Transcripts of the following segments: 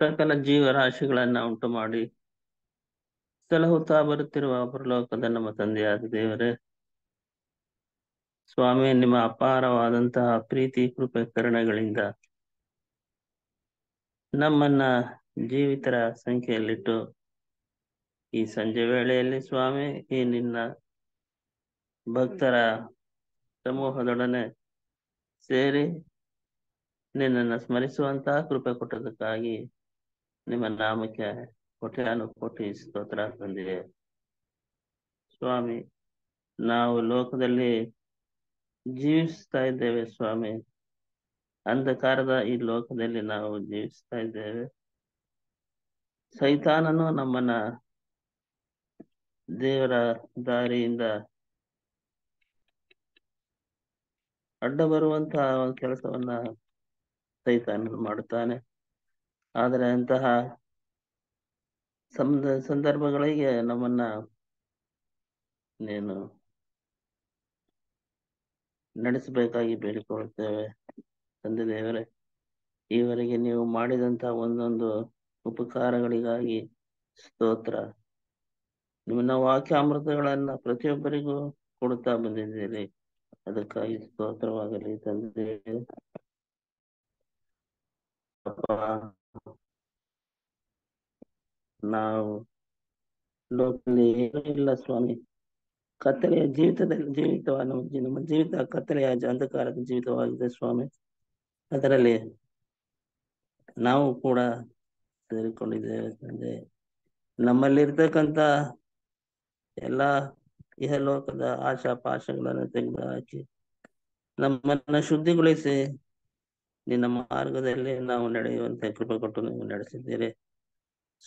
ಸಕಲ ಜೀವರಾಶಿಗಳನ್ನ ಉಂಟು ಮಾಡಿ ಸಲಹುತ್ತಾ ಬರುತ್ತಿರುವ ಪರಲೋಕದ ನಮ್ಮ ತಂದೆಯಾದ ದೇವರೇ ಸ್ವಾಮಿ ನಿಮ್ಮ ಅಪಾರವಾದಂತಹ ಪ್ರೀತಿ ಕೃಪೆ ಕರಣಗಳಿಂದ ನಮ್ಮನ್ನ ಜೀವಿತರ ಸಂಖ್ಯೆಯಲ್ಲಿಟ್ಟು ಈ ಸಂಜೆ ವೇಳೆಯಲ್ಲಿ ಸ್ವಾಮಿ ಈ ನಿನ್ನ ಭಕ್ತರ ಸಮೂಹದೊಡನೆ ಸೇರಿ ನಿನ್ನನ್ನು ಸ್ಮರಿಸುವಂತಹ ಕೃಪೆ ಕೊಟ್ಟದಕ್ಕಾಗಿ ನಿಮ್ಮ ನಾಮಕ್ಕೆ ಕೋಟ್ಯಾನು ಕೋಟಿ ಸ್ತೋತ್ರ ಬಂದಿದೆ ಸ್ವಾಮಿ ನಾವು ಲೋಕದಲ್ಲಿ ಜೀವಿಸ್ತಾ ಇದ್ದೇವೆ ಸ್ವಾಮಿ ಅಂಧಕಾರದ ಈ ಲೋಕದಲ್ಲಿ ನಾವು ಜೀವಿಸ್ತಾ ಇದ್ದೇವೆ ಸೈತಾನನು ನಮ್ಮನ್ನ ದೇವರ ದಾರಿಯಿಂದ ಅಡ್ಡ ಬರುವಂತಹ ಕೆಲಸವನ್ನ ಸೈತಾನನು ಮಾಡುತ್ತಾನೆ ಆದರೆ ಅಂತಹ ಸಂದರ್ಭಗಳಿಗೆ ನಮ್ಮನ್ನ ನೀನು ನಡೆಸಬೇಕಾಗಿ ಬೇಡಿಕೊಳ್ಳುತ್ತೇವೆ ತಂದೆ ದೇವರೇ ಈವರೆಗೆ ನೀವು ಮಾಡಿದಂತಹ ಒಂದೊಂದು ಉಪಕಾರಗಳಿಗಾಗಿ ಸ್ತೋತ್ರ ವಾಕ್ಯ ವಾಕ್ಯಾಮೃತಗಳನ್ನ ಪ್ರತಿಯೊಬ್ಬರಿಗೂ ಕೊಡುತ್ತಾ ಬಂದಿದ್ದೀರಿ ಅದಕ್ಕಾಗಿ ಸ್ತೋತ್ರವಾಗಲಿ ತಂದೆ ನಾವು ಲೋಕದಲ್ಲಿ ಏನೂ ಇಲ್ಲ ಸ್ವಾಮಿ ಕತ್ತಲೆಯ ಜೀವಿತದಲ್ಲಿ ಜೀವಿತವಾದ ನಮ್ಮ ಜೀವಿತ ಕತ್ತಲೆಯ ಅಂಧಕಾರದ ಜೀವಿತವಾಗಿದೆ ಸ್ವಾಮಿ ಅದರಲ್ಲಿ ನಾವು ಕೂಡ ಸೇರಿಕೊಂಡಿದ್ದೇವೆ ತಂದೆ ನಮ್ಮಲ್ಲಿರ್ತಕ್ಕಂಥ ಎಲ್ಲ ಇಹಲೋಕದ ಆಶಾ ಪಾಶಗಳನ್ನು ತೆಗೆದುಹಾಕಿ ನಮ್ಮನ್ನ ಶುದ್ಧಿಗೊಳಿಸಿ ನಿನ್ನ ಮಾರ್ಗದಲ್ಲಿ ನಾವು ನಡೆಯುವಂತೆ ಕೃಪೆ ಕೊಟ್ಟು ನೀವು ನಡೆಸಿದ್ದೀರಿ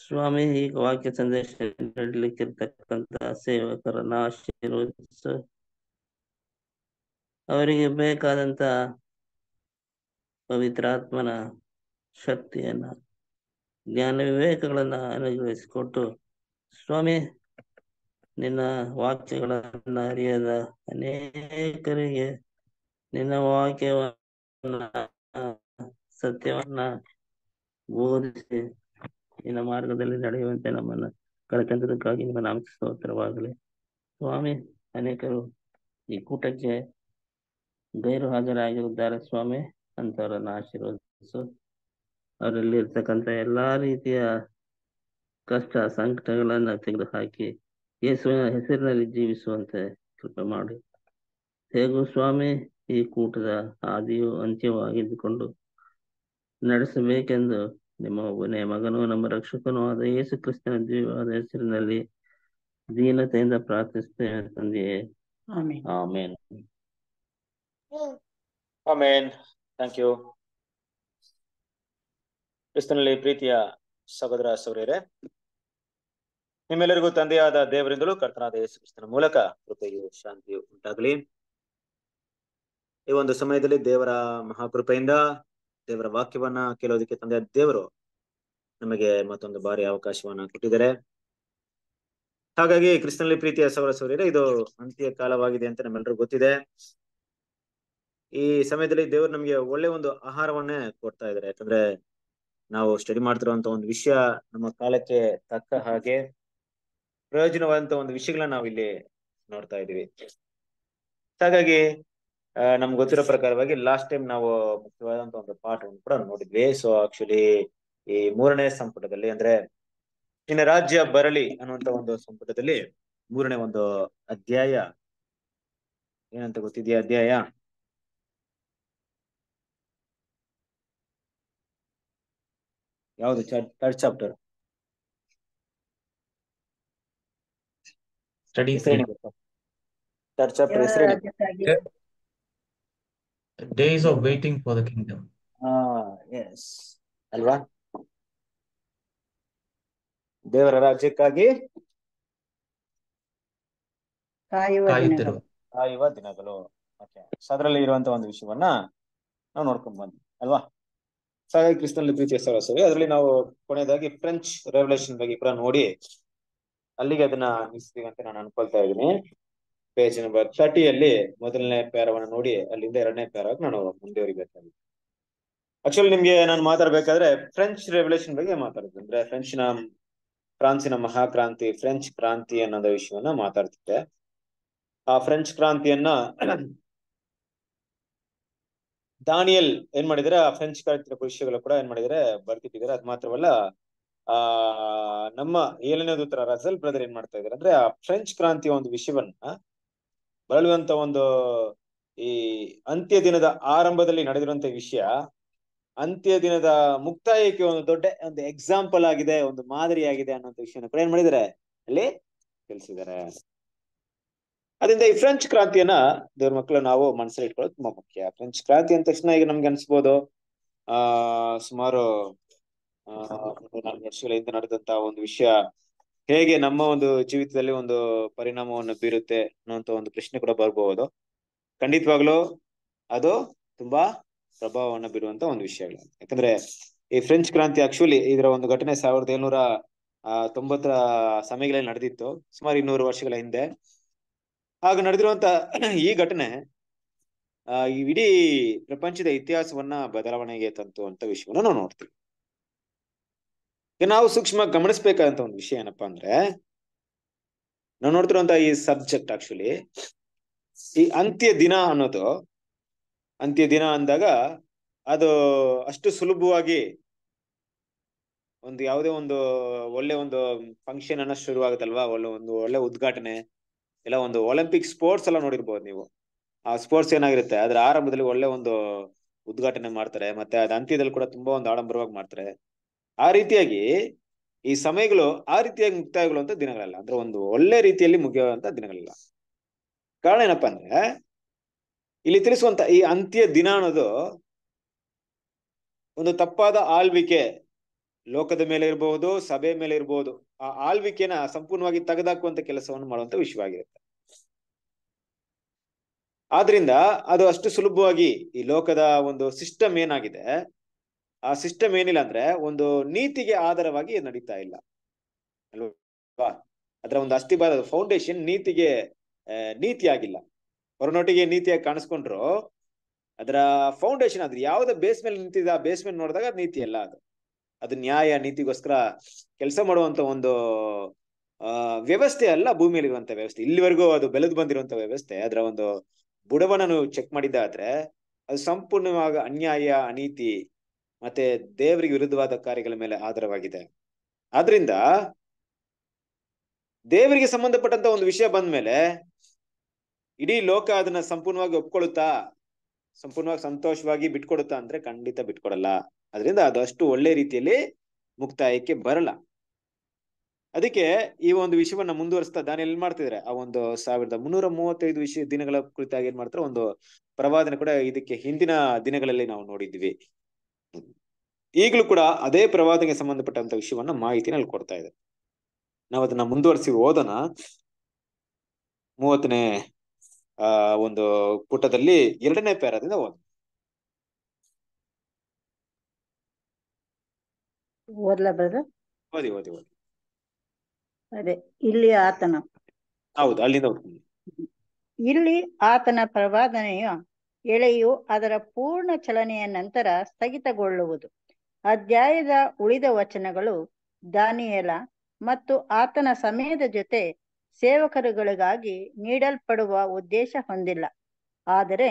ಸ್ವಾಮಿ ಈಗ ವಾಕ್ಯ ಸಂದೇಶ ನೀಡಲಿಕ್ಕಿರ್ತಕ್ಕಂತಹ ಸೇವಕರನ್ನ ಆಶೀರ್ವದಿಸು ಅವರಿಗೆ ಬೇಕಾದಂತ ಪವಿತ್ರಾತ್ಮನ ಶಕ್ತಿಯನ್ನ ಜ್ಞಾನ ವಿವೇಕಗಳನ್ನ ಅನುಗ್ರಹಿಸಿಕೊಟ್ಟು ಸ್ವಾಮಿ ನಿನ್ನ ವಾಕ್ಯಗಳನ್ನ ಅರಿಯದ ಅನೇಕರಿಗೆ ನಿನ್ನ ವಾಕ್ಯವನ್ನು ಸತ್ಯವನ್ನ ಬೋಧಿಸಿ ನಿನ್ನ ಮಾರ್ಗದಲ್ಲಿ ನಡೆಯುವಂತೆ ನಮ್ಮನ್ನ ಕಳಕಂತದಕ್ಕಾಗಿ ನಿಮ್ಮ ನಾಮಕ ಸ್ತೋತ್ರವಾಗಲಿ ಸ್ವಾಮಿ ಅನೇಕರು ಈ ಕೂಟಕ್ಕೆ ಗೈರು ಹಾಜರಾಗಿರುತ್ತಾರೆ ಸ್ವಾಮಿ ಅಂತವರನ್ನ ಆಶೀರ್ವದಿಸು ಅವರಲ್ಲಿ ಇರ್ತಕ್ಕಂತ ಎಲ್ಲಾ ರೀತಿಯ ಕಷ್ಟ ಸಂಕಟಗಳನ್ನ ತೆಗೆದುಹಾಕಿ ಯೇಸುವಿನ ಹೆಸರಿನಲ್ಲಿ ಜೀವಿಸುವಂತೆ ಕೃಪೆ ಮಾಡಿ ಹೇಗೂ ಸ್ವಾಮಿ ಈ ಕೂಟದ ಆದಿಯು ಅಂತ್ಯವೂ ಆಗಿದ್ದುಕೊಂಡು ನಡೆಸಬೇಕೆಂದು ನಿಮ್ಮ ಒಬ್ಬನೇ ಮಗನು ನಮ್ಮ ರಕ್ಷಕನೂ ಆದ ಯೇಸು ಕ್ರಿಸ್ತನ ದಿವ್ಯವಾದ ಹೆಸರಿನಲ್ಲಿ ದೀನತೆಯಿಂದ ಪ್ರಾರ್ಥಿಸುತ್ತೇವೆ ತಂದೆಯೇ ಆಮೇನ್ ಆಮೇನ್ ಥ್ಯಾಂಕ್ ಯು ಕ್ರಿಸ್ತನಲ್ಲಿ ಪ್ರೀತಿಯ ಸಹೋದರ ಸೌರ್ಯರೇ ನಿಮ್ಮೆಲ್ಲರಿಗೂ ತಂದೆಯಾದ ದೇವರಿಂದಲೂ ಕರ್ತನಾದ ಯೇಸು ಕ್ರಿಸ್ತನ ಮೂಲಕ ಕೃಪೆಯು ಶಾಂತಿಯು ಉಂಟಾಗಲಿ ಈ ಒಂದು ಸಮಯದಲ್ಲಿ ದೇವರ ಮಹಾಕೃಪೆಯಿಂದ ದೇವರ ವಾಕ್ಯವನ್ನ ಕೇಳೋದಕ್ಕೆ ತಂದೆ ದೇವರು ನಮಗೆ ಮತ್ತೊಂದು ಬಾರಿ ಅವಕಾಶವನ್ನ ಕೊಟ್ಟಿದ್ದಾರೆ ಹಾಗಾಗಿ ಕ್ರಿಸ್ತನಲ್ಲಿ ಪ್ರೀತಿಯ ಸವರ ಸೌರ್ಯರ ಇದು ಅಂತ್ಯ ಕಾಲವಾಗಿದೆ ಅಂತ ನಮ್ಮೆಲ್ಲರೂ ಗೊತ್ತಿದೆ ಈ ಸಮಯದಲ್ಲಿ ದೇವರು ನಮಗೆ ಒಳ್ಳೆ ಒಂದು ಆಹಾರವನ್ನೇ ಕೊಡ್ತಾ ಇದ್ದಾರೆ ಯಾಕಂದ್ರೆ ನಾವು ಸ್ಟಡಿ ಮಾಡ್ತಿರುವಂತ ಒಂದು ವಿಷಯ ನಮ್ಮ ಕಾಲಕ್ಕೆ ತಕ್ಕ ಹಾಗೆ ಪ್ರಯೋಜನವಾದಂತ ಒಂದು ವಿಷಯಗಳನ್ನ ನಾವು ಇಲ್ಲಿ ನೋಡ್ತಾ ಇದೀವಿ ಹಾಗಾಗಿ ನಮ್ಗೆ ಗೊತ್ತಿರೋ ಪ್ರಕಾರವಾಗಿ ಲಾಸ್ಟ್ ಟೈಮ್ ನಾವು ಮುಖ್ಯವಾದಂತ ಒಂದು ಪಾಠ ಕೂಡ ನೋಡಿದ್ವಿ ಸೊ ಆಕ್ಚುಲಿ ಈ ಮೂರನೇ ಸಂಪುಟದಲ್ಲಿ ಅಂದ್ರೆ ಇನ್ನ ರಾಜ್ಯ ಬರಲಿ ಅನ್ನುವಂತ ಒಂದು ಸಂಪುಟದಲ್ಲಿ ಮೂರನೇ ಒಂದು ಅಧ್ಯಾಯ ಏನಂತ ಗೊತ್ತಿದೆಯಾ ಅಧ್ಯಾಯ ಯಾವುದು third chapter study third chapter days of waiting for the kingdom. Yes ah, ಅಲ್ವಾ ದೇವರ ರಾಜ್ಯಕ್ಕಾಗಿ ಕಾಯುವ ದಿನಗಳು ಅದರಲ್ಲಿ ಇರುವಂತ ಒಂದು ವಿಷಯವನ್ನ ನಾವು ನೋಡ್ಕೊಂಡ್ ಬಂದ್ವಿ ಅಲ್ವಾ ಸಾಗಾಗಿ ಕ್ರಿಸ್ತನಲ್ಲಿ ಪ್ರೀತಿಯ ಸರಸವಿ ಅದರಲ್ಲಿ ನಾವು ಕೊನೆಯದಾಗಿ ಫ್ರೆಂಚ್ ರೆವಲ್ಯೂಷನ್ ಬಗ್ಗೆ ಕೂಡ ನೋಡಿ ಅಲ್ಲಿಗೆ ಅದನ್ನ ನಿಲ್ಸ್ತೀವಿ ಅಂತ ನಾನು ಅನ್ಕೊಳ್ತಾ ಇದ್ದೀನಿ ಪೇಜ್ ನಂಬರ್ ಥರ್ಟಿ ಅಲ್ಲಿ ಮೊದಲನೇ ಪ್ಯಾರವನ್ನು ನೋಡಿ ಅಲ್ಲಿಂದ ಎರಡನೇ ಪ್ಯಾರವಾಗಿ ನಾನು ಮುಂದುವರಿಬೇಕಾಗಿ ಆಕ್ಚುಲಿ ನಿಮ್ಗೆ ನಾನು ಮಾತಾಡ್ಬೇಕಾದ್ರೆ ಫ್ರೆಂಚ್ ರೆವಲ್ಯೂಷನ್ ಬಗ್ಗೆ ಮಾತಾಡ್ತೀನಿ ಅಂದ್ರೆ ಫ್ರೆಂಚ್ ನ ಫ್ರಾನ್ಸಿನ ಮಹಾಕ್ರಾಂತಿ ಫ್ರೆಂಚ್ ಕ್ರಾಂತಿ ಅನ್ನೋದ ವಿಷಯವನ್ನ ಮಾತಾಡ್ತಿದ್ದೆ ಆ ಫ್ರೆಂಚ್ ಕ್ರಾಂತಿಯನ್ನ ದಾನಿಯಲ್ ಏನ್ ಮಾಡಿದ್ರೆ ಆ ಫ್ರೆಂಚ್ ಕ್ರಾಂತಿಯ ಪುರುಷಗಳು ಕೂಡ ಏನ್ ಮಾಡಿದ್ರೆ ಬರ್ತಿಟ್ಟಿದ್ದಾರೆ ಅದ್ ಮಾತ್ರವಲ್ಲ ಆ ನಮ್ಮ ಏಳನೇದೂತರ ರಸಲ್ ಬ್ರದರ್ ಏನ್ ಮಾಡ್ತಾ ಇದಾರೆ ಅಂದ್ರೆ ಆ ಫ್ರೆಂಚ್ ಕ್ರಾಂತಿಯ ಒಂದು ವಿಷಯವನ್ನ ಬರಳುವಂತ ಒಂದು ಈ ಅಂತ್ಯ ದಿನದ ಆರಂಭದಲ್ಲಿ ನಡೆದಿರುವಂತಹ ವಿಷಯ ಅಂತ್ಯ ದಿನದ ಮುಕ್ತಾಯಕ್ಕೆ ಒಂದು ದೊಡ್ಡ ಒಂದು ಎಕ್ಸಾಂಪಲ್ ಆಗಿದೆ ಒಂದು ಮಾದರಿಯಾಗಿದೆ ಅನ್ನೋ ವಿಷಯನ ಕೂಡ ಏನ್ ಮಾಡಿದರೆ ಅಲ್ಲಿ ತಿಳಿಸಿದ್ದಾರೆ ಅದರಿಂದ ಈ ಫ್ರೆಂಚ್ ಕ್ರಾಂತಿಯನ್ನ ದೇವ್ರ ಮಕ್ಕಳು ನಾವು ಮನಸ್ಸಲ್ಲಿ ಇಟ್ಕೊಳ್ಳೋದು ತುಂಬಾ ಮುಖ್ಯ ಫ್ರೆಂಚ್ ಕ್ರಾಂತಿ ಅಂದ ತಕ್ಷಣ ಈಗ ನಮ್ಗೆ ಅನ್ಸ್ಬೋದು ಆ ಸುಮಾರು ಒಂದು ನಾಲ್ಕು ವರ್ಷಗಳ ಹಿಂದೆ ನಡೆದಂತಹ ಒಂದು ವಿಷಯ ಹೇಗೆ ನಮ್ಮ ಒಂದು ಜೀವಿತದಲ್ಲಿ ಒಂದು ಪರಿಣಾಮವನ್ನು ಬೀರುತ್ತೆ ಅನ್ನುವಂತ ಒಂದು ಪ್ರಶ್ನೆ ಕೂಡ ಬರಬಹುದು ಖಂಡಿತವಾಗ್ಲೂ ಅದು ತುಂಬಾ ಪ್ರಭಾವವನ್ನು ಬೀರುವಂತ ಒಂದು ವಿಷಯಗಳು ಯಾಕಂದ್ರೆ ಈ ಫ್ರೆಂಚ್ ಕ್ರಾಂತಿ ಆಕ್ಚುಲಿ ಇದರ ಒಂದು ಘಟನೆ ಸಾವಿರದ ಏಳ್ನೂರ ತೊಂಬತ್ತರ ಸಮಯಗಳಲ್ಲಿ ನಡೆದಿತ್ತು ಸುಮಾರು ಇನ್ನೂರು ವರ್ಷಗಳ ಹಿಂದೆ ಆಗ ನಡೆದಿರುವಂತ ಈ ಘಟನೆ ಇಡೀ ಪ್ರಪಂಚದ ಇತಿಹಾಸವನ್ನ ಬದಲಾವಣೆಗೆ ತಂತು ಅಂತ ವಿಷಯವನ್ನ ನಾವು ನೋಡ್ತೀವಿ ಈಗ ನಾವು ಸೂಕ್ಷ್ಮ ಗಮನಿಸ್ಬೇಕಾದಂತ ಒಂದು ವಿಷಯ ಏನಪ್ಪಾ ಅಂದ್ರೆ ನಾವು ನೋಡ್ತಿರುವಂತ ಈ ಸಬ್ಜೆಕ್ಟ್ ಆಕ್ಚುಲಿ ಈ ಅಂತ್ಯ ದಿನ ಅನ್ನೋದು ಅಂತ್ಯ ದಿನ ಅಂದಾಗ ಅದು ಅಷ್ಟು ಸುಲಭವಾಗಿ ಒಂದು ಯಾವುದೇ ಒಂದು ಒಳ್ಳೆ ಒಂದು ಫಂಕ್ಷನ್ ಅನ್ನ ಶುರು ಆಗುತ್ತಲ್ವಾ ಒಳ್ಳೆ ಒಂದು ಒಳ್ಳೆ ಉದ್ಘಾಟನೆ ಇಲ್ಲ ಒಂದು ಒಲಿಂಪಿಕ್ ಸ್ಪೋರ್ಟ್ಸ್ ಎಲ್ಲ ನೋಡಿರ್ಬೋದು ನೀವು ಆ ಸ್ಪೋರ್ಟ್ಸ್ ಏನಾಗಿರುತ್ತೆ ಅದ್ರ ಆರಂಭದಲ್ಲಿ ಒಳ್ಳೆ ಒಂದು ಉದ್ಘಾಟನೆ ಮಾಡ್ತಾರೆ ಮತ್ತೆ ಅದ ಅಂತ್ಯದಲ್ಲಿ ಕೂಡ ತುಂಬಾ ಒಂದು ಆಡಂಬರವಾಗಿ ಮಾಡ್ತಾರೆ ಆ ರೀತಿಯಾಗಿ ಈ ಸಮಯಗಳು ಆ ರೀತಿಯಾಗಿ ಮುಕ್ತಾಯಗಳು ದಿನಗಳಲ್ಲ ಅಂದ್ರೆ ಒಂದು ಒಳ್ಳೆ ರೀತಿಯಲ್ಲಿ ಮುಗಿಯುವಂತ ದಿನಗಳಲ್ಲ ಕಾರಣ ಏನಪ್ಪಾ ಅಂದ್ರೆ ಇಲ್ಲಿ ತಿಳಿಸುವಂತ ಈ ಅಂತ್ಯ ದಿನ ಅನ್ನೋದು ಒಂದು ತಪ್ಪಾದ ಆಳ್ವಿಕೆ ಲೋಕದ ಮೇಲೆ ಇರಬಹುದು ಸಭೆ ಮೇಲೆ ಇರಬಹುದು ಆ ಆಳ್ವಿಕೆನ ಸಂಪೂರ್ಣವಾಗಿ ತೆಗೆದಾಕುವಂತ ಕೆಲಸವನ್ನು ಮಾಡುವಂತ ವಿಷಯವಾಗಿರುತ್ತೆ ಆದ್ರಿಂದ ಅದು ಅಷ್ಟು ಸುಲಭವಾಗಿ ಈ ಲೋಕದ ಒಂದು ಸಿಸ್ಟಮ್ ಏನಾಗಿದೆ ಆ ಸಿಸ್ಟಮ್ ಏನಿಲ್ಲ ಅಂದ್ರೆ ಒಂದು ನೀತಿಗೆ ಆಧಾರವಾಗಿ ನಡೀತಾ ಇಲ್ಲ ಅಲ್ವಾ ಅದರ ಒಂದು ಅಸ್ತಿಬಾರ ಫೌಂಡೇಶನ್ ನೀತಿಗೆ ನೀತಿ ಆಗಿಲ್ಲ ಹೊರನೊಟ್ಟಿಗೆ ನೀತಿಯಾಗಿ ಕಾಣಿಸ್ಕೊಂಡ್ರು ಅದರ ಫೌಂಡೇಶನ್ ಅದ್ರ ಯಾವ್ದು ಬೇಸ್ ಮೇಲೆ ನಿಂತಿದೆ ಆ ಬೇಸ್ ಮೇಲೆ ನೋಡಿದಾಗ ಅದು ನೀತಿ ಅಲ್ಲ ಅದು ಅದು ನ್ಯಾಯ ನೀತಿಗೋಸ್ಕರ ಕೆಲಸ ಮಾಡುವಂತ ಒಂದು ಆ ವ್ಯವಸ್ಥೆ ಅಲ್ಲ ಭೂಮಿಯಲ್ಲಿರುವಂತ ವ್ಯವಸ್ಥೆ ಇಲ್ಲಿವರೆಗೂ ಅದು ಬೆಳೆದು ಬಂದಿರುವಂತ ವ್ಯವಸ್ಥೆ ಅದರ ಒಂದು ಬುಡವನ್ನು ಚೆಕ್ ಮಾಡಿದ್ದಾದ್ರೆ ಅದು ಸಂಪೂರ್ಣವಾಗಿ ಅನ್ಯಾಯ ಅನೀತಿ ಮತ್ತೆ ದೇವರಿಗೆ ವಿರುದ್ಧವಾದ ಕಾರ್ಯಗಳ ಮೇಲೆ ಆಧಾರವಾಗಿದೆ ಆದ್ರಿಂದ ದೇವರಿಗೆ ಸಂಬಂಧಪಟ್ಟಂತ ಒಂದು ವಿಷಯ ಬಂದ ಮೇಲೆ ಇಡೀ ಲೋಕ ಅದನ್ನ ಸಂಪೂರ್ಣವಾಗಿ ಒಪ್ಕೊಳ್ಳುತ್ತಾ ಸಂಪೂರ್ಣವಾಗಿ ಸಂತೋಷವಾಗಿ ಬಿಟ್ಕೊಡುತ್ತಾ ಅಂದ್ರೆ ಖಂಡಿತ ಬಿಟ್ಕೊಡಲ್ಲ ಅದರಿಂದ ಅದಷ್ಟು ಒಳ್ಳೆ ರೀತಿಯಲ್ಲಿ ಮುಕ್ತಾಯಕ್ಕೆ ಬರಲ್ಲ ಅದಕ್ಕೆ ಈ ಒಂದು ವಿಷಯವನ್ನ ಮುಂದುವರಿಸ್ತಾ ದಾನಿ ಎಲ್ಲಿ ಮಾಡ್ತಿದ್ರೆ ಆ ಒಂದು ಸಾವಿರದ ಮುನ್ನೂರ ಮೂವತ್ತೈದು ವಿಷಯ ದಿನಗಳ ಕುರಿತಾಗಿ ಏನ್ ಮಾಡ್ತಾರೆ ಒಂದು ಪ್ರವಾದನೆ ಕೂಡ ಇದಕ್ಕೆ ಹಿಂದಿನ ದಿನಗಳಲ್ಲಿ ನಾವು ನೋಡಿದ್ವಿ ಈಗಲೂ ಕೂಡ ಅದೇ ಪ್ರವಾದನೆಗೆ ಸಂಬಂಧಪಟ್ಟಂತ ವಿಷಯವನ್ನ ಮಾಹಿತಿನ ಅಲ್ಲಿ ಕೊಡ್ತಾ ಇದೆ ನಾವು ಅದನ್ನ ಮುಂದುವರಿಸಿ ಓದೋಣ ಮೂವತ್ತನೇ ಆ ಒಂದು ಪುಟದಲ್ಲಿ ಎರಡನೇ ಪ್ಯಾರದಿಂದ ಓದ ಓದ್ಲ ಓದಿ ಓದಿ ಓದಿ ಅದೇ ಇಲ್ಲಿ ಆತನ ಹೌದು ಅಲ್ಲಿಂದ ಇಲ್ಲಿ ಆತನ ಪ್ರವಾದನೆಯ ಎಳೆಯು ಅದರ ಪೂರ್ಣ ಚಲನೆಯ ನಂತರ ಸ್ಥಗಿತಗೊಳ್ಳುವುದು ಅಧ್ಯಾಯದ ಉಳಿದ ವಚನಗಳು ದಾನಿಯಲ ಮತ್ತು ಆತನ ಸಮಯದ ಜೊತೆ ಸೇವಕರುಗಳಿಗಾಗಿ ನೀಡಲ್ಪಡುವ ಉದ್ದೇಶ ಹೊಂದಿಲ್ಲ ಆದರೆ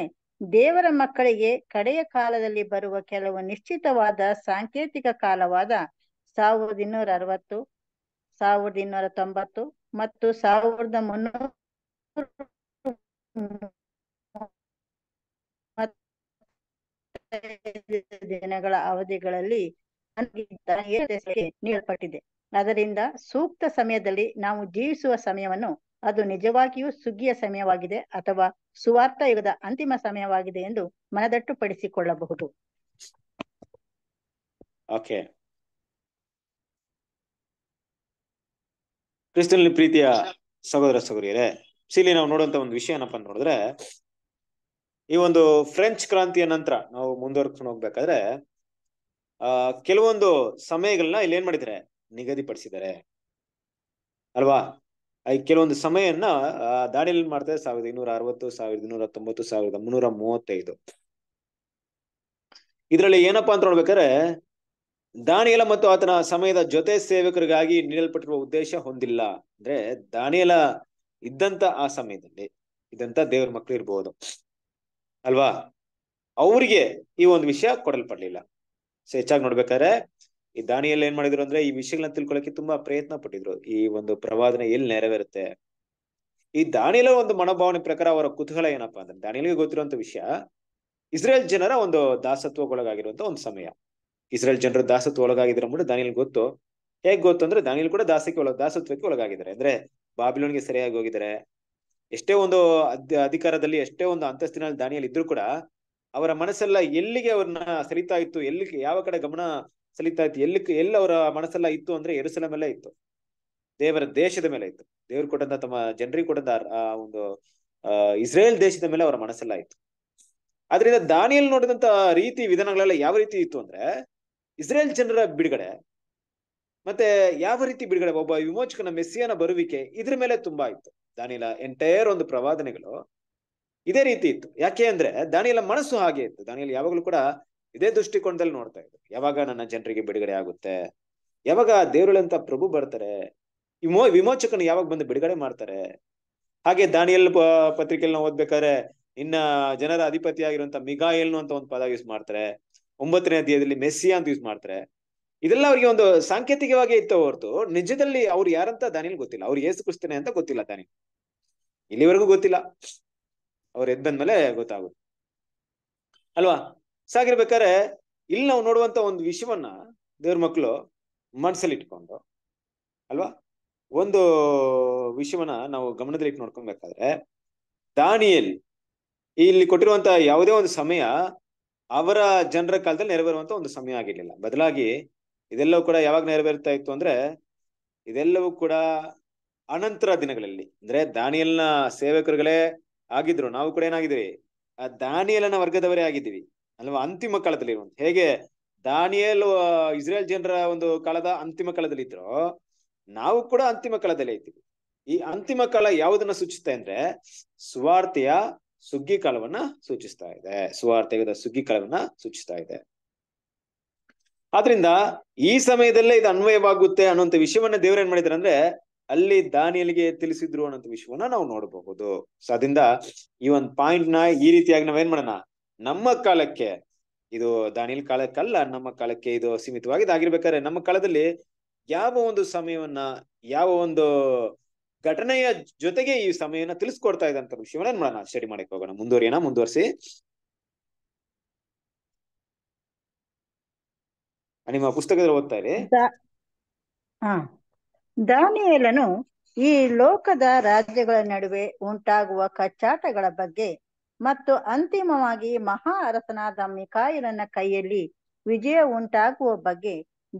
ದೇವರ ಮಕ್ಕಳಿಗೆ ಕಡೆಯ ಕಾಲದಲ್ಲಿ ಬರುವ ಕೆಲವು ನಿಶ್ಚಿತವಾದ ಸಾಂಕೇತಿಕ ಕಾಲವಾದ ಸಾವಿರದ ಇನ್ನೂರ ಅರವತ್ತು ಸಾವಿರದ ಇನ್ನೂರ ತೊಂಬತ್ತು ಮತ್ತು ಸಾವಿರದ ಮುನ್ನೂರು ದಿನಗಳ ಅವಧಿಗಳಲ್ಲಿ ನೀಡಲ್ಪಟ್ಟಿದೆ ಅದರಿಂದ ಸೂಕ್ತ ಸಮಯದಲ್ಲಿ ನಾವು ಜೀವಿಸುವ ಸಮಯವನ್ನು ಅದು ನಿಜವಾಗಿಯೂ ಸುಗ್ಗಿಯ ಸಮಯವಾಗಿದೆ ಅಥವಾ ಸುವಾರ್ಥ ಯುಗದ ಅಂತಿಮ ಸಮಯವಾಗಿದೆ ಎಂದು ಮನದಟ್ಟು ಪಡಿಸಿಕೊಳ್ಳಬಹುದು ಓಕೆ ಪ್ರೀತಿಯ ಸಹೋದರ ಸಹೋದರಿಯರೇ ಇಲ್ಲಿ ನಾವು ನೋಡುವಂತ ಒಂದು ವಿಷಯ ಏನಪ್ಪಾ ನೋಡಿದ್ರೆ ಈ ಒಂದು ಫ್ರೆಂಚ್ ಕ್ರಾಂತಿಯ ನಂತರ ನಾವು ಮುಂದುವರ್ಕೊಂಡು ಹೋಗ್ಬೇಕಾದ್ರೆ ಆ ಕೆಲವೊಂದು ಸಮಯಗಳನ್ನ ಇಲ್ಲಿ ಏನ್ ಮಾಡಿದ್ರೆ ನಿಗದಿಪಡಿಸಿದ್ದಾರೆ ಅಲ್ವಾ ಈ ಕೆಲವೊಂದು ಸಮಯನ್ನ ದಾಳಿಯಲ್ಲಿ ಮಾಡ್ತಾರೆ ಸಾವಿರದ ಇನ್ನೂರ ಅರವತ್ತು ಸಾವಿರದ ಇನ್ನೂರ ತೊಂಬತ್ತು ಸಾವಿರದ ಮುನ್ನೂರ ಮೂವತ್ತೈದು ಇದರಲ್ಲಿ ಏನಪ್ಪಾ ಅಂತ ನೋಡ್ಬೇಕಾದ್ರೆ ದಾನಿಯಲ ಮತ್ತು ಆತನ ಸಮಯದ ಜೊತೆ ಸೇವಕರಿಗಾಗಿ ನೀಡಲ್ಪಟ್ಟಿರುವ ಉದ್ದೇಶ ಹೊಂದಿಲ್ಲ ಅಂದ್ರೆ ದಾನಿಯಲ ಇದ್ದಂತ ಆ ಸಮಯದಲ್ಲಿ ಇದ್ದಂತ ದೇವರ ಮಕ್ಕಳು ಇರ್ಬೋದು ಅಲ್ವಾ ಅವರಿಗೆ ಈ ಒಂದು ವಿಷಯ ಕೊಡಲ್ಪಡ್ಲಿಲ್ಲ ಸೊ ಹೆಚ್ಚಾಗಿ ನೋಡ್ಬೇಕಾದ್ರೆ ಈ ದಾನಿಯಲ್ಲಿ ಏನ್ ಮಾಡಿದ್ರು ಅಂದ್ರೆ ಈ ವಿಷಯಗಳನ್ನ ತಿಳ್ಕೊಳಕ್ಕೆ ತುಂಬಾ ಪ್ರಯತ್ನ ಪಟ್ಟಿದ್ರು ಈ ಒಂದು ಪ್ರವಾದನೆ ಎಲ್ಲಿ ನೆರವೇರುತ್ತೆ ಈ ದಾನಿಯಲ್ಲ ಒಂದು ಮನೋಭಾವನೆ ಪ್ರಕಾರ ಅವರ ಕುತೂಹಲ ಏನಪ್ಪಾ ಅಂದ್ರೆ ದಾನಿಯಲ್ಲಿ ಗೊತ್ತಿರುವಂತ ವಿಷಯ ಇಸ್ರೇಲ್ ಜನರ ಒಂದು ಒಳಗಾಗಿರುವಂತ ಒಂದು ಸಮಯ ಇಸ್ರೇಲ್ ಜನರು ದಾಸತ್ವ ಒಳಗಾಗಿದ್ರ ಮುಂದೆ ದಾನಿಯಲ್ಲಿ ಗೊತ್ತು ಹೇಗ್ ಗೊತ್ತು ಅಂದ್ರೆ ದಾನಿಲ್ ಕೂಡ ದಾಸಕ್ಕೆ ಒಳಗ ದಾಸತ್ವಕ್ಕೆ ಒಳಗಾಗಿದ್ದಾರೆ ಅಂದ್ರೆ ಬಾಬಿಲೋನ್ಗೆ ಸರಿಯಾಗಿ ಹೋಗಿದ್ದಾರೆ ಎಷ್ಟೇ ಒಂದು ಅಧಿಕಾರದಲ್ಲಿ ಎಷ್ಟೇ ಒಂದು ಅಂತಸ್ತಿನಲ್ಲಿ ದಾನಿಯಲ್ಲಿ ಇದ್ರು ಕೂಡ ಅವರ ಮನಸ್ಸೆಲ್ಲ ಎಲ್ಲಿಗೆ ಅವ್ರನ್ನ ಸರಿತಾ ಇತ್ತು ಎಲ್ಲಿಗೆ ಯಾವ ಕಡೆ ಗಮನ ಸಲಿತಾ ಇತ್ತು ಎಲ್ಲಿ ಎಲ್ಲಿ ಅವರ ಮನಸ್ಸೆಲ್ಲ ಇತ್ತು ಅಂದ್ರೆ ಎರಸಲ ಮೇಲೆ ಇತ್ತು ದೇವರ ದೇಶದ ಮೇಲೆ ಇತ್ತು ದೇವ್ರು ಕೊಟ್ಟಂತ ತಮ್ಮ ಜನರಿಗೆ ಕೊಟ್ಟಂತ ಆ ಒಂದು ಇಸ್ರೇಲ್ ದೇಶದ ಮೇಲೆ ಅವರ ಮನಸ್ಸೆಲ್ಲ ಇತ್ತು ಆದ್ರಿಂದ ದಾನಿಯಲ್ಲಿ ನೋಡಿದಂತ ರೀತಿ ವಿಧಾನಗಳೆಲ್ಲ ಯಾವ ರೀತಿ ಇತ್ತು ಅಂದ್ರೆ ಇಸ್ರೇಲ್ ಜನರ ಬಿಡುಗಡೆ ಮತ್ತೆ ಯಾವ ರೀತಿ ಬಿಡುಗಡೆ ಒಬ್ಬ ವಿಮೋಚಕನ ಮೆಸ್ಸಿಯನ ಬರುವಿಕೆ ಇದ್ರ ಮೇಲೆ ತುಂಬಾ ಇತ್ತು ದಾನಿಲ ಎಂಟೈರ್ ಒಂದು ಪ್ರವಾದನೆಗಳು ಇದೇ ರೀತಿ ಇತ್ತು ಯಾಕೆ ಅಂದ್ರೆ ದಾನಿಲ ಮನಸ್ಸು ಹಾಗೆ ಇತ್ತು ದಾನಿಯಲ್ಲಿ ಯಾವಾಗಲೂ ಕೂಡ ಇದೇ ದೃಷ್ಟಿಕೋನದಲ್ಲಿ ನೋಡ್ತಾ ಇದ್ರು ಯಾವಾಗ ನನ್ನ ಜನರಿಗೆ ಬಿಡುಗಡೆ ಆಗುತ್ತೆ ಯಾವಾಗ ದೇವರುಳಂತ ಪ್ರಭು ಬರ್ತಾರೆ ವಿಮೋ ವಿಮೋಚಕನ ಯಾವಾಗ ಬಂದು ಬಿಡುಗಡೆ ಮಾಡ್ತಾರೆ ಹಾಗೆ ದಾನಿಯಲ್ ಪತ್ರಿಕೆಯಲ್ಲಿ ನಾವು ಓದ್ಬೇಕಾದ್ರೆ ಇನ್ನ ಜನರ ಅಧಿಪತಿ ಆಗಿರುವಂತ ಮಿಗಾಯಲ್ನು ಅಂತ ಒಂದು ಪದ ಯೂಸ್ ಮಾಡ್ತಾರೆ ಒಂಬತ್ತನೇ ಅಧ್ಯಾಯದಲ್ಲಿ ಮೆಸ್ಸಿಯಾ ಅಂತ ಯೂಸ್ ಮಾಡ್ತಾರೆ ಇದೆಲ್ಲ ಅವ್ರಿಗೆ ಒಂದು ಸಾಂಕೇತಿಕವಾಗಿ ಇತ್ತು ಹೊರತು ನಿಜದಲ್ಲಿ ಅವ್ರು ಯಾರಂತ ದಾನಿಲ್ ಗೊತ್ತಿಲ್ಲ ಅವ್ರು ಏಸು ಅಂತ ಗೊತ್ತಿಲ್ಲ ದಾನಿ ಇಲ್ಲಿವರೆಗೂ ಗೊತ್ತಿಲ್ಲ ಅವ್ರು ಎದ್ ಬಂದ್ಮೇಲೆ ಗೊತ್ತಾಗುತ್ತೆ ಅಲ್ವಾ ಸಾಗಿರ್ಬೇಕಾದ್ರೆ ಇಲ್ಲಿ ನಾವು ನೋಡುವಂತ ಒಂದು ವಿಷಯವನ್ನ ದೇವ್ರ ಮಕ್ಕಳು ಮನಸ್ಸಲ್ಲಿ ಇಟ್ಕೊಂಡು ಅಲ್ವಾ ಒಂದು ವಿಷಯವನ್ನ ನಾವು ಗಮನದಲ್ಲಿ ಇಟ್ಟು ನೋಡ್ಕೊಬೇಕಾದ್ರೆ ದಾನಿಯಲ್ ಇಲ್ಲಿ ಕೊಟ್ಟಿರುವಂತ ಯಾವುದೇ ಒಂದು ಸಮಯ ಅವರ ಜನರ ಕಾಲದಲ್ಲಿ ನೆರವೇರುವಂತ ಒಂದು ಸಮಯ ಆಗಿರ್ಲಿಲ್ಲ ಬದಲಾಗಿ ಇದೆಲ್ಲವೂ ಕೂಡ ಯಾವಾಗ ನೆರವೇರ್ತಾ ಇತ್ತು ಅಂದ್ರೆ ಇದೆಲ್ಲವೂ ಕೂಡ ಅನಂತರ ದಿನಗಳಲ್ಲಿ ಅಂದ್ರೆ ದಾನಿಯಲ್ನ ಸೇವಕರುಗಳೇ ಆಗಿದ್ರು ನಾವು ಕೂಡ ಏನಾಗಿದ್ದೀವಿ ಆ ದಾನಿಯಲನ ವರ್ಗದವರೇ ಆಗಿದ್ದೀವಿ ಅಲ್ವಾ ಅಂತಿಮ ಕಾಲದಲ್ಲಿ ಹೇಗೆ ದಾನಿಯಲ್ ಇಸ್ರೇಲ್ ಜನರ ಒಂದು ಕಾಲದ ಅಂತಿಮ ಕಾಲದಲ್ಲಿ ಇದ್ರು ನಾವು ಕೂಡ ಅಂತಿಮ ಕಾಲದಲ್ಲಿ ಇದ್ದೀವಿ ಈ ಅಂತಿಮ ಕಾಲ ಯಾವುದನ್ನ ಸೂಚಿಸ್ತಾ ಅಂದ್ರೆ ಸುವಾರ್ತೆಯ ಸುಗ್ಗಿ ಕಾಲವನ್ನ ಸೂಚಿಸ್ತಾ ಇದೆ ಸುವಾರ್ತೆಗದ ಸುಗ್ಗಿ ಕಾಲವನ್ನ ಸೂಚಿಸ್ತಾ ಇದೆ ಆದ್ರಿಂದ ಈ ಸಮಯದಲ್ಲೇ ಇದು ಅನ್ವಯವಾಗುತ್ತೆ ಅನ್ನೋಂಥ ವಿಷಯವನ್ನ ಏನ್ ಮಾಡಿದ್ರ ಅಂದ್ರೆ ಅಲ್ಲಿ ದಾನಿಯಲ್ಲಿಗೆ ತಿಳಿಸಿದ್ರು ಅನ್ನೋಂಥ ವಿಷಯವನ್ನ ನಾವು ನೋಡಬಹುದು ಸೊ ಅದರಿಂದ ಈ ಒಂದು ಪಾಯಿಂಟ್ ನ ಈ ರೀತಿಯಾಗಿ ನಾವೇನ್ ಮಾಡೋಣ ನಮ್ಮ ಕಾಲಕ್ಕೆ ಇದು ದಾನಿಯಲ್ ಕಾಲಕ್ಕಲ್ಲ ನಮ್ಮ ಕಾಲಕ್ಕೆ ಇದು ಆಗಿರ್ಬೇಕಾದ್ರೆ ನಮ್ಮ ಕಾಲದಲ್ಲಿ ಯಾವ ಒಂದು ಸಮಯವನ್ನ ಯಾವ ಒಂದು ಘಟನೆಯ ಜೊತೆಗೆ ಈ ಸಮಯವನ್ನ ತಿಳಿಸ್ಕೊಡ್ತಾ ಇದ್ದಂತ ವಿಷಯವನ್ನ ಮಾಡೋಣ ಸ್ಟಡಿ ಮಾಡಕ್ ಹೋಗೋಣ ಮುಂದುವರಿಯೋಣ ಮುಂದುವರಿಸಿ ನಿಮ್ಮ ಪುಸ್ತಕದಲ್ಲಿ ಓದ್ತಾರೆ ದಾನಿಯೇಲನು ಈ ಲೋಕದ ರಾಜ್ಯಗಳ ನಡುವೆ ಉಂಟಾಗುವ ಕಚ್ಚಾಟಗಳ ಬಗ್ಗೆ ಮತ್ತು ಅಂತಿಮವಾಗಿ ಮಹಾ ಅರಸನಾದ ಮಿಕಾಯಿಲನ ಕೈಯಲ್ಲಿ ವಿಜಯ ಉಂಟಾಗುವ ಬಗ್ಗೆ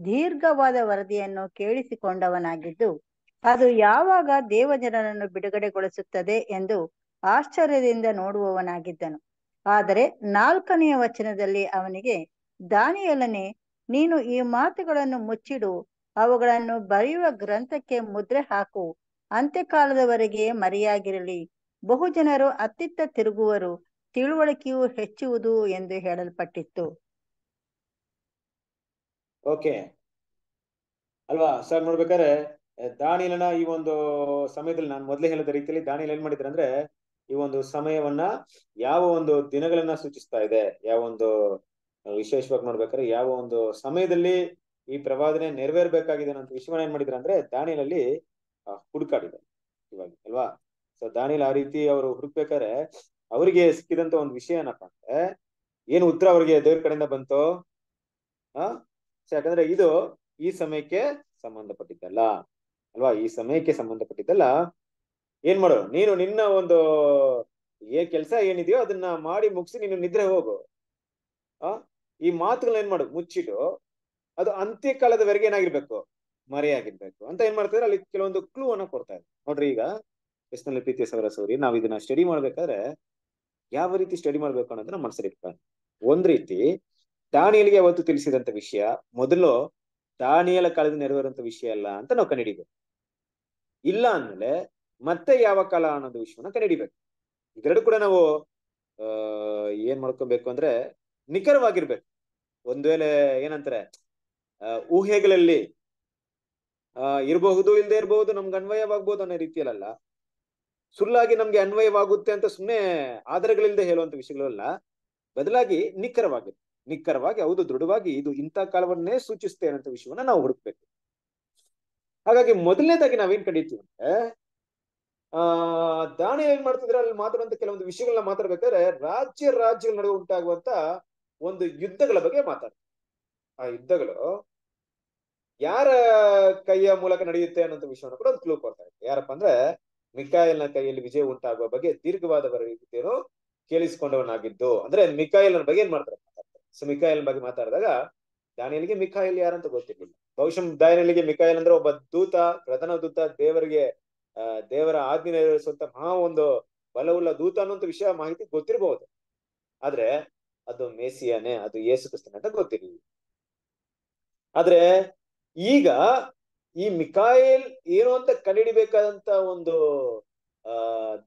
ದೀರ್ಘವಾದ ವರದಿಯನ್ನು ಕೇಳಿಸಿಕೊಂಡವನಾಗಿದ್ದು ಅದು ಯಾವಾಗ ದೇವಜನರನ್ನು ಬಿಡುಗಡೆಗೊಳಿಸುತ್ತದೆ ಎಂದು ಆಶ್ಚರ್ಯದಿಂದ ನೋಡುವವನಾಗಿದ್ದನು ಆದರೆ ನಾಲ್ಕನೆಯ ವಚನದಲ್ಲಿ ಅವನಿಗೆ ದಾನಿಯಲನೇ ನೀನು ಈ ಮಾತುಗಳನ್ನು ಮುಚ್ಚಿಡು ಅವುಗಳನ್ನು ಬರೆಯುವ ಗ್ರಂಥಕ್ಕೆ ಮುದ್ರೆ ಹಾಕು ಅಂತ್ಯಕಾಲದವರೆಗೆ ಮರೆಯಾಗಿರಲಿ ಬಹುಜನರು ಅತ್ತಿತ್ತ ತಿರುಗುವರು ತಿಳುವಳಿಕೆಯು ಹೆಚ್ಚುವುದು ಎಂದು ಹೇಳಲ್ಪಟ್ಟಿತ್ತು ಓಕೆ ಅಲ್ವಾ ಸರ್ ನೋಡ್ಬೇಕಾದ್ರೆ ದಾನಿಲನ ಈ ಒಂದು ಸಮಯದಲ್ಲಿ ನಾನು ಮೊದಲೇ ಹೇಳಿದ ರೀತಿಯಲ್ಲಿ ದಾನಿಲ್ ಏನ್ ಮಾಡಿದ್ರೆ ಅಂದ್ರೆ ಈ ಒಂದು ಸಮಯವನ್ನ ಯಾವ ಒಂದು ದಿನಗಳನ್ನ ಸೂಚಿಸ್ತಾ ಇದೆ ಯಾವ ಒಂದು ವಿಶೇಷವಾಗಿ ನೋಡ್ಬೇಕಾದ್ರೆ ಯಾವ ಒಂದು ಸಮಯದಲ್ಲಿ ಈ ಪ್ರವಾದನೆ ನೆರವೇರ್ಬೇಕಾಗಿದೆ ಅಂತ ವಿಷಯವನ್ನ ಏನ್ ಮಾಡಿದ್ರ ಅಂದ್ರೆ ದಾನಿಲಲ್ಲಿ ಹುಡುಕಾಡಿದೆ ಇವಾಗ ಅಲ್ವಾ ಸೊ ದಾನಿಲ್ ಆ ರೀತಿ ಅವರು ಹುಡುಕ್ಬೇಕಾದ್ರೆ ಅವರಿಗೆ ಸಿಕ್ಕಿದಂತ ಒಂದು ವಿಷಯ ಏನಪ್ಪಾ ಅಂದ್ರೆ ಏನು ಉತ್ತರ ಅವ್ರಿಗೆ ದೇವ್ರ ಕಡೆಯಿಂದ ಬಂತು ಆ ಯಾಕಂದ್ರೆ ಇದು ಈ ಸಮಯಕ್ಕೆ ಸಂಬಂಧಪಟ್ಟಿದ್ದಲ್ಲ ಅಲ್ವಾ ಈ ಸಮಯಕ್ಕೆ ಸಂಬಂಧಪಟ್ಟಿದ್ದಲ್ಲ ಏನ್ ಮಾಡೋ ನೀನು ನಿನ್ನ ಒಂದು ಏ ಕೆಲಸ ಏನಿದೆಯೋ ಅದನ್ನ ಮಾಡಿ ಮುಗಿಸಿ ನೀನು ನಿದ್ರೆ ಹೋಗು ಆ ಈ ಮಾತುಗಳನ್ನ ಏನ್ ಮಾಡೋದು ಮುಚ್ಚಿಟ್ಟು ಅದು ಅಂತ್ಯಕಾಲದವರೆಗೆ ಏನಾಗಿರ್ಬೇಕು ಮರೆಯಾಗಿರ್ಬೇಕು ಅಂತ ಏನ್ ಮಾಡ್ತಿದ್ರೆ ಅಲ್ಲಿ ಕೆಲವೊಂದು ಕ್ಲೂ ಅನ್ನ ಕೊಡ್ತಾ ಇದ್ದಾರೆ ನೋಡ್ರಿ ಈಗ ಎಸ್ನಲ್ಲಿ ಪ್ರೀತಿಯ ಸವರ ಸೌರಿ ನಾವು ಇದನ್ನ ಸ್ಟಡಿ ಮಾಡ್ಬೇಕಾದ್ರೆ ಯಾವ ರೀತಿ ಸ್ಟಡಿ ಮಾಡ್ಬೇಕು ಅನ್ನೋದನ್ನ ಮನಸ್ಸಲ್ಲಿ ಒಂದ್ ರೀತಿ ದಾನಿಯಲ್ಲಿಗೆ ಯಾವತ್ತು ತಿಳಿಸಿದಂತ ವಿಷಯ ಮೊದಲು ದಾನಿಯಲ ಕಾಲದ ನೆರವೇರುವಂತ ವಿಷಯ ಅಲ್ಲ ಅಂತ ನಾವು ಕಂಡಿಡಿಬೇಕು ಇಲ್ಲ ಅಂದ್ಮೇಲೆ ಮತ್ತೆ ಯಾವ ಕಾಲ ಅನ್ನೋದು ವಿಷಯವನ್ನ ಕಂಡಿಡಿಬೇಕು ಇದೆರಡು ಕೂಡ ನಾವು ಏನ್ ಮಾಡ್ಕೊಬೇಕು ಅಂದ್ರೆ ನಿಖರವಾಗಿರ್ಬೇಕು ಒಂದ್ ವೇಳೆ ಏನಂತಾರೆ ಊಹೆಗಳಲ್ಲಿ ಇರಬಹುದು ಇಲ್ಲದೆ ಇರಬಹುದು ನಮ್ಗೆ ಅನ್ವಯವಾಗಬಹುದು ಅನ್ನೋ ರೀತಿಯಲ್ಲ ಸುಳ್ಳಾಗಿ ನಮ್ಗೆ ಅನ್ವಯವಾಗುತ್ತೆ ಅಂತ ಸುಮ್ಮನೆ ಆಧಾರಗಳಿಲ್ಲದೆ ಹೇಳುವಂತ ವಿಷಯಗಳಲ್ಲ ಬದಲಾಗಿ ನಿಖರವಾಗಿ ನಿಖರವಾಗಿ ಹೌದು ದೃಢವಾಗಿ ಇದು ಇಂಥ ಕಾಲವನ್ನೇ ಸೂಚಿಸುತ್ತೆ ಅನ್ನೋ ವಿಷಯವನ್ನ ನಾವು ಹುಡುಕ್ಬೇಕು ಹಾಗಾಗಿ ಮೊದಲನೇದಾಗಿ ನಾವೇನ್ ಕಂಡಿತೀವಿ ಅಂದ್ರೆ ಆ ದಾನಿ ಏನ್ ಮಾಡ್ತಿದ್ರೆ ಅಲ್ಲಿ ಮಾತಾಡುವಂತ ಕೆಲವೊಂದು ವಿಷಯಗಳನ್ನ ಮಾತಾಡ್ಬೇಕಾದ್ರೆ ರಾಜ್ಯ ರಾಜ್ಯಗಳ ನಡುವೆ ಉಂಟಾಗುವಂತ ಒಂದು ಯುದ್ಧಗಳ ಬಗ್ಗೆ ಮಾತಾಡ್ತಾರೆ ಆ ಯುದ್ಧಗಳು ಯಾರ ಕೈಯ ಮೂಲಕ ನಡೆಯುತ್ತೆ ಅನ್ನೋ ವಿಷಯವನ್ನು ಕೂಡ ಒಂದು ಕ್ಲೂ ಕೊಡ್ತಾ ಇದೆ ಯಾರಪ್ಪ ಅಂದ್ರೆ ಮಿಕಾಯಿಲ್ನ ಕೈಯಲ್ಲಿ ವಿಜಯ ಉಂಟಾಗುವ ಬಗ್ಗೆ ದೀರ್ಘವಾದ ಬರೆಯುತ್ತೇನು ಕೇಳಿಸಿಕೊಂಡವನಾಗಿದ್ದು ಅಂದ್ರೆ ಮಿಕಾಯಲ್ನ ಬಗ್ಗೆ ಏನ್ ಮಾಡ್ತಾರೆ ಸೊ ಮಿಕಾಯಿಲ್ ಬಗ್ಗೆ ಮಾತಾಡಿದಾಗ ದಾನಿಯಲ್ಗೆ ಯಾರು ಯಾರಂತ ಗೊತ್ತಿರ್ಲಿಲ್ಲ ಬಹುಶಃ ದಾನಿಯಲ್ಲಿಗೆ ಮಿಕಾಯಿಲ್ ಅಂದ್ರೆ ಒಬ್ಬ ದೂತ ಪ್ರಧಾನ ದೂತ ದೇವರಿಗೆ ದೇವರ ಆಜ್ಞೆ ನೆರವೇರಿಸುವಂತ ಮಹಾ ಒಂದು ಬಲವುಳ್ಳ ದೂತ ಅನ್ನೋಂಥ ವಿಷಯ ಮಾಹಿತಿ ಗೊತ್ತಿರಬಹುದು ಆದ್ರೆ ಅದು ಮೇಸಿಯಾನೆ ಅದು ಯೇಸು ಕ್ರಿಸ್ತನ ಅಂತ ಗೊತ್ತಿಲ್ಲ ಆದ್ರೆ ಈಗ ಈ ಮಿಕಾಯಿಲ್ ಏನು ಅಂತ ಕಂಡಿಡಿಬೇಕಾದಂತ ಒಂದು ಆ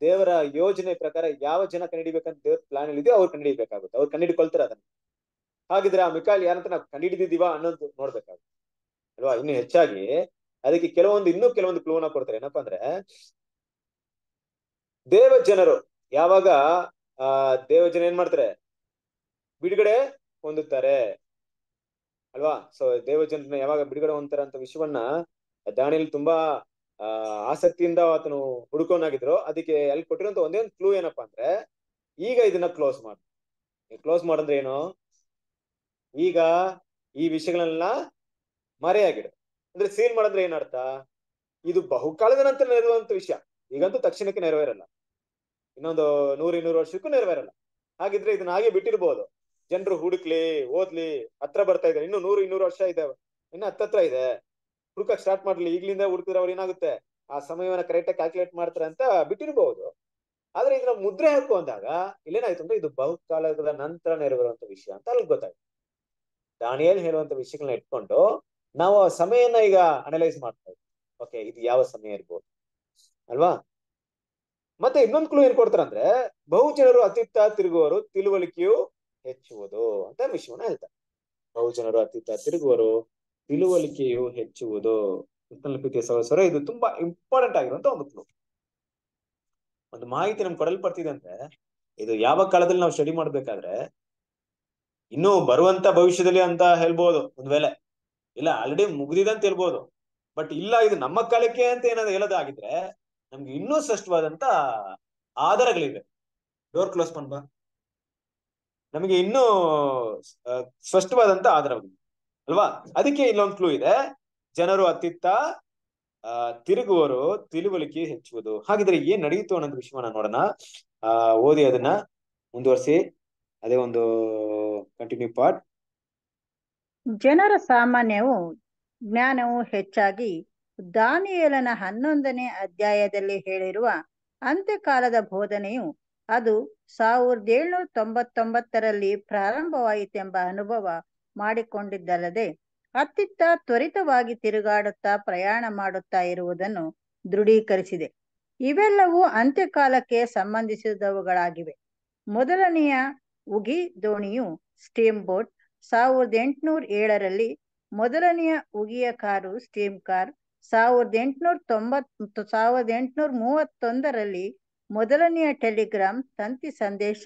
ದೇವರ ಯೋಜನೆ ಪ್ರಕಾರ ಯಾವ ಜನ ಕಂಡಿಡಿಬೇಕಂತ ದೇವ್ರ ಪ್ಲಾನ್ ಇದೆಯೋ ಅವ್ರು ಕಂಡಿಡಿಬೇಕಾಗುತ್ತೆ ಅವ್ರು ಕಂಡಿಡ್ಕೊಳ್ತಾರೆ ಅದನ್ನ ಹಾಗಿದ್ರೆ ಆ ಮಿಕಾಯಿಲ್ ಯಾರಂತ ನಾವು ಕಂಡಿಡಿದಿದೀವ ಅನ್ನೋದು ನೋಡ್ಬೇಕಾಗುತ್ತೆ ಅಲ್ವಾ ಇನ್ನು ಹೆಚ್ಚಾಗಿ ಅದಕ್ಕೆ ಕೆಲವೊಂದು ಇನ್ನೂ ಕೆಲವೊಂದು ಕ್ಲೂನ ಕೊಡ್ತಾರೆ ಏನಪ್ಪಾ ಅಂದ್ರೆ ದೇವ ಜನರು ಯಾವಾಗ ಆ ದೇವ ಜನ ಏನ್ ಮಾಡ್ತಾರೆ ಬಿಡುಗಡೆ ಹೊಂದುತ್ತಾರೆ ಅಲ್ವಾ ಸೊ ದೇವಜನ ಯಾವಾಗ ಬಿಡುಗಡೆ ಹೊಂದ್ತಾರೆ ಅಂತ ವಿಷಯವನ್ನ ದಾನಿಯಲ್ಲಿ ತುಂಬಾ ಆಸಕ್ತಿಯಿಂದ ಆತನು ಹುಡ್ಕೊಂಡಾಗಿದ್ರು ಅದಕ್ಕೆ ಅಲ್ಲಿ ಕೊಟ್ಟಿರೋ ಒಂದೇ ಒಂದು ಕ್ಲೂ ಏನಪ್ಪಾ ಅಂದ್ರೆ ಈಗ ಇದನ್ನ ಕ್ಲೋಸ್ ಮಾಡಿ ಕ್ಲೋಸ್ ಮಾಡಂದ್ರೆ ಏನು ಈಗ ಈ ವಿಷಯಗಳನ್ನ ಮರೆಯಾಗಿಡು ಅಂದ್ರೆ ಸೀಲ್ ಮಾಡಂದ್ರೆ ಅರ್ಥ ಇದು ಬಹುಕಾಲದ ನಂತರ ನೆರವಂತ ವಿಷಯ ಈಗಂತೂ ತಕ್ಷಣಕ್ಕೆ ನೆರವೇರಲ್ಲ ಇನ್ನೊಂದು ನೂರ ಇನ್ನೂರು ವರ್ಷಕ್ಕೂ ನೆರವೇರಲ್ಲ ಹಾಗಿದ್ರೆ ಇದನ್ನ ಹಾಗೆ ಬಿಟ್ಟಿರ್ಬೋದು ಜನರು ಹುಡುಕ್ಲಿ ಓದ್ಲಿ ಹತ್ರ ಬರ್ತಾ ಇದ್ದಾರೆ ಇನ್ನು ನೂರು ಇನ್ನೂರು ವರ್ಷ ಇದೆ ಇನ್ನು ಹತ್ತತ್ರ ಇದೆ ಹುಡುಕಕ್ ಸ್ಟಾರ್ಟ್ ಮಾಡ್ಲಿ ಈಗ್ಲಿಂದ ಹುಡುಕಿದ್ರೆ ಅವ್ರು ಏನಾಗುತ್ತೆ ಆ ಸಮಯವನ್ನ ಕರೆಕ್ಟ್ ಆಗಿ ಕ್ಯಾಲ್ಕುಲೇಟ್ ಮಾಡ್ತಾರೆ ಅಂತ ಬಿಟ್ಟಿರ್ಬಹುದು ಆದ್ರೆ ಇದ್ರ ಮುದ್ರೆ ಹಾಕು ಅಂದಾಗ ಇಲ್ಲೇನಾಯ್ತು ಅಂದ್ರೆ ಇದು ಬಹುಕಾಲದ ನಂತರ ನೆರವೇರುವಂತ ವಿಷಯ ಅಂತ ಅಲ್ಲಿ ಗೊತ್ತಾಯ್ತು ದಾನಿಯಲ್ ಹೇಳುವಂತ ವಿಷಯಗಳನ್ನ ಇಟ್ಕೊಂಡು ನಾವು ಆ ಸಮಯನ ಈಗ ಅನಲೈಸ್ ಮಾಡ್ತಾ ಇದ್ವಿ ಓಕೆ ಇದು ಯಾವ ಸಮಯ ಇರ್ಬೋದು ಅಲ್ವಾ ಮತ್ತೆ ಇನ್ನೊಂದು ಕ್ಲೂ ಏನ್ ಕೊಡ್ತಾರಂದ್ರೆ ಬಹು ಜನರು ಅತಿತ್ತ ತಿರುಗುವರು ತಿಳುವಳಿಕೆಯು ಹೆಚ್ಚುವುದು ಅಂತ ವಿಷಯವನ್ನ ಹೇಳ್ತಾರೆ ಬಹುಜನರು ಅತೀತ ತಿರುಗುವರು ತಿಳುವಳಿಕೆಯು ಹೆಚ್ಚುವುದು ಪ್ರೀತಿಯ ಸವಸರ ಇದು ತುಂಬಾ ಇಂಪಾರ್ಟೆಂಟ್ ಆಗಿರುವಂತ ಒಂದು ಕ್ಲೂ ಒಂದು ಮಾಹಿತಿ ನಮ್ಗೆ ಕೊಡಲ್ಪಡ್ತಿದೆ ಅಂದ್ರೆ ಇದು ಯಾವ ಕಾಲದಲ್ಲಿ ನಾವು ಸ್ಟಡಿ ಮಾಡ್ಬೇಕಾದ್ರೆ ಇನ್ನು ಬರುವಂತ ಭವಿಷ್ಯದಲ್ಲಿ ಅಂತ ಹೇಳ್ಬೋದು ಒಂದ್ ವೇಳೆ ಇಲ್ಲ ಆಲ್ರೆಡಿ ಮುಗ್ದಿದೆ ಅಂತ ಹೇಳ್ಬೋದು ಬಟ್ ಇಲ್ಲ ಇದು ನಮ್ಮ ಕಾಲಕ್ಕೆ ಅಂತ ಏನಾದ್ರು ಹೇಳೋದಾಗಿದ್ರೆ ನಮ್ಗೆ ಇನ್ನೂ ಸ್ಪಷ್ಟವಾದಂತ ಆಧಾರಗಳಿವೆ ಡೋರ್ ಕ್ಲೋಸ್ ಮಾಡ್ಬಾ ನಮಗೆ ಇನ್ನೂ ಸ್ಪಷ್ಟವಾದಂತ ಆಧಾರವಾಗಿದೆ ಅಲ್ವಾ ಅದಕ್ಕೆ ಇಲ್ಲೊಂದು ಕ್ಲೂ ಇದೆ ಜನರು ಅತ್ತಿತ್ತ ತಿರುಗುವರು ತಿಳುವಳಿಕೆ ಹೆಚ್ಚುವುದು ಹಾಗಿದ್ರೆ ಏನ್ ನಡೆಯಿತು ಅನ್ನೋದು ವಿಷಯವನ್ನು ನೋಡೋಣ ಆ ಓದಿ ಅದನ್ನ ಮುಂದುವರಿಸಿ ಅದೇ ಒಂದು ಕಂಟಿನ್ಯೂ ಪಾರ್ಟ್ ಜನರ ಸಾಮಾನ್ಯವು ಜ್ಞಾನವು ಹೆಚ್ಚಾಗಿ ದಾನಿಯೇಲನ ಹನ್ನೊಂದನೇ ಅಧ್ಯಾಯದಲ್ಲಿ ಹೇಳಿರುವ ಅಂತ್ಯಕಾಲದ ಬೋಧನೆಯು ಅದು ಸಾವಿರದ ಏಳ್ನೂರ ತೊಂಬತ್ತೊಂಬತ್ತರಲ್ಲಿ ಪ್ರಾರಂಭವಾಯಿತೆಂಬ ಅನುಭವ ಮಾಡಿಕೊಂಡಿದ್ದಲ್ಲದೆ ಅತ್ತಿತ್ತ ತ್ವರಿತವಾಗಿ ತಿರುಗಾಡುತ್ತಾ ಪ್ರಯಾಣ ಮಾಡುತ್ತಾ ಇರುವುದನ್ನು ದೃಢೀಕರಿಸಿದೆ ಇವೆಲ್ಲವೂ ಅಂತ್ಯಕಾಲಕ್ಕೆ ಸಂಬಂಧಿಸಿದವುಗಳಾಗಿವೆ ಮೊದಲನೆಯ ಉಗಿ ದೋಣಿಯು ಸ್ಟೀಮ್ ಬೋಟ್ ಸಾವಿರದ ಎಂಟುನೂರ ಏಳರಲ್ಲಿ ಮೊದಲನೆಯ ಉಗಿಯ ಕಾರು ಸ್ಟೀಮ್ ಕಾರ್ ಸಾವಿರದ ಎಂಟುನೂರ ತೊಂಬತ್ ಸಾವಿರದ ಎಂಟುನೂರ ಮೂವತ್ತೊಂದರಲ್ಲಿ ಮೊದಲನೆಯ ಟೆಲಿಗ್ರಾಮ್ ತಂತಿ ಸಂದೇಶ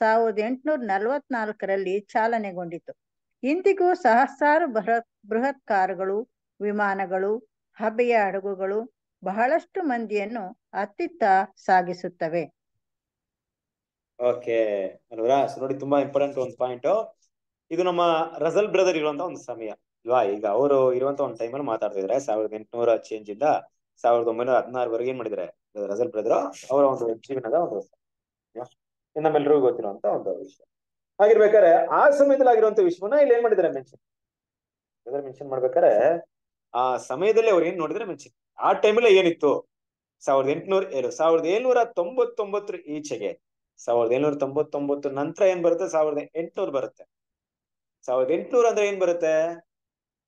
ಸಾವಿರದ ಎಂಟುನೂರ ನಲವತ್ನಾಲ್ಕರಲ್ಲಿ ಚಾಲನೆಗೊಂಡಿತು ಇಂದಿಗೂ ಸಹಸ್ರಾರು ಬೃಹತ್ ಬೃಹತ್ ಕಾರುಗಳು ವಿಮಾನಗಳು ಹಬೆಯ ಹಡಗುಗಳು ಬಹಳಷ್ಟು ಮಂದಿಯನ್ನು ಅತ್ತಿತ್ತ ಸಾಗಿಸುತ್ತವೆ ಓಕೆ ನೋಡಿ ತುಂಬಾ ಇಂಪಾರ್ಟೆಂಟ್ ಒಂದು ಪಾಯಿಂಟ್ ಇದು ನಮ್ಮ ರಸಲ್ ಬ್ರದರ್ ಇರುವಂತ ಒಂದು ಸಮಯ ಇಲ್ವಾ ಈಗ ಅವರು ಇರುವಂತ ಒಂದು ಟೈಮ್ ಅಲ್ಲಿ ಮಾತಾಡ್ತಿದ್ರೆ ಸಾವಿರದ ಎಂಟುನೂರ ಚೇಂಜ್ ಇಂದ ಸಾವಿರದ ಒಂಬೈನೂರ ವರೆಗೆ ಏನ್ ಮಾಡಿದ್ರೆ ರಜಲ್ ಬ್ರದರ್ ಅವರ ಒಂದು ಜೀವನದ ಒಂದು ನಮ್ಮೆಲ್ಲರಿಗೂ ಗೊತ್ತಿರುವಂತ ಒಂದು ವಿಷಯ ಹಾಗಿರ್ಬೇಕಾದ್ರೆ ಆ ಸಮಯದಲ್ಲಿ ಆಗಿರುವಂತ ವಿಷಯವನ್ನ ಇಲ್ಲಿ ಏನ್ ಮಾಡಿದ್ದಾರೆ ಮೆನ್ಷನ್ ಮೆನ್ಷನ್ ಮಾಡ್ಬೇಕಾರೆ ಆ ಸಮಯದಲ್ಲಿ ಅವ್ರು ಏನ್ ನೋಡಿದ್ರೆ ಮೆನ್ಷನ್ ಆ ಟೈಮಲ್ಲಿ ಏನಿತ್ತು ಸಾವಿರದ ಎಂಟುನೂರ ಏಳು ಸಾವಿರದ ಏಳ್ನೂರ ತೊಂಬತ್ತೊಂಬತ್ತರ ಈಚೆಗೆ ಸಾವಿರದ ಏಳ್ನೂರ ತೊಂಬತ್ತೊಂಬತ್ತು ನಂತರ ಏನ್ ಬರುತ್ತೆ ಸಾವಿರದ ಎಂಟುನೂರು ಬರುತ್ತೆ ಸಾವಿರದ ಎಂಟುನೂರ ಅಂದ್ರೆ ಏನ್ ಬರುತ್ತೆ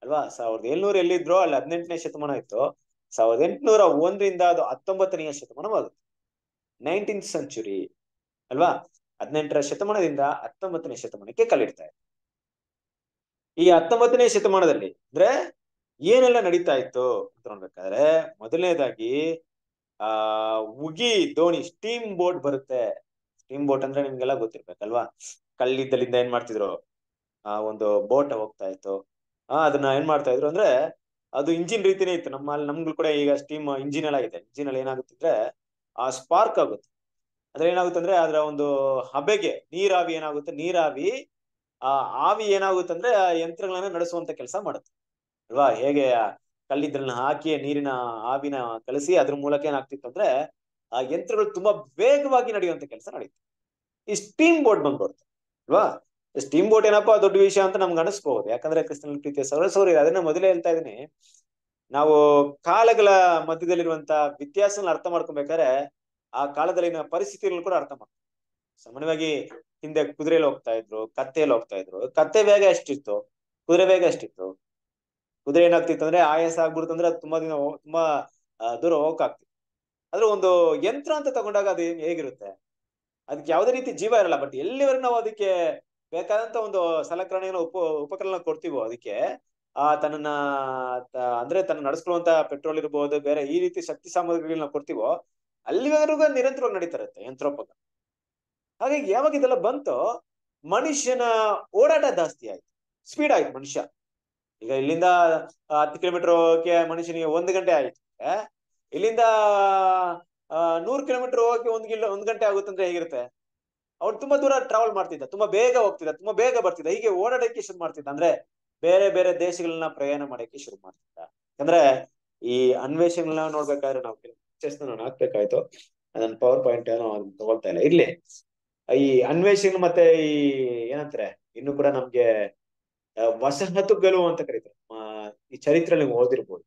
ಅಲ್ವಾ ಸಾವಿರದ ಏಳ್ನೂರ ಎಲ್ಲಿದ್ರು ಅಲ್ಲಿ ಹದಿನೆಂಟನೇ ಶತಮಾನ ಇತ್ತು ಸಾವಿರದ ಎಂಟುನೂರ ಒಂದರಿಂದ ಅದು ಹತ್ತೊಂಬತ್ತನೆಯ ಶತಮಾನವಾಗುತ್ತೆ ನೈನ್ಟೀನ್ ಸೆಂಚುರಿ ಅಲ್ವಾ ಹದಿನೆಂಟರ ಶತಮಾನದಿಂದ ಹತ್ತೊಂಬತ್ತನೇ ಶತಮಾನಕ್ಕೆ ಕಲಿಡ್ತಾ ಇದೆ ಈ ಹತ್ತೊಂಬತ್ತನೇ ಶತಮಾನದಲ್ಲಿ ಅಂದ್ರೆ ಏನೆಲ್ಲ ನಡೀತಾ ಇತ್ತು ಅಂತ ನೋಡ್ಬೇಕಾದ್ರೆ ಮೊದಲನೇದಾಗಿ ಆ ಉಗಿ ದೋಣಿ ಸ್ಟೀಮ್ ಬೋಟ್ ಬರುತ್ತೆ ಸ್ಟೀಮ್ ಬೋಟ್ ಅಂದ್ರೆ ನಿಮ್ಗೆಲ್ಲ ಗೊತ್ತಿರ್ಬೇಕಲ್ವಾ ಕಲ್ಲಿದ್ದಲಿಂದ ಏನ್ ಮಾಡ್ತಿದ್ರು ಆ ಒಂದು ಬೋಟ್ ಹೋಗ್ತಾ ಇತ್ತು ಆ ಅದನ್ನ ಏನ್ ಮಾಡ್ತಾ ಇದ್ರು ಅಂದ್ರೆ ಅದು ಇಂಜಿನ್ ರೀತಿನೇ ಇತ್ತು ನಮ್ಮಲ್ಲಿ ನಮ್ಗೂ ಕೂಡ ಈಗ ಸ್ಟೀಮ್ ಇಂಜಿನ್ ಎಲ್ಲ ಇದೆ ಇಂಜಿನ್ ಅಲ್ಲಿ ಏನಾಗುತ್ತಿದ್ರೆ ಆ ಸ್ಪಾರ್ಕ್ ಆಗುತ್ತೆ ಅದ್ರ ಏನಾಗುತ್ತೆ ಅಂದ್ರೆ ಅದರ ಒಂದು ಹಬೆಗೆ ನೀರಾವಿ ಏನಾಗುತ್ತೆ ನೀರಾವಿ ಆ ಆವಿ ಏನಾಗುತ್ತೆ ಅಂದ್ರೆ ಆ ಯಂತ್ರಗಳನ್ನ ನಡೆಸುವಂತ ಕೆಲಸ ಮಾಡುತ್ತೆ ಅಲ್ವಾ ಹೇಗೆ ಕಲ್ಲಿದ್ರನ್ನ ಹಾಕಿ ನೀರಿನ ಆವಿನ ಕಲಸಿ ಅದ್ರ ಮೂಲಕ ಏನಾಗ್ತಿತ್ತು ಅಂದ್ರೆ ಆ ಯಂತ್ರಗಳು ತುಂಬಾ ವೇಗವಾಗಿ ನಡೆಯುವಂತ ಕೆಲಸ ನಡೆಯುತ್ತೆ ಈ ಸ್ಟೀಮ್ ಬೋರ್ಡ್ ಬಂದ್ಬಿಡುತ್ತೆ ಅಲ್ವಾ ಸ್ಟೀಮ್ ಬೋಟ್ ಏನಪ್ಪಾ ದೊಡ್ಡ ವಿಷಯ ಅಂತ ನಮ್ಗೆ ಅನಿಸ್ಬಹುದು ಯಾಕಂದ್ರೆ ಕೃಷ್ಣ ಪ್ರೀತಿಯ ಸರಸವರು ಅದನ್ನ ಮೊದಲೇ ಹೇಳ್ತಾ ಇದ್ದೀನಿ ನಾವು ಕಾಲಗಳ ಮಧ್ಯದಲ್ಲಿರುವಂತಹ ವ್ಯತ್ಯಾಸ ಅರ್ಥ ಮಾಡ್ಕೊಬೇಕಾದ್ರೆ ಆ ಕಾಲದಲ್ಲಿನ ಪರಿಸ್ಥಿತಿಗಳು ಕೂಡ ಅರ್ಥ ಮಾಡ್ತಾರೆ ಸಾಮಾನ್ಯವಾಗಿ ಹಿಂದೆ ಕುದುರೆಯಲ್ಲಿ ಹೋಗ್ತಾ ಇದ್ರು ಕತ್ತೆಯಲ್ಲಿ ಹೋಗ್ತಾ ಇದ್ರು ಕತ್ತೆ ಬೇಗ ಎಷ್ಟಿತ್ತು ಕುದುರೆ ಬೇಗ ಎಷ್ಟಿತ್ತು ಕುದುರೆ ಏನಾಗ್ತಿತ್ತು ಅಂದ್ರೆ ಆಯಾಸ ಆಗ್ಬಿಡ್ತು ಅಂದ್ರೆ ಅದು ತುಂಬಾ ದಿನ ತುಂಬಾ ದೂರ ಆಗ್ತಿತ್ತು ಆದ್ರೆ ಒಂದು ಯಂತ್ರ ಅಂತ ತಗೊಂಡಾಗ ಅದು ಹೇಗಿರುತ್ತೆ ಅದಕ್ಕೆ ಯಾವುದೇ ರೀತಿ ಜೀವ ಇರಲ್ಲ ಬಟ್ ಎಲ್ಲಿವರೆಗೂ ನಾವು ಅದಕ್ಕೆ ಬೇಕಾದಂತ ಒಂದು ಸಲಕರಣೆ ಉಪ ಉಪಕರಣ ಕೊಡ್ತೀವೋ ಅದಕ್ಕೆ ಆ ತನ್ನ ಅಂದ್ರೆ ತನ್ನ ನಡೆಸ್ಕೊಳ್ಳುವಂತ ಪೆಟ್ರೋಲ್ ಇರ್ಬೋದು ಬೇರೆ ಈ ರೀತಿ ಶಕ್ತಿ ಸಾಮಗ್ರಿಗಳನ್ನ ಕೊಡ್ತೀವೋ ಅಲ್ಲಿವರೆಗೂ ನಿರಂತರವಾಗಿ ನಡೀತಾ ಇರುತ್ತೆ ಹಾಗಾಗಿ ಯಾವಾಗ ಇದೆಲ್ಲ ಬಂತೋ ಮನುಷ್ಯನ ಓಡಾಟ ಜಾಸ್ತಿ ಆಯ್ತು ಸ್ಪೀಡ್ ಆಯ್ತು ಮನುಷ್ಯ ಈಗ ಇಲ್ಲಿಂದ ಹತ್ತು ಕಿಲೋಮೀಟರ್ ಮನುಷ್ಯನಿಗೆ ಒಂದು ಗಂಟೆ ಆಯ್ತು ಇಲ್ಲಿಂದ ನೂರು ಕಿಲೋಮೀಟರ್ ಹೋಗೋಕೆ ಒಂದು ಗಂಟೆ ಆಗುತ್ತೆ ಅಂದ್ರೆ ಹೇಗಿರುತ್ತೆ ಅವ್ರು ತುಂಬಾ ದೂರ ಟ್ರಾವೆಲ್ ಮಾಡ್ತಿದ್ದ ತುಂಬಾ ಬೇಗ ಹೋಗ್ತಿದ್ದ ತುಂಬಾ ಬೇಗ ಬರ್ತಿದ್ದ ಹೀಗೆ ಓಡಾಡಕ್ಕೆ ಶುರು ಮಾಡ್ತಿದ್ದ ಅಂದ್ರೆ ಬೇರೆ ಬೇರೆ ದೇಶಗಳನ್ನ ಪ್ರಯಾಣ ಮಾಡಕ್ಕೆ ಶುರು ಮಾಡ್ತಿದ್ದ ಯಾಕಂದ್ರೆ ಈ ಅನ್ವೇಷಣೆಗಳನ್ನ ನೋಡ್ಬೇಕಾದ್ರೆ ನಾವು ಕೆಲವು ನಾನು ಹಾಕ್ಬೇಕಾಯ್ತು ನನ್ನ ಪವರ್ ಪಾಯಿಂಟ್ ಏನೋ ಅದನ್ನ ತಗೊಳ್ತಾ ಇಲ್ಲ ಇರ್ಲಿ ಈ ಅನ್ವೇಷಣೆ ಮತ್ತೆ ಈ ಏನಂತಾರೆ ಇನ್ನು ಕೂಡ ನಮ್ಗೆ ವಸಹತುಗಳು ಅಂತ ಕರೀತಾರೆ ಈ ಚರಿತ್ರೆ ನೀವು ಓದಿರ್ಬೋದು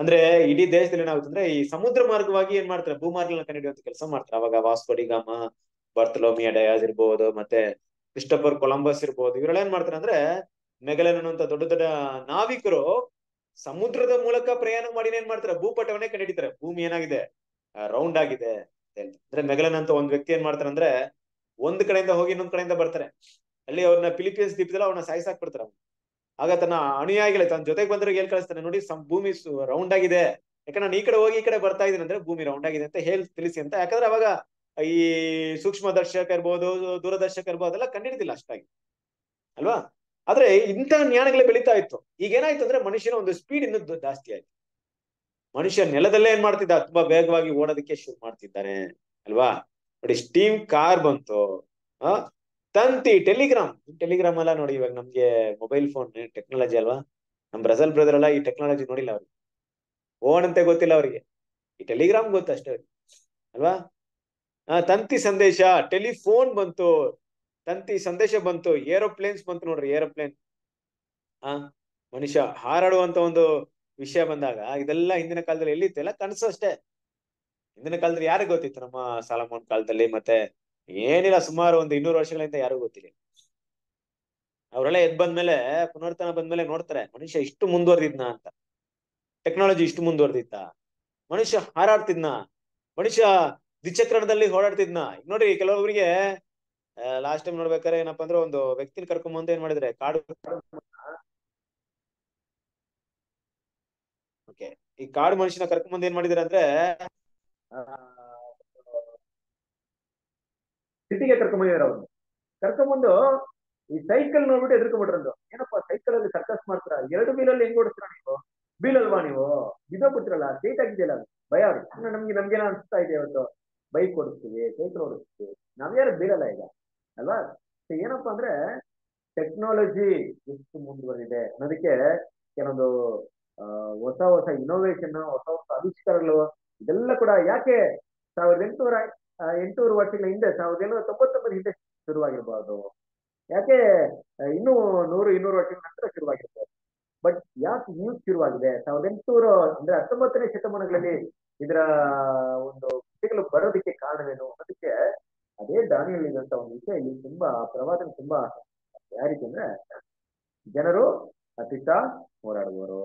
ಅಂದ್ರೆ ಇಡೀ ದೇಶದಲ್ಲಿ ಏನಾಗುತ್ತೆ ಅಂದ್ರೆ ಈ ಸಮುದ್ರ ಮಾರ್ಗವಾಗಿ ಏನ್ ಮಾಡ್ತಾರೆ ಭೂಮಾರ್ಗಗಳನ್ನ ಕಂಡು ಅಂತ ಕೆಲಸ ಮಾಡ್ತಾರೆ ಅವಾಗ ವಾಸ್ಕೋಡಿಗಾಮ ಬರ್ತಲೋಮಿಯಾ ಡಯಾಸ್ ಇರ್ಬೋದು ಮತ್ತೆ ಕ್ರಿಸ್ಟಫರ್ ಕೊಲಂಬಸ್ ಇರ್ಬೋದು ಇವರೆಲ್ಲ ಏನ್ ಮಾಡ್ತಾರೆ ಅಂದ್ರೆ ಮೆಗಲನ್ ಅನ್ನುವಂತ ದೊಡ್ಡ ದೊಡ್ಡ ನಾವಿಕರು ಸಮುದ್ರದ ಮೂಲಕ ಪ್ರಯಾಣ ಮಾಡಿ ಏನ್ ಮಾಡ್ತಾರೆ ಭೂಪಟವನ್ನೇ ಕಂಡಿಡಿತಾರೆ ಭೂಮಿ ಏನಾಗಿದೆ ರೌಂಡ್ ಆಗಿದೆ ಅಂದ್ರೆ ಮೆಗಲನ್ ಅಂತ ಒಂದ್ ವ್ಯಕ್ತಿ ಏನ್ ಮಾಡ್ತಾರೆ ಅಂದ್ರೆ ಒಂದ್ ಕಡೆಯಿಂದ ಹೋಗಿ ಇನ್ನೊಂದ್ ಕಡೆಯಿಂದ ಬರ್ತಾರೆ ಅಲ್ಲಿ ಅವ್ರನ್ನ ಫಿಲಿಪೀನ್ಸ್ ದೀಪದಲ್ಲಿ ಅವ್ರನ್ನ ಸಾಯಿಸಾಕ್ ಬಿಡ್ತಾರೆ ಆಗ ತನ್ನ ಅಣಿಯಾಗಿಲ್ಲ ತನ್ನ ಜೊತೆಗೆ ಬಂದ್ರೆ ಏನ್ ಕಳಿಸ್ತಾನೆ ನೋಡಿ ಭೂಮಿ ರೌಂಡ್ ಆಗಿದೆ ಯಾಕಂದ್ರೆ ನಾನು ಈ ಕಡೆ ಹೋಗಿ ಈ ಕಡೆ ಬರ್ತಾ ಇದ್ದೀನಿ ಅಂದ್ರೆ ಭೂಮಿ ರೌಂಡ್ ಆಗಿದೆ ಅಂತ ಹೇಳಿ ತಿಳಿಸಿ ಅಂತ ಯಾಕಂದ್ರೆ ಅವಾಗ ಈ ದರ್ಶಕ ಇರ್ಬೋದು ದೂರದರ್ಶಕ ಇರ್ಬೋದು ಅದೆಲ್ಲ ಕಂಡಿಡಿದಿಲ್ಲ ಅಷ್ಟಾಗಿ ಅಲ್ವಾ ಆದ್ರೆ ಇಂಥ ಜ್ಞಾನಗಳೇ ಬೆಳೀತಾ ಇತ್ತು ಈಗ ಏನಾಯ್ತು ಅಂದ್ರೆ ಮನುಷ್ಯನ ಒಂದು ಸ್ಪೀಡ್ ಇನ್ನು ಜಾಸ್ತಿ ಆಯ್ತು ಮನುಷ್ಯ ನೆಲದಲ್ಲೇ ಏನ್ ಮಾಡ್ತಿದ್ದ ತುಂಬಾ ವೇಗವಾಗಿ ಓಡೋದಕ್ಕೆ ಶುರು ಮಾಡ್ತಿದ್ದಾನೆ ಅಲ್ವಾ ನೋಡಿ ಸ್ಟೀಮ್ ಕಾರ್ ಬಂತು ತಂತಿ ಟೆಲಿಗ್ರಾಮ್ ಟೆಲಿಗ್ರಾಮ್ ಎಲ್ಲ ನೋಡಿ ಇವಾಗ ನಮ್ಗೆ ಮೊಬೈಲ್ ಫೋನ್ ಟೆಕ್ನಾಲಜಿ ಅಲ್ವಾ ನಮ್ ಬ್ರಜಲ್ ಬ್ರದರ್ ಎಲ್ಲ ಈ ಟೆಕ್ನಾಲಜಿ ನೋಡಿಲ್ಲ ಅವ್ರಿಗೆ ಓನ್ ಅಂತ ಗೊತ್ತಿಲ್ಲ ಅವರಿಗೆ ಈ ಟೆಲಿಗ್ರಾಮ್ ಗೊತ್ತಷ್ಟೇ ಅಲ್ವಾ ತಂತಿ ಸಂದೇಶ ಟೆಲಿಫೋನ್ ಬಂತು ತಂತಿ ಸಂದೇಶ ಬಂತು ಏರೋಪ್ಲೇನ್ಸ್ ಬಂತು ನೋಡ್ರಿ ಏರೋಪ್ಲೇನ್ ಆ ಮನುಷ್ಯ ಹಾರಾಡುವಂತ ಒಂದು ವಿಷಯ ಬಂದಾಗ ಇದೆಲ್ಲ ಹಿಂದಿನ ಕಾಲದಲ್ಲಿ ಎಲ್ಲಿತ್ತು ಎಲ್ಲ ಕನಸು ಅಷ್ಟೇ ಹಿಂದಿನ ಕಾಲದಲ್ಲಿ ಯಾರಿಗೂ ಗೊತ್ತಿತ್ತು ನಮ್ಮ ಸಾಲಮೋನ್ ಕಾಲದಲ್ಲಿ ಮತ್ತೆ ಏನಿಲ್ಲ ಸುಮಾರು ಒಂದು ಇನ್ನೂರು ವರ್ಷಗಳಿಂದ ಯಾರಿಗೂ ಗೊತ್ತಿಲ್ಲ ಅವರೆಲ್ಲ ಎದ್ ಬಂದ್ಮೇಲೆ ಪುನರ್ತನ ಬಂದ್ಮೇಲೆ ನೋಡ್ತಾರೆ ಮನುಷ್ಯ ಇಷ್ಟು ಮುಂದುವರೆದಿದ್ನ ಅಂತ ಟೆಕ್ನಾಲಜಿ ಇಷ್ಟು ಮುಂದುವರೆದಿತ್ತ ಮನುಷ್ಯ ಹಾರಾಡ್ತಿದ್ನ ಮನುಷ್ಯ ದ್ವಿಚಕ್ರದಲ್ಲಿ ಓಡಾಡ್ತಿದ್ನ ನೋಡ್ರಿ ಕೆಲವೊಬ್ಬರಿಗೆ ಲಾಸ್ಟ್ ಟೈಮ್ ನೋಡ್ಬೇಕಾದ್ರೆ ಏನಪ್ಪಾ ಅಂದ್ರೆ ಒಂದು ವ್ಯಕ್ತಿನ ಕರ್ಕೊಂಡ್ ಮುಂದೆ ಏನ್ ಮಾಡಿದ್ರೆ ಕಾಡು ಓಕೆ ಈ ಕಾಡು ಮನುಷ್ಯನ ಕರ್ಕೊಂಡ್ ಏನ್ ಮಾಡಿದ್ರೆ ಅಂದ್ರೆ ಸಿಟಿಗೆ ಕರ್ಕೊಂಡ್ ಬಂದಿದ್ದಾರೆ ಅವ್ರು ಕರ್ಕೊಂಡ್ಬಂದು ಈ ಸೈಕಲ್ ನೋಡ್ಬಿಟ್ಟು ಎದುರ್ಕೊಂಡ್ಬಿಟ್ರಂದು ಏನಪ್ಪಾ ಸೈಕಲ್ ಅಲ್ಲಿ ಸರ್ಕಸ್ ಮಾಡ್ತಾರ ಎರಡು ಬೀಲಲ್ಲಿ ಹೆಂಗ್ ಓಡಿಸ್ತೀರ ನೀವು ಅಲ್ವಾ ನೀವು ಬಿದ್ದೋಗ್ಬಿಡ್ತಿರಲ್ಲ ಸ್ಟೇಟ್ ಆಗಿದೆಯಲ್ಲ ಭಯ ಅವ್ರಿಗೆ ನಮ್ಗೆ ನಮ್ಗೇನ ಅನ್ಸ್ತಾ ಇದೆ ಇವತ್ತು ಬೈಕ್ ಓಡಿಸ್ತೀವಿ ಸೈಕಲ್ ಓಡಿಸ್ತೀವಿ ನಾವ್ಯಾರು ಬೀಳಲ್ಲ ಈಗ ಅಲ್ವಾ ಏನಪ್ಪಾ ಅಂದ್ರೆ ಟೆಕ್ನಾಲಜಿ ಎಷ್ಟು ಮುಂದುವರೆದಿದೆ ಅನ್ನೋದಕ್ಕೆ ಕೆಲವೊಂದು ಹೊಸ ಹೊಸ ಇನ್ನೋವೇಶನ್ ಹೊಸ ಹೊಸ ಆವಿಷ್ಕಾರಗಳು ಇದೆಲ್ಲ ಕೂಡ ಯಾಕೆ ಸಾವಿರದ ಎಂಟುನೂರ ಎಂಟುನೂರು ವರ್ಷಗಳ ಹಿಂದೆ ಸಾವಿರದ ಏಳ್ನೂರ ತೊಂಬತ್ತೊಂಬತ್ತು ಹಿಂದೆ ಶುರುವಾಗಿರ್ಬಾರ್ದು ಯಾಕೆ ಇನ್ನೂ ನೂರು ಇನ್ನೂರು ವರ್ಷಗಳ ನಂತರ ಶುರುವಾಗಿರ್ಬೋದು ಬಟ್ ಯಾಕೆ ಇನ್ನೂ ಶುರುವಾಗಿದೆ ಸಾವಿರದ ಎಂಟುನೂರು ಅಂದ್ರೆ ಹತ್ತೊಂಬತ್ತನೇ ಶತಮಾನಗಳಲ್ಲಿ ಇದರ ಒಂದು ಕಥೆಗಳು ಬರೋದಕ್ಕೆ ಕಾರಣವೇನು ಅದಕ್ಕೆ ಅದೇ ಇದ್ದಂತ ಒಂದು ವಿಷಯ ಇಲ್ಲಿ ತುಂಬಾ ಪ್ರವಾದನ ತುಂಬಾ ಯಾವ ಅಂದ್ರೆ ಜನರು ಅತೀತ ಹೋರಾಡುವರು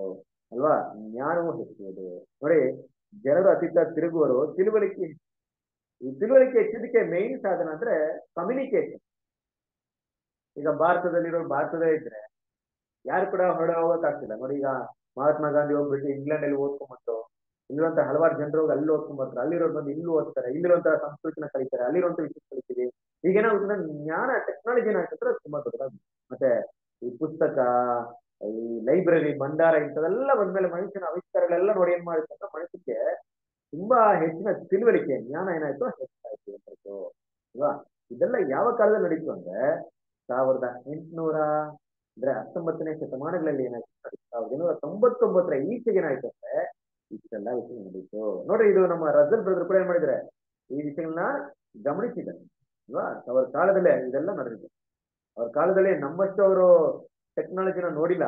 ಅಲ್ವಾ ಜ್ಞಾನವು ಹೆಚ್ಚುವುದು ನೋಡಿ ಜನರು ಅತಿತ ತಿರುಗುವರು ತಿಳುವಳಿಕೆ ಈ ತಿಳುವಳಿಕೆ ಹೆಚ್ಚಿದಕ್ಕೆ ಮೇನ್ ಸಾಧನ ಅಂದ್ರೆ ಕಮ್ಯುನಿಕೇಶನ್ ಈಗ ಭಾರತದಲ್ಲಿರೋ ಭಾರತದೇ ಇದ್ರೆ ಯಾರು ಕೂಡ ಹೋಗೋಕ್ಕಾಗ್ತಿಲ್ಲ ನೋಡಿ ಈಗ ಮಹಾತ್ಮ ಗಾಂಧಿ ಹೋಗ್ಬಿಟ್ಟು ಇಂಗ್ಲೆಂಡ್ ಅಲ್ಲಿ ಓದ್ಕೊಂಡ್ಬಿಟ್ಟು ಇಲ್ಲಿರುವಂತಹ ಹಲವಾರು ಜನರು ಹೋಗಿ ಅಲ್ಲಿ ಓದ್ಕೊಂಡ್ ಬರ್ತಾರೆ ಅಲ್ಲಿರೋರು ಬಂದು ಇಲ್ಲೂ ಓದ್ತಾರೆ ಇಲ್ಲಿರುವಂತಹ ಸಂಸ್ಕೃತಿನ ಕಲಿತಾರೆ ಅಲ್ಲಿರುವಂತ ವಿಷಯ ಕಲಿತೀವಿ ಈಗೇನಾಗುತ್ತೆ ಜ್ಞಾನ ಟೆಕ್ನಾಲಜಿ ಏನಾಗುತ್ತೆ ತುಂಬಾ ದೊಡ್ಡದಾಗ ಮತ್ತೆ ಈ ಪುಸ್ತಕ ಈ ಲೈಬ್ರರಿ ಭಂಡಾರ ಇಂಥದೆಲ್ಲ ಬಂದ್ಮೇಲೆ ಮನುಷ್ಯನ ಅವಿಷ್ಕಾರಗಳೆಲ್ಲ ನೋಡಿ ಏನ್ ಮಾಡುತ್ತೆ ಅಂತ ಮನುಷ್ಯಕ್ಕೆ ತುಂಬಾ ಹೆಚ್ಚಿನ ತಿಳುವಳಿಕೆ ಜ್ಞಾನ ಏನಾಯ್ತು ಹೆಚ್ಚಾಯ್ತು ಅಂತದ್ದು ಅಲ್ವಾ ಇದೆಲ್ಲ ಯಾವ ಕಾಲದಲ್ಲಿ ನಡೀತು ಅಂದ್ರೆ ಸಾವಿರದ ಎಂಟುನೂರ ಅಂದ್ರೆ ಹತ್ತೊಂಬತ್ತನೇ ಶತಮಾನಗಳಲ್ಲಿ ಏನಾಯ್ತು ಸಾವಿರದ ಎಂಟುನೂರ ತೊಂಬತ್ತೊಂಬತ್ತರ ಈಚೆಗೆ ಏನಾಯ್ತು ಅಂದ್ರೆ ಇಷ್ಟೆಲ್ಲ ವಿಷಯ ನಡೀತು ನೋಡ್ರಿ ಇದು ನಮ್ಮ ರಜಲ್ ಬ್ರದರ್ ಕೂಡ ಏನ್ ಮಾಡಿದ್ರೆ ಈ ವಿಷಯಗಳನ್ನ ಗಮನಿಸಿದ್ದಾರೆ ಅಲ್ವಾ ಅವ್ರ ಕಾಲದಲ್ಲೇ ಇದೆಲ್ಲ ನಡೆದಿದೆ ಅವ್ರ ಕಾಲದಲ್ಲಿ ನಮ್ಮಷ್ಟು ಅವರು ಟೆಕ್ನಾಲಜಿನ ನೋಡಿಲ್ಲ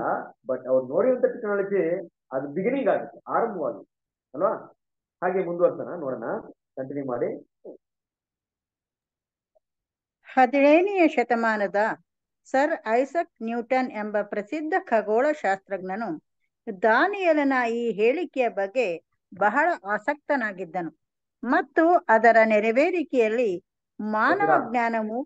ಬಟ್ ಅವ್ರು ನೋಡಿದಂತ ಟೆಕ್ನಾಲಜಿ ಅದು ಬಿಗಿನಿಂಗ್ ಆಗುತ್ತೆ ಆರಂಭವಾಗಿ ಅಲ್ವಾ ಹಾಗೆ ಮುಂದುವರ್ಸೋಣ ನೋಡೋಣ ಕಂಟಿನ್ಯೂ ಮಾಡಿ ಹದಿನೇನೆಯ ಶತಮಾನದ ಸರ್ ಐಸಕ್ ನ್ಯೂಟನ್ ಎಂಬ ಪ್ರಸಿದ್ಧ ಖಗೋಳ ಶಾಸ್ತ್ರಜ್ಞನು ದಾನಿಯಲನ ಈ ಹೇಳಿಕೆಯ ಬಗ್ಗೆ ಬಹಳ ಆಸಕ್ತನಾಗಿದ್ದನು ಮತ್ತು ಅದರ ನೆರವೇರಿಕೆಯಲ್ಲಿ ಮಾನವ ಜ್ಞಾನವು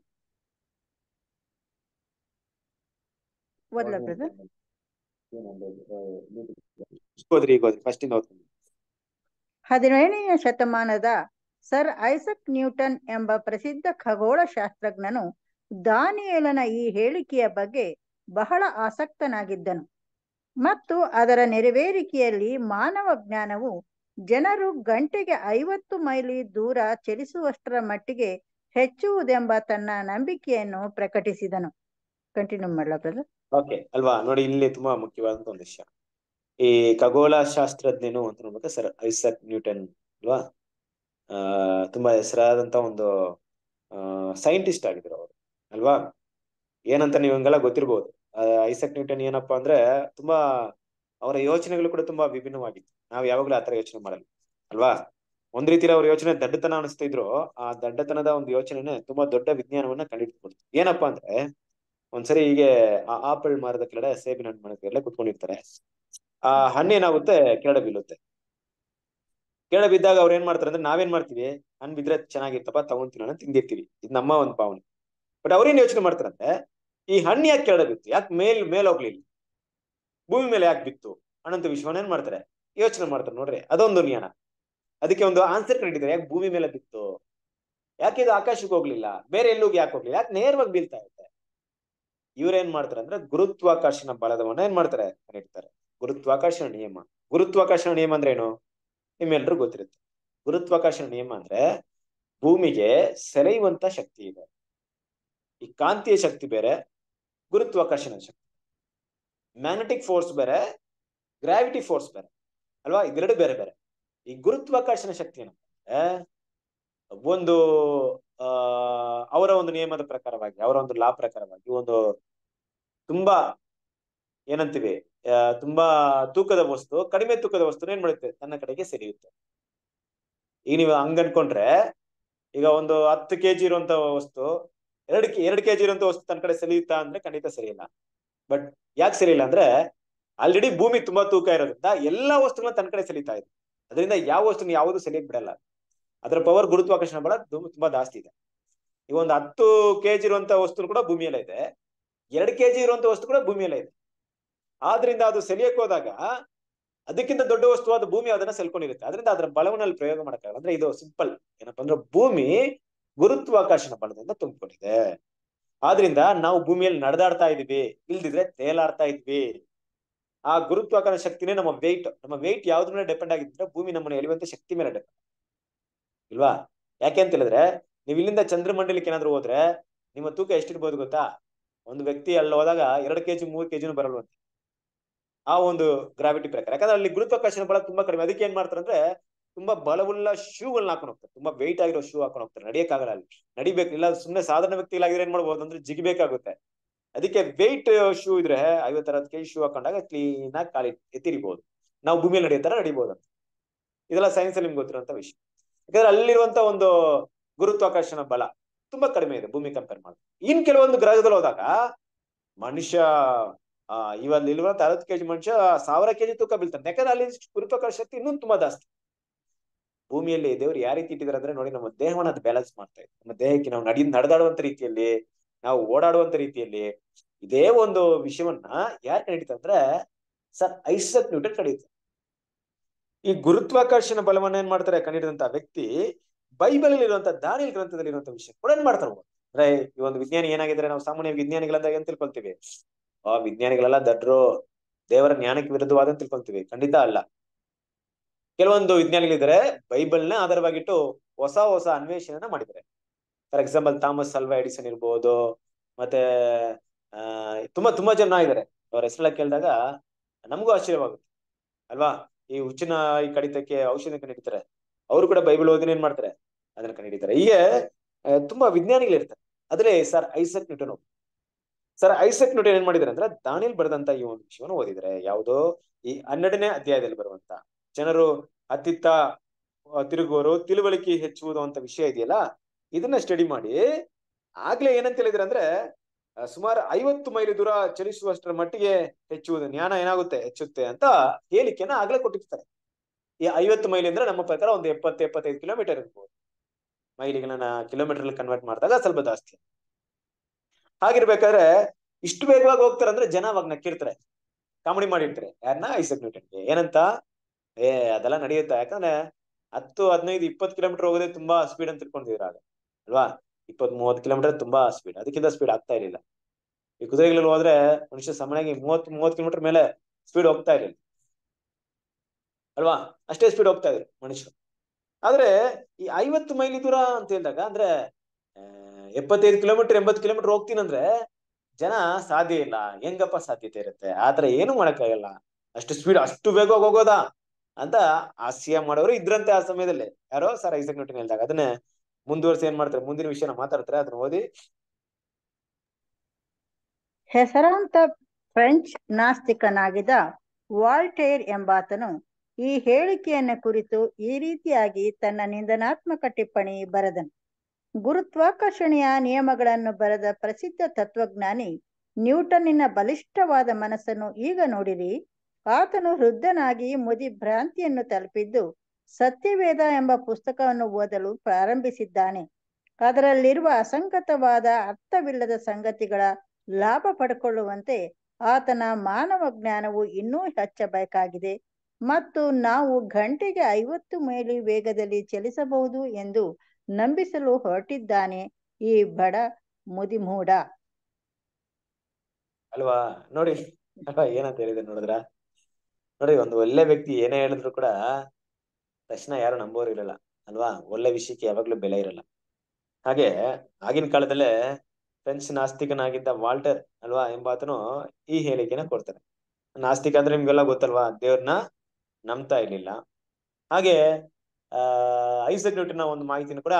ಹದಿನೇಳನೆಯ ಶತಮಾನದ ಸರ್ ಐಸಕ್ ನ್ಯೂಟನ್ ಎಂಬ ಪ್ರಸಿದ್ಧ ಖಗೋಳ ಶಾಸ್ತ್ರಜ್ಞನು ದಾನಿಯಲನ ಈ ಹೇಳಿಕೆಯ ಬಗ್ಗೆ ಬಹಳ ಆಸಕ್ತನಾಗಿದ್ದನು ಮತ್ತು ಅದರ ನೆರವೇರಿಕೆಯಲ್ಲಿ ಮಾನವ ಜ್ಞಾನವು ಜನರು ಗಂಟೆಗೆ ಐವತ್ತು ಮೈಲಿ ದೂರ ಚಲಿಸುವಷ್ಟರ ಮಟ್ಟಿಗೆ ಹೆಚ್ಚುವುದೆಂಬ ತನ್ನ ನಂಬಿಕೆಯನ್ನು ಪ್ರಕಟಿಸಿದನು ಕಂಟಿನ್ಯೂ ಮಾಡ್ಲಾ ಓಕೆ ಅಲ್ವಾ ನೋಡಿ ಇಲ್ಲಿ ತುಂಬಾ ಮುಖ್ಯವಾದಂತ ಒಂದು ವಿಷಯ ಈ ಖಗೋಳ ಶಾಸ್ತ್ರಜ್ಞನು ಅಂತ ನೋಡಬೇಕು ಸರ್ ಐಸಕ್ ನ್ಯೂಟನ್ ಅಲ್ವಾ ತುಂಬಾ ಹೆಸರಾದಂತ ಒಂದು ಸೈಂಟಿಸ್ಟ್ ಆಗಿದ್ರು ಅವರು ಅಲ್ವಾ ಏನಂತ ನೀವಂಗೆಲ್ಲ ಗೊತ್ತಿರ್ಬೋದು ಐಸಕ್ ನ್ಯೂಟನ್ ಏನಪ್ಪಾ ಅಂದ್ರೆ ತುಂಬಾ ಅವರ ಯೋಚನೆಗಳು ಕೂಡ ತುಂಬಾ ವಿಭಿನ್ನವಾಗಿತ್ತು ನಾವು ಯಾವಾಗಲೂ ಆತರ ಯೋಚನೆ ಮಾಡಲ್ಲ ಅಲ್ವಾ ಒಂದ್ ರೀತಿಲಿ ಅವ್ರ ಯೋಚನೆ ದಡ್ಡತನ ಇದ್ರು ಆ ದಡ್ಡತನದ ಒಂದು ಯೋಚನೆನ ತುಂಬಾ ದೊಡ್ಡ ವಿಜ್ಞಾನವನ್ನ ಕಂಡಿಡ್ಕೊಡ್ತು ಏನಪ್ಪಾ ಅಂದ್ರೆ ಒಂದ್ಸರಿ ಹೀಗೆ ಆ ಆಪಲ್ ಮರದ ಕೆಳಗಡೆ ಸೇಬಿನ ಹಣ್ಣು ಮರದ ಕುತ್ಕೊಂಡಿರ್ತಾರೆ ಆ ಏನಾಗುತ್ತೆ ಕೆಳ ಬೀಳುತ್ತೆ ಕೆಳ ಬಿದ್ದಾಗ ಅವ್ರು ಏನ್ ಮಾಡ್ತಾರೆ ಅಂದ್ರೆ ನಾವೇನ್ ಮಾಡ್ತೀವಿ ಹಣ್ಣು ಬಿದ್ರೆ ಚೆನ್ನಾಗಿರ್ತಪ್ಪ ಅಂತ ತಿಂದಿರ್ತೀವಿ ಇದು ನಮ್ಮ ಒಂದು ಭಾವನೆ ಬಟ್ ಅವ್ರೇನ್ ಯೋಚನೆ ಮಾಡ್ತಾರಂತೆ ಈ ಹಣ್ಣು ಯಾಕೆ ಕೆಳಗೆ ಬಿತ್ತು ಯಾಕೆ ಮೇಲ್ ಹೋಗ್ಲಿಲ್ಲ ಭೂಮಿ ಮೇಲೆ ಯಾಕೆ ಬಿತ್ತು ಅನಂತ ವಿಶ್ವನ ಏನ್ ಮಾಡ್ತಾರೆ ಯೋಚನೆ ಮಾಡ್ತಾರೆ ನೋಡ್ರಿ ಅದೊಂದು ನಿಯಾನ ಅದಕ್ಕೆ ಒಂದು ಆನ್ಸರ್ ಕಂಡಿದ್ದಾರೆ ಯಾಕೆ ಭೂಮಿ ಮೇಲೆ ಬಿತ್ತು ಯಾಕೆ ಇದು ಆಕಾಶಕ್ಕೆ ಹೋಗ್ಲಿಲ್ಲ ಬೇರೆ ಎಲ್ಲೂ ಯಾಕೆ ಹೋಗ್ಲಿಲ್ಲ ಯಾಕೆ ನೇರವಾಗಿ ಬೀಳ್ತಾ ಇರುತ್ತೆ ಇವ್ರೇನ್ ಮಾಡ್ತಾರೆ ಅಂದ್ರೆ ಗುರುತ್ವಾಕರ್ಷಣ ಬಲದವನ್ನ ಏನ್ ಮಾಡ್ತಾರೆ ಕರೀತಾರೆ ಗುರುತ್ವಾಕರ್ಷಣ ನಿಯಮ ಗುರುತ್ವಾಕರ್ಷಣ ನಿಯಮ ಅಂದ್ರೆ ಏನು ನಿಮ್ಮೆಲ್ರು ಗೊತ್ತಿರುತ್ತೆ ಗುರುತ್ವಾಕರ್ಷಣ ನಿಯಮ ಅಂದ್ರೆ ಭೂಮಿಗೆ ಸೆರೆಯುವಂತ ಶಕ್ತಿ ಇದೆ ಈ ಕಾಂತೀಯ ಶಕ್ತಿ ಬೇರೆ ಗುರುತ್ವಾಕರ್ಷಣ ಶಕ್ತಿ ಮ್ಯಾಗ್ನೆಟಿಕ್ ಫೋರ್ಸ್ ಬೇರೆ ಗ್ರಾವಿಟಿ ಫೋರ್ಸ್ ಬೇರೆ ಅಲ್ವಾ ಇದೆರಡು ಬೇರೆ ಬೇರೆ ಈ ಗುರುತ್ವಾಕರ್ಷಣ ಶಕ್ತಿ ಏನಂತಂದ್ರೆ ಒಂದು ಅವರ ಒಂದು ನಿಯಮದ ಪ್ರಕಾರವಾಗಿ ಅವರ ಒಂದು ಲಾ ಪ್ರಕಾರವಾಗಿ ಒಂದು ತುಂಬಾ ಏನಂತೀವಿ ತುಂಬಾ ತೂಕದ ವಸ್ತು ಕಡಿಮೆ ತೂಕದ ವಸ್ತು ಏನ್ ಮಾಡುತ್ತೆ ತನ್ನ ಕಡೆಗೆ ಸೆರೆಯುತ್ತೆ ಈಗ ನೀವು ಹಂಗನ್ಕೊಂಡ್ರೆ ಈಗ ಒಂದು ಹತ್ತು ಕೆಜಿ ಇರುವಂತ ವಸ್ತು ಎರಡ್ ಎರಡು ಕೆಜಿ ಇರುವಂತ ವಸ್ತು ತನ್ನ ಕಡೆ ಸೆಳೆಯುತ್ತಾ ಅಂದ್ರೆ ಖಂಡಿತ ಇಲ್ಲ ಬಟ್ ಯಾಕೆ ಸರಿಯಿಲ್ಲ ಅಂದ್ರೆ ಆಲ್ರೆಡಿ ಭೂಮಿ ತುಂಬಾ ತೂಕ ಇರೋದ್ರಿಂದ ಎಲ್ಲಾ ವಸ್ತುಗಳನ್ನ ತನ್ನ ಕಡೆ ಸೆಳೀತಾ ಇದೆ ಅದರಿಂದ ಯಾವ ವಸ್ತು ಯಾವುದು ಸೆಳೆಯಕ್ ಬಿಡಲ್ಲ ಅದರ ಪವರ್ ಗುರುತ್ವಾಕರ್ಷಣ ಬಲ ತುಂಬಾ ಜಾಸ್ತಿ ಇದೆ ಈ ಒಂದು ಹತ್ತು ಕೆಜಿ ಇರುವಂತ ವಸ್ತು ಕೂಡ ಭೂಮಿಯಲ್ಲೇ ಇದೆ ಎರಡು ಕೆಜಿ ಇರುವಂತ ವಸ್ತು ಕೂಡ ಭೂಮಿಯಲ್ಲೇ ಇದೆ ಆದ್ರಿಂದ ಅದು ಸೆಳೆಯಕ್ ಹೋದಾಗ ಅದಕ್ಕಿಂತ ದೊಡ್ಡ ವಸ್ತುವಾದ ಭೂಮಿ ಅದನ್ನ ಸೆಲ್ಕೊಂಡಿರುತ್ತೆ ಅದರಿಂದ ಅದರ ಬಳವನಲ್ಲಿ ಪ್ರಯೋಗ ಮಾಡಕ್ಕಾಗಲ್ಲ ಅಂದ್ರೆ ಇದು ಸಿಂಪಲ್ ಏನಪ್ಪಾ ಅಂದ್ರೆ ಭೂಮಿ ಗುರುತ್ವಾಕರ್ಷಣ ಬಲದಿಂದ ತುಂಬಿಕೊಂಡಿದೆ ಆದ್ರಿಂದ ನಾವು ಭೂಮಿಯಲ್ಲಿ ನಡೆದಾಡ್ತಾ ಇದೀವಿ ಇಲ್ದಿದ್ರೆ ತೇಲಾಡ್ತಾ ಇದ್ವಿ ಆ ಗುರುತ್ವಾಕರ್ಷಣ ಶಕ್ತಿನೇ ನಮ್ಮ ವೆಯ್ಟ್ ನಮ್ಮ ವೆಯ್ಟ್ ಯಾವ್ದ್ರ ಮೇಲೆ ಡಿಪೆಂಡ್ ಆಗಿದ್ರೆ ಭೂಮಿ ನಮ್ಮನ್ನ ಎಳೆಯುವಂತ ಶಕ್ತಿ ಮೇಲೆ ಡಿಪೆಂಡ್ ಇಲ್ವಾ ಯಾಕೆ ಅಂತ ಹೇಳಿದ್ರೆ ನೀವು ಇಲ್ಲಿಂದ ಚಂದ್ರಮಂಡಲಕ್ಕೆ ಏನಾದ್ರು ಹೋದ್ರೆ ನಿಮ್ಮ ತೂಕ ಎಷ್ಟಿರ್ಬೋದು ಗೊತ್ತಾ ಒಂದು ವ್ಯಕ್ತಿ ಅಲ್ಲಿ ಹೋದಾಗ ಎರಡು ಕೆಜಿ ಮೂರು ಕೆಜಿನೂ ಬರಲ್ವಂತೆ ಆ ಒಂದು ಗ್ರಾವಿಟಿ ಪ್ರಕಾರ ಯಾಕಂದ್ರೆ ಅಲ್ಲಿ ಗುರುತ್ವಾಕರ್ಷಣ ಬಲ ತುಂಬಾ ಕಡಿಮೆ ಅದಕ್ಕೆ ಏನ್ ಮಾಡ್ತಾರಂದ್ರೆ ತುಂಬಾ ಬಲವುಳ್ಳ ಶೂಗಳನ್ನ ಹಾಕೊಂಡು ಹೋಗ್ತಾರೆ ತುಂಬಾ ವೆಯ್ಟ್ ಆಗಿರೋ ಶೂ ಹಾಕೊಂಡು ಹೋಗ್ತಾರೆ ನಡಿಯಕ್ಕಾಗಲ್ಲ ಅಲ್ಲಿ ನಡಿಬೇಕು ಇಲ್ಲ ಸುಮ್ಮನೆ ಸಾಧಾರಣ ವ್ಯಕ್ತಿಗಳಾಗಿದ್ರೆ ಏನ್ ಮಾಡ್ಬೋದು ಅಂದ್ರೆ ಜಿಗಿಬೇಕಾಗುತ್ತೆ ಅದಕ್ಕೆ ವೈಟ್ ಶೂ ಇದ್ರೆ ಐವತ್ತರದ್ ಕೆಜಿ ಶೂ ಹಾಕೊಂಡಾಗ ಕ್ಲೀನ್ ಆಗಿ ಕಾಲಿ ಎತ್ತಿರಿಬಹುದು ನಾವು ಭೂಮಿಯಲ್ಲಿ ನಡೆಯೋ ತರ ನಡಿಬಹುದು ಅಂತ ಇದೆಲ್ಲ ಸೈನ್ಸ್ ಅಲ್ಲಿ ನಿಮ್ಗೆ ಗೊತ್ತಿರುವಂತ ವಿಷಯ ಯಾಕಂದ್ರೆ ಅಲ್ಲಿರುವಂತ ಒಂದು ಗುರುತ್ವಾಕರ್ಷಣ ಬಲ ತುಂಬಾ ಕಡಿಮೆ ಇದೆ ಭೂಮಿ ಕಂಪೇರ್ ಮಾಡಿದ್ರೆ ಇನ್ ಕೆಲವೊಂದು ಗ್ರಹದಲ್ಲಿ ಹೋದಾಗ ಮನುಷ್ಯ ಆ ಇವಲ್ಲಿ ಇಲ್ವಂತ ಅರವತ್ತು ಕೆಜಿ ಮನುಷ್ಯ ಸಾವಿರ ಕೆಜಿ ತೂಕ ಬೀಳ್ತಾನೆ ಯಾಕಂದ್ರೆ ಅಲ್ಲಿ ಗುರುತ್ವಾಕರ್ಷ ಶಕ್ತಿ ಇನ್ನೊಂದು ತುಂಬಾ ಜಾಸ್ತಿ ಭೂಮಿಯಲ್ಲಿ ದೇವರು ಯಾವ ರೀತಿ ಇಟ್ಟಿದ್ದಾರೆ ಅಂದ್ರೆ ನೋಡಿ ನಮ್ಮ ದೇಹವನ್ನ ಅದು ಬ್ಯಾಲೆನ್ಸ್ ಮಾಡ್ತಾ ಇದೆ ನಮ್ಮ ದೇಹಕ್ಕೆ ನಾವು ನಡಿ ನಡೆದಾಡುವಂತ ರೀತಿಯಲ್ಲಿ ನಾವು ಓಡಾಡುವಂತ ರೀತಿಯಲ್ಲಿ ಇದೇ ಒಂದು ವಿಷಯವನ್ನ ಯಾರು ಅಂದ್ರೆ ಸರ್ ಐಸಕ್ ನ್ಯೂಟನ್ ಕಂಡಿತ ಈ ಗುರುತ್ವಾಕರ್ಷಣ ಬಲವನ್ನ ಏನ್ ಮಾಡ್ತಾರೆ ಕಂಡಿಡಿದಂತ ವ್ಯಕ್ತಿ ಬೈಬಲ್ ಇರುವಂತ ದಾನಿಲ್ ಗ್ರಂಥದಲ್ಲಿ ಇರುವಂತ ವಿಷಯ ಕೂಡ ಏನ್ ಮಾಡ್ತಾರೆ ಅಂದ್ರೆ ಈ ಒಂದು ವಿಜ್ಞಾನಿ ಏನಾಗಿದ್ರೆ ನಾವು ಸಾಮಾನ್ಯ ವಿಜ್ಞಾನಿಗಳಂತ ಏನ್ ತಿಳ್ಕೊಳ್ತೀವಿ ಆ ವಿಜ್ಞಾನಿಗಳೆಲ್ಲ ದಡ್ರು ದೇವರ ಜ್ಞಾನಕ್ಕೆ ವಿರುದ್ಧವಾದ ತಿಳ್ಕೊಳ್ತೀವಿ ಖಂಡಿತ ಅಲ್ಲ ಕೆಲವೊಂದು ವಿಜ್ಞಾನಿಗಳಿದ್ದಾರೆ ನ ಆಧಾರವಾಗಿಟ್ಟು ಹೊಸ ಹೊಸ ಅನ್ವೇಷಣೆನ ಮಾಡಿದ್ದಾರೆ for example Thomas Alva Edison ಇರ್ಬೋದು ಮತ್ತೆ ಆ ತುಂಬಾ ತುಂಬಾ ಜನ ಇದ್ದಾರೆ ಅವ್ರ ಹೆಸರೆಲ್ಲ ಕೇಳಿದಾಗ ನಮಗೂ ಆಶ್ಚರ್ಯವಾಗುತ್ತೆ ಅಲ್ವಾ ಈ ಹುಚ್ಚಿನ ಈ ಕಡಿತಕ್ಕೆ ಔಷಧ ಕಂಡಿಡಿತಾರೆ ಅವರು ಕೂಡ ಬೈಬಲ್ ಓದಿನ ಏನ್ ಮಾಡ್ತಾರೆ ಅದನ್ನ ಕಂಡಿಡಿತಾರೆ ಹೀಗೆ ತುಂಬಾ ವಿಜ್ಞಾನಿಗಳಿರ್ತಾರೆ ಆದ್ರೆ sir Isaac Newton sir Isaac Newton ಏನ್ ಮಾಡಿದ್ರೆ ಅಂದ್ರೆ ದಾನಿಲ್ ಬರೆದಂತ ಈ ಒಂದು ವಿಷಯವನ್ನು ಓದಿದ್ರೆ ಯಾವುದೋ ಈ ಹನ್ನೆರಡನೇ ಅಧ್ಯಾಯದಲ್ಲಿ ಬರುವಂತ ಜನರು ಅತ್ತಿತ್ತ ತಿರುಗುವರು ತಿಳುವಳಿಕೆ ಹೆಚ್ಚುವುದು ಅಂತ ವಿಷಯ ಇದೆಯಲ್ಲ ಇದನ್ನ ಸ್ಟಡಿ ಮಾಡಿ ಆಗ್ಲೇ ಏನಂತ ಹೇಳಿದ್ರೆ ಅಂದ್ರೆ ಸುಮಾರು ಐವತ್ತು ಮೈಲಿ ದೂರ ಚಲಿಸುವಷ್ಟರ ಮಟ್ಟಿಗೆ ಹೆಚ್ಚುವುದು ಜ್ಞಾನ ಏನಾಗುತ್ತೆ ಹೆಚ್ಚುತ್ತೆ ಅಂತ ಹೇಳಿಕೆನ ಆಗ್ಲೇ ಕೊಟ್ಟಿರ್ತಾರೆ ಈ ಐವತ್ತು ಮೈಲಿ ಅಂದ್ರೆ ನಮ್ಮ ಪ್ರಕಾರ ಒಂದು ಎಪ್ಪತ್ತು ಎಪ್ಪತ್ತೈದು ಕಿಲೋಮೀಟರ್ ಇರ್ಬೋದು ಮೈಲಿಗಳನ್ನ ಕಿಲೋಮೀಟರ್ ಕನ್ವರ್ಟ್ ಮಾಡಿದಾಗ ಸ್ವಲ್ಪ ಜಾಸ್ತಿ ಹಾಗಿರ್ಬೇಕಾದ್ರೆ ಇಷ್ಟು ವೇಗವಾಗಿ ಹೋಗ್ತಾರೆ ಅಂದ್ರೆ ಜನ ಅವಾಗ ನಕ್ಕಿರ್ತಾರೆ ಕಾಮಿಡಿ ಮಾಡಿರ್ತಾರೆ ಯಾರನ್ನ ಐಸಕ್ ನ್ಯೂಟನ್ಗೆ ಏನಂತ ಏ ಅದೆಲ್ಲ ನಡೆಯುತ್ತೆ ಯಾಕಂದ್ರೆ ಹತ್ತು ಹದಿನೈದು ಇಪ್ಪತ್ತು ಕಿಲೋಮೀಟರ್ ಹೋಗೋದೇ ತುಂಬಾ ಸ್ಪೀಡ್ ಅಂತ ತಿಳ್ಕೊಂಡಿದ್ರು ಆಗ ಅಲ್ವಾ ಇಪ್ಪತ್ ಮೂವತ್ತು ಕಿಲೋಮೀಟರ್ ತುಂಬಾ ಸ್ಪೀಡ್ ಅದಕ್ಕಿಂತ ಸ್ಪೀಡ್ ಆಗ್ತಾ ಇರಲಿಲ್ಲ ಈ ಕುದುರೆಗಳಲ್ಲಿ ಹೋದ್ರೆ ಮನುಷ್ಯ ಸಾಮಾನ್ಯವಾಗಿ ಮೂವತ್ ಮೂವತ್ ಕಿಲೋಮೀಟರ್ ಮೇಲೆ ಸ್ಪೀಡ್ ಹೋಗ್ತಾ ಇರಲಿಲ್ಲ ಅಲ್ವಾ ಅಷ್ಟೇ ಸ್ಪೀಡ್ ಹೋಗ್ತಾ ಇದ್ರು ಮನುಷ್ಯ ಆದ್ರೆ ಈ ಐವತ್ತು ಮೈಲಿ ದೂರ ಅಂತ ಹೇಳಿದಾಗ ಅಂದ್ರೆ ಎಪ್ಪತ್ತೈದು ಕಿಲೋಮೀಟರ್ ಎಂಬತ್ತು ಕಿಲೋಮೀಟರ್ ಹೋಗ್ತೀನಿ ಅಂದ್ರೆ ಜನ ಸಾಧ್ಯ ಇಲ್ಲ ಹೆಂಗಪ್ಪ ಸಾಧ್ಯತೆ ಇರುತ್ತೆ ಆತರ ಏನು ಮಾಡಕ್ಕಾಗಲ್ಲ ಅಷ್ಟು ಸ್ಪೀಡ್ ಅಷ್ಟು ಬೇಗ ಹೋಗೋದಾ ಅಂತ ಹಾಸ್ಯ ಮಾಡೋರು ಇದ್ರಂತೆ ಆ ಸಮಯದಲ್ಲಿ ಯಾರೋ ಸರ್ ಐಸಕ್ ನ್ಯೂಟನ್ ಹೇಳಿದಾಗ ಅದನ್ನ ಮುಂದುವರಿಸಿ ಏನ್ ಮಾಡ್ತಾರೆ ಮುಂದಿನ ವಿಷಯನ ಮಾತಾಡ್ತಾರೆ ಅದನ್ನ ಓದಿ ಹೆಸರಾಂತ ಫ್ರೆಂಚ್ ನಾಸ್ತಿಕನಾಗಿದ್ದ ವಾಲ್ಟೇರ್ ಎಂಬಾತನು ಈ ಹೇಳಿಕೆಯನ್ನ ಕುರಿತು ಈ ರೀತಿಯಾಗಿ ತನ್ನ ನಿಂದನಾತ್ಮಕ ಟಿಪ್ಪಣಿ ಬರೆದನು ಗುರುತ್ವಾಕರ್ಷಣೆಯ ನಿಯಮಗಳನ್ನು ಬರೆದ ಪ್ರಸಿದ್ಧ ತತ್ವಜ್ಞಾನಿ ನ್ಯೂಟನ್ನಿನ ಬಲಿಷ್ಠವಾದ ಮನಸ್ಸನ್ನು ಈಗ ನೋಡಿರಿ ಆತನು ವೃದ್ಧನಾಗಿ ಮುದಿ ಭ್ರಾಂತಿಯನ್ನು ತಲುಪಿದ್ದು ಸತ್ಯವೇದ ಎಂಬ ಪುಸ್ತಕವನ್ನು ಓದಲು ಪ್ರಾರಂಭಿಸಿದ್ದಾನೆ ಅದರಲ್ಲಿರುವ ಅಸಂಗತವಾದ ಅರ್ಥವಿಲ್ಲದ ಸಂಗತಿಗಳ ಲಾಭ ಪಡ್ಕೊಳ್ಳುವಂತೆ ಆತನ ಮಾನವ ಜ್ಞಾನವು ಇನ್ನೂ ಹೆಚ್ಚಬೇಕಾಗಿದೆ ಮತ್ತು ನಾವು ಗಂಟೆಗೆ ಐವತ್ತು ಮೈಲಿ ವೇಗದಲ್ಲಿ ಚಲಿಸಬಹುದು ಎಂದು ನಂಬಿಸಲು ಹೊರಟಿದ್ದಾನೆ ಈ ಬಡ ಮುದಿಮೂಡ ಅಲ್ವಾ ನೋಡಿ ಏನಂತ ಹೇಳಿದೆ ನೋಡಿದ್ರ ನೋಡಿ ಒಂದು ಒಳ್ಳೆ ವ್ಯಕ್ತಿ ಏನೇ ಹೇಳಿದ್ರು ಕೂಡ ತಕ್ಷಣ ಯಾರು ನಂಬೋರು ಇರಲ್ಲ ಅಲ್ವಾ ಒಳ್ಳೆ ವಿಷಯಕ್ಕೆ ಯಾವಾಗ್ಲೂ ಬೆಲೆ ಇರಲ್ಲ ಹಾಗೆ ಆಗಿನ ಕಾಲದಲ್ಲೇ ಫ್ರೆಂಚ್ ನಾಸ್ತಿಕನಾಗಿದ್ದ ವಾಲ್ಟರ್ ಅಲ್ವಾ ಎಂಬಾತನು ಈ ಹೇಳಿಕೆನ ಕೊಡ್ತಾರೆ ನಾಸ್ತಿಕ ಅಂದ್ರೆ ನಿಮ್ಗೆಲ್ಲ ಗೊತ್ತಲ್ವಾ ದೇವ್ರನ್ನ ನಂಬ್ತಾ ಇರ್ಲಿಲ್ಲ ಹಾಗೆ ಆ ಐಸಕ್ ನ್ಯೂಟನ್ ಒಂದು ಮಾಹಿತಿನ ಕೂಡ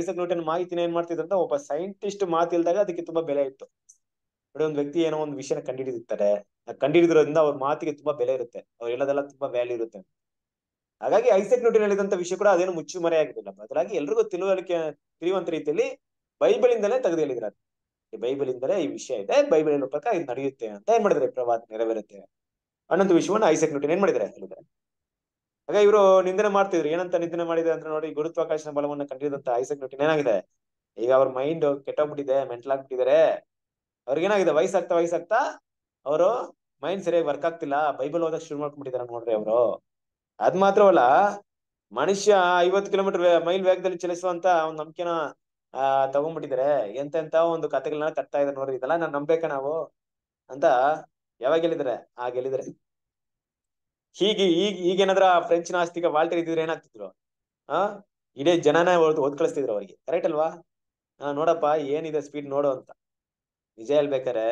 ಐಸಕ್ ನ್ಯೂಟನ್ ಮಾಹಿತಿನ ಏನ್ ಮಾಡ್ತಿದ್ರು ಒಬ್ಬ ಸೈಂಟಿಸ್ಟ್ ಮಾತಿಲ್ದಾಗ ಅದಕ್ಕೆ ತುಂಬಾ ಬೆಲೆ ಇತ್ತು ಬಟ್ ಒಂದು ವ್ಯಕ್ತಿ ಏನೋ ಒಂದು ವಿಷಯನ ಕಂಡುಹಿಡಿದಿರ್ತಾರೆ ಕಂಡಿಡಿದ್ರಿಂದ ಅವ್ರ ಮಾತಿಗೆ ತುಂಬಾ ಬೆಲೆ ಇರುತ್ತೆ ಅವ್ರು ಹೇಳೋದೆಲ್ಲ ತುಂಬಾ ವ್ಯಾಲ್ಯೂ ಇರುತ್ತೆ ಹಾಗಾಗಿ ಐಸೆಕ್ ನ್ಯೂಟನ್ ಹೇಳಿದಂತ ವಿಷಯ ಕೂಡ ಅದೇನು ಮುಚ್ಚುಮರೆ ಆಗಿದ್ದಿಲ್ಲ ಬದಲಾಗಿ ಎಲ್ರಿಗೂ ತಿಳುವಳಿಕೆ ತಿಳಿಯುವಂತ ರೀತಿಯಲ್ಲಿ ಬೈಬಲ್ ಇಂದಲೇ ತೆಗೆದು ಹೇಳಿದಿರಾರೆ ಈ ಬೈಬಲ್ ಇಂದಲೇ ಈ ವಿಷಯ ಇದೆ ಬೈಬಲ್ ಪ್ರಕಾರ ಇದು ನಡೆಯುತ್ತೆ ಅಂತ ಏನ್ ಮಾಡಿದ್ರೆ ಪ್ರವಾದ ನೆರವೇರುತ್ತೆ ಅನ್ನೊಂದು ವಿಷಯವನ್ನ ಐಸೆಕ್ ನ್ಯೂಟನ್ ಏನ್ ಮಾಡಿದರೆ ಹೇಳಿದ್ರೆ ಹಾಗೆ ಇವರು ನಿಂದನೆ ಮಾಡ್ತಿದ್ರು ಏನಂತ ನಿಂದನೆ ಮಾಡಿದೆ ಅಂತ ನೋಡಿ ಗುರುತ್ವಾಕರ್ಷಣ ಬಲವನ್ನ ಕಂಡಿದಂತ ಐಸೆಕ್ ನ್ಯೂಟನ್ ಏನಾಗಿದೆ ಈಗ ಅವ್ರ ಮೈಂಡ್ ಕೆಟ್ಟೋಗ್ಬಿಟ್ಟಿದೆ ಮೆಂಟಲ್ ಆಗ್ಬಿಟ್ಟಿದ್ದಾರೆ ಏನಾಗಿದೆ ವಯಸ್ಸಾಗ್ತಾ ವಯಸ್ಸಾಗ್ತಾ ಅವರು ಮೈಂಡ್ ಸರಿಯಾಗಿ ವರ್ಕ್ ಆಗ್ತಿಲ್ಲ ಬೈಬಲ್ ಓದಕ್ ಶುರು ಮಾಡ್ಕೊಂಡ್ಬಿಟ್ಟಿದಾರೆ ನೋಡ್ರಿ ಅವರು ಅದ್ ಮಾತ್ರವಲ್ಲ ಮನುಷ್ಯ ಐವತ್ ಕಿಲೋಮೀಟರ್ ಮೈಲ್ ವೇಗದಲ್ಲಿ ಚಲಿಸುವಂತ ಒಂದ್ ನಂಬಿಕೆನ ಆ ತಗೊಂಡ್ಬಿಟ್ಟಿದ್ರೆ ಎಂತೆಂತ ಒಂದು ಕಥೆಗಳನ್ನ ಕಟ್ತಾ ಇದಾರೆ ನೋಡ್ರಿ ಇದೆಲ್ಲ ನಾನ್ ನಂಬೇಕ ನಾವು ಅಂತ ಯಾವಾಗ ಗೆಲಿದ್ರೆ ಆ ಗೆಲ್ಲಿದ್ರೆ ಹೀಗೆ ಈಗ ಈಗೇನಾದ್ರ ಫ್ರೆಂಚ್ ನಾಸ್ತಿಕ ವಾಲ್ಟರ್ ಇದ್ದಿದ್ರೆ ಏನಾಗ್ತಿದ್ರು ಆ ಇಡೀ ಜನನೇ ಓದ್ ಕಳಿಸ್ತಿದ್ರು ಅವ್ರಿಗೆ ಕರೆಕ್ಟ್ ಅಲ್ವಾ ನೋಡಪ್ಪ ಏನಿದೆ ಸ್ಪೀಡ್ ನೋಡು ಅಂತ ನಿಜ ಹೇಳ್ಬೇಕಾರೆ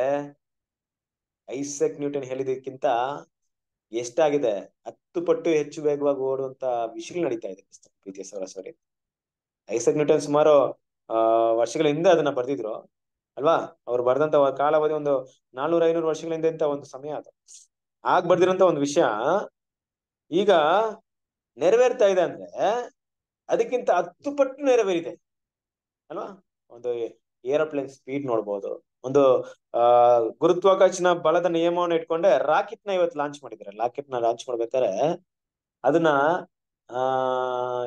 ಐಸಕ್ ನ್ಯೂಟನ್ ಹೇಳಿದಕ್ಕಿಂತ ಎಷ್ಟಾಗಿದೆ ಹತ್ತು ಪಟ್ಟು ಹೆಚ್ಚು ವೇಗವಾಗಿ ಓಡುವಂತ ವಿಷಯ ನಡೀತಾ ಇದೆ ಪಿ ಸರಾಸರಿ ಐಸಕ್ ನ್ಯೂಟನ್ ಸುಮಾರು ವರ್ಷಗಳ ಹಿಂದೆ ಅದನ್ನ ಬರ್ದಿದ್ರು ಅಲ್ವಾ ಅವ್ರು ಬರ್ದಂತ ಕಾಲಾವಧಿ ಒಂದು ನಾಲ್ನೂರ ಐನೂರು ವರ್ಷಗಳ ಹಿಂದೆ ಅಂತ ಒಂದು ಸಮಯ ಅದು ಆಗ ಬರ್ದಿರೋಂತ ಒಂದು ವಿಷಯ ಈಗ ನೆರವೇರ್ತಾ ಇದೆ ಅಂದ್ರೆ ಅದಕ್ಕಿಂತ ಹತ್ತು ಪಟ್ಟು ನೆರವೇರಿದೆ ಅಲ್ವಾ ಒಂದು ಏರೋಪ್ಲೇನ್ ಸ್ಪೀಡ್ ನೋಡ್ಬೋದು ಒಂದು ಆ ಗುರುತ್ವಾಕರ್ಷಣ ಬಲದ ನಿಯಮವನ್ನು ಇಟ್ಕೊಂಡೆ ರಾಕೆಟ್ ನ ಇವತ್ತು ಲಾಂಚ್ ಮಾಡಿದ್ದಾರೆ ರಾಕೆಟ್ ನ ಲಾಂಚ್ ಮಾಡ್ಬೇಕಾದ್ರೆ ಅದನ್ನ ಆ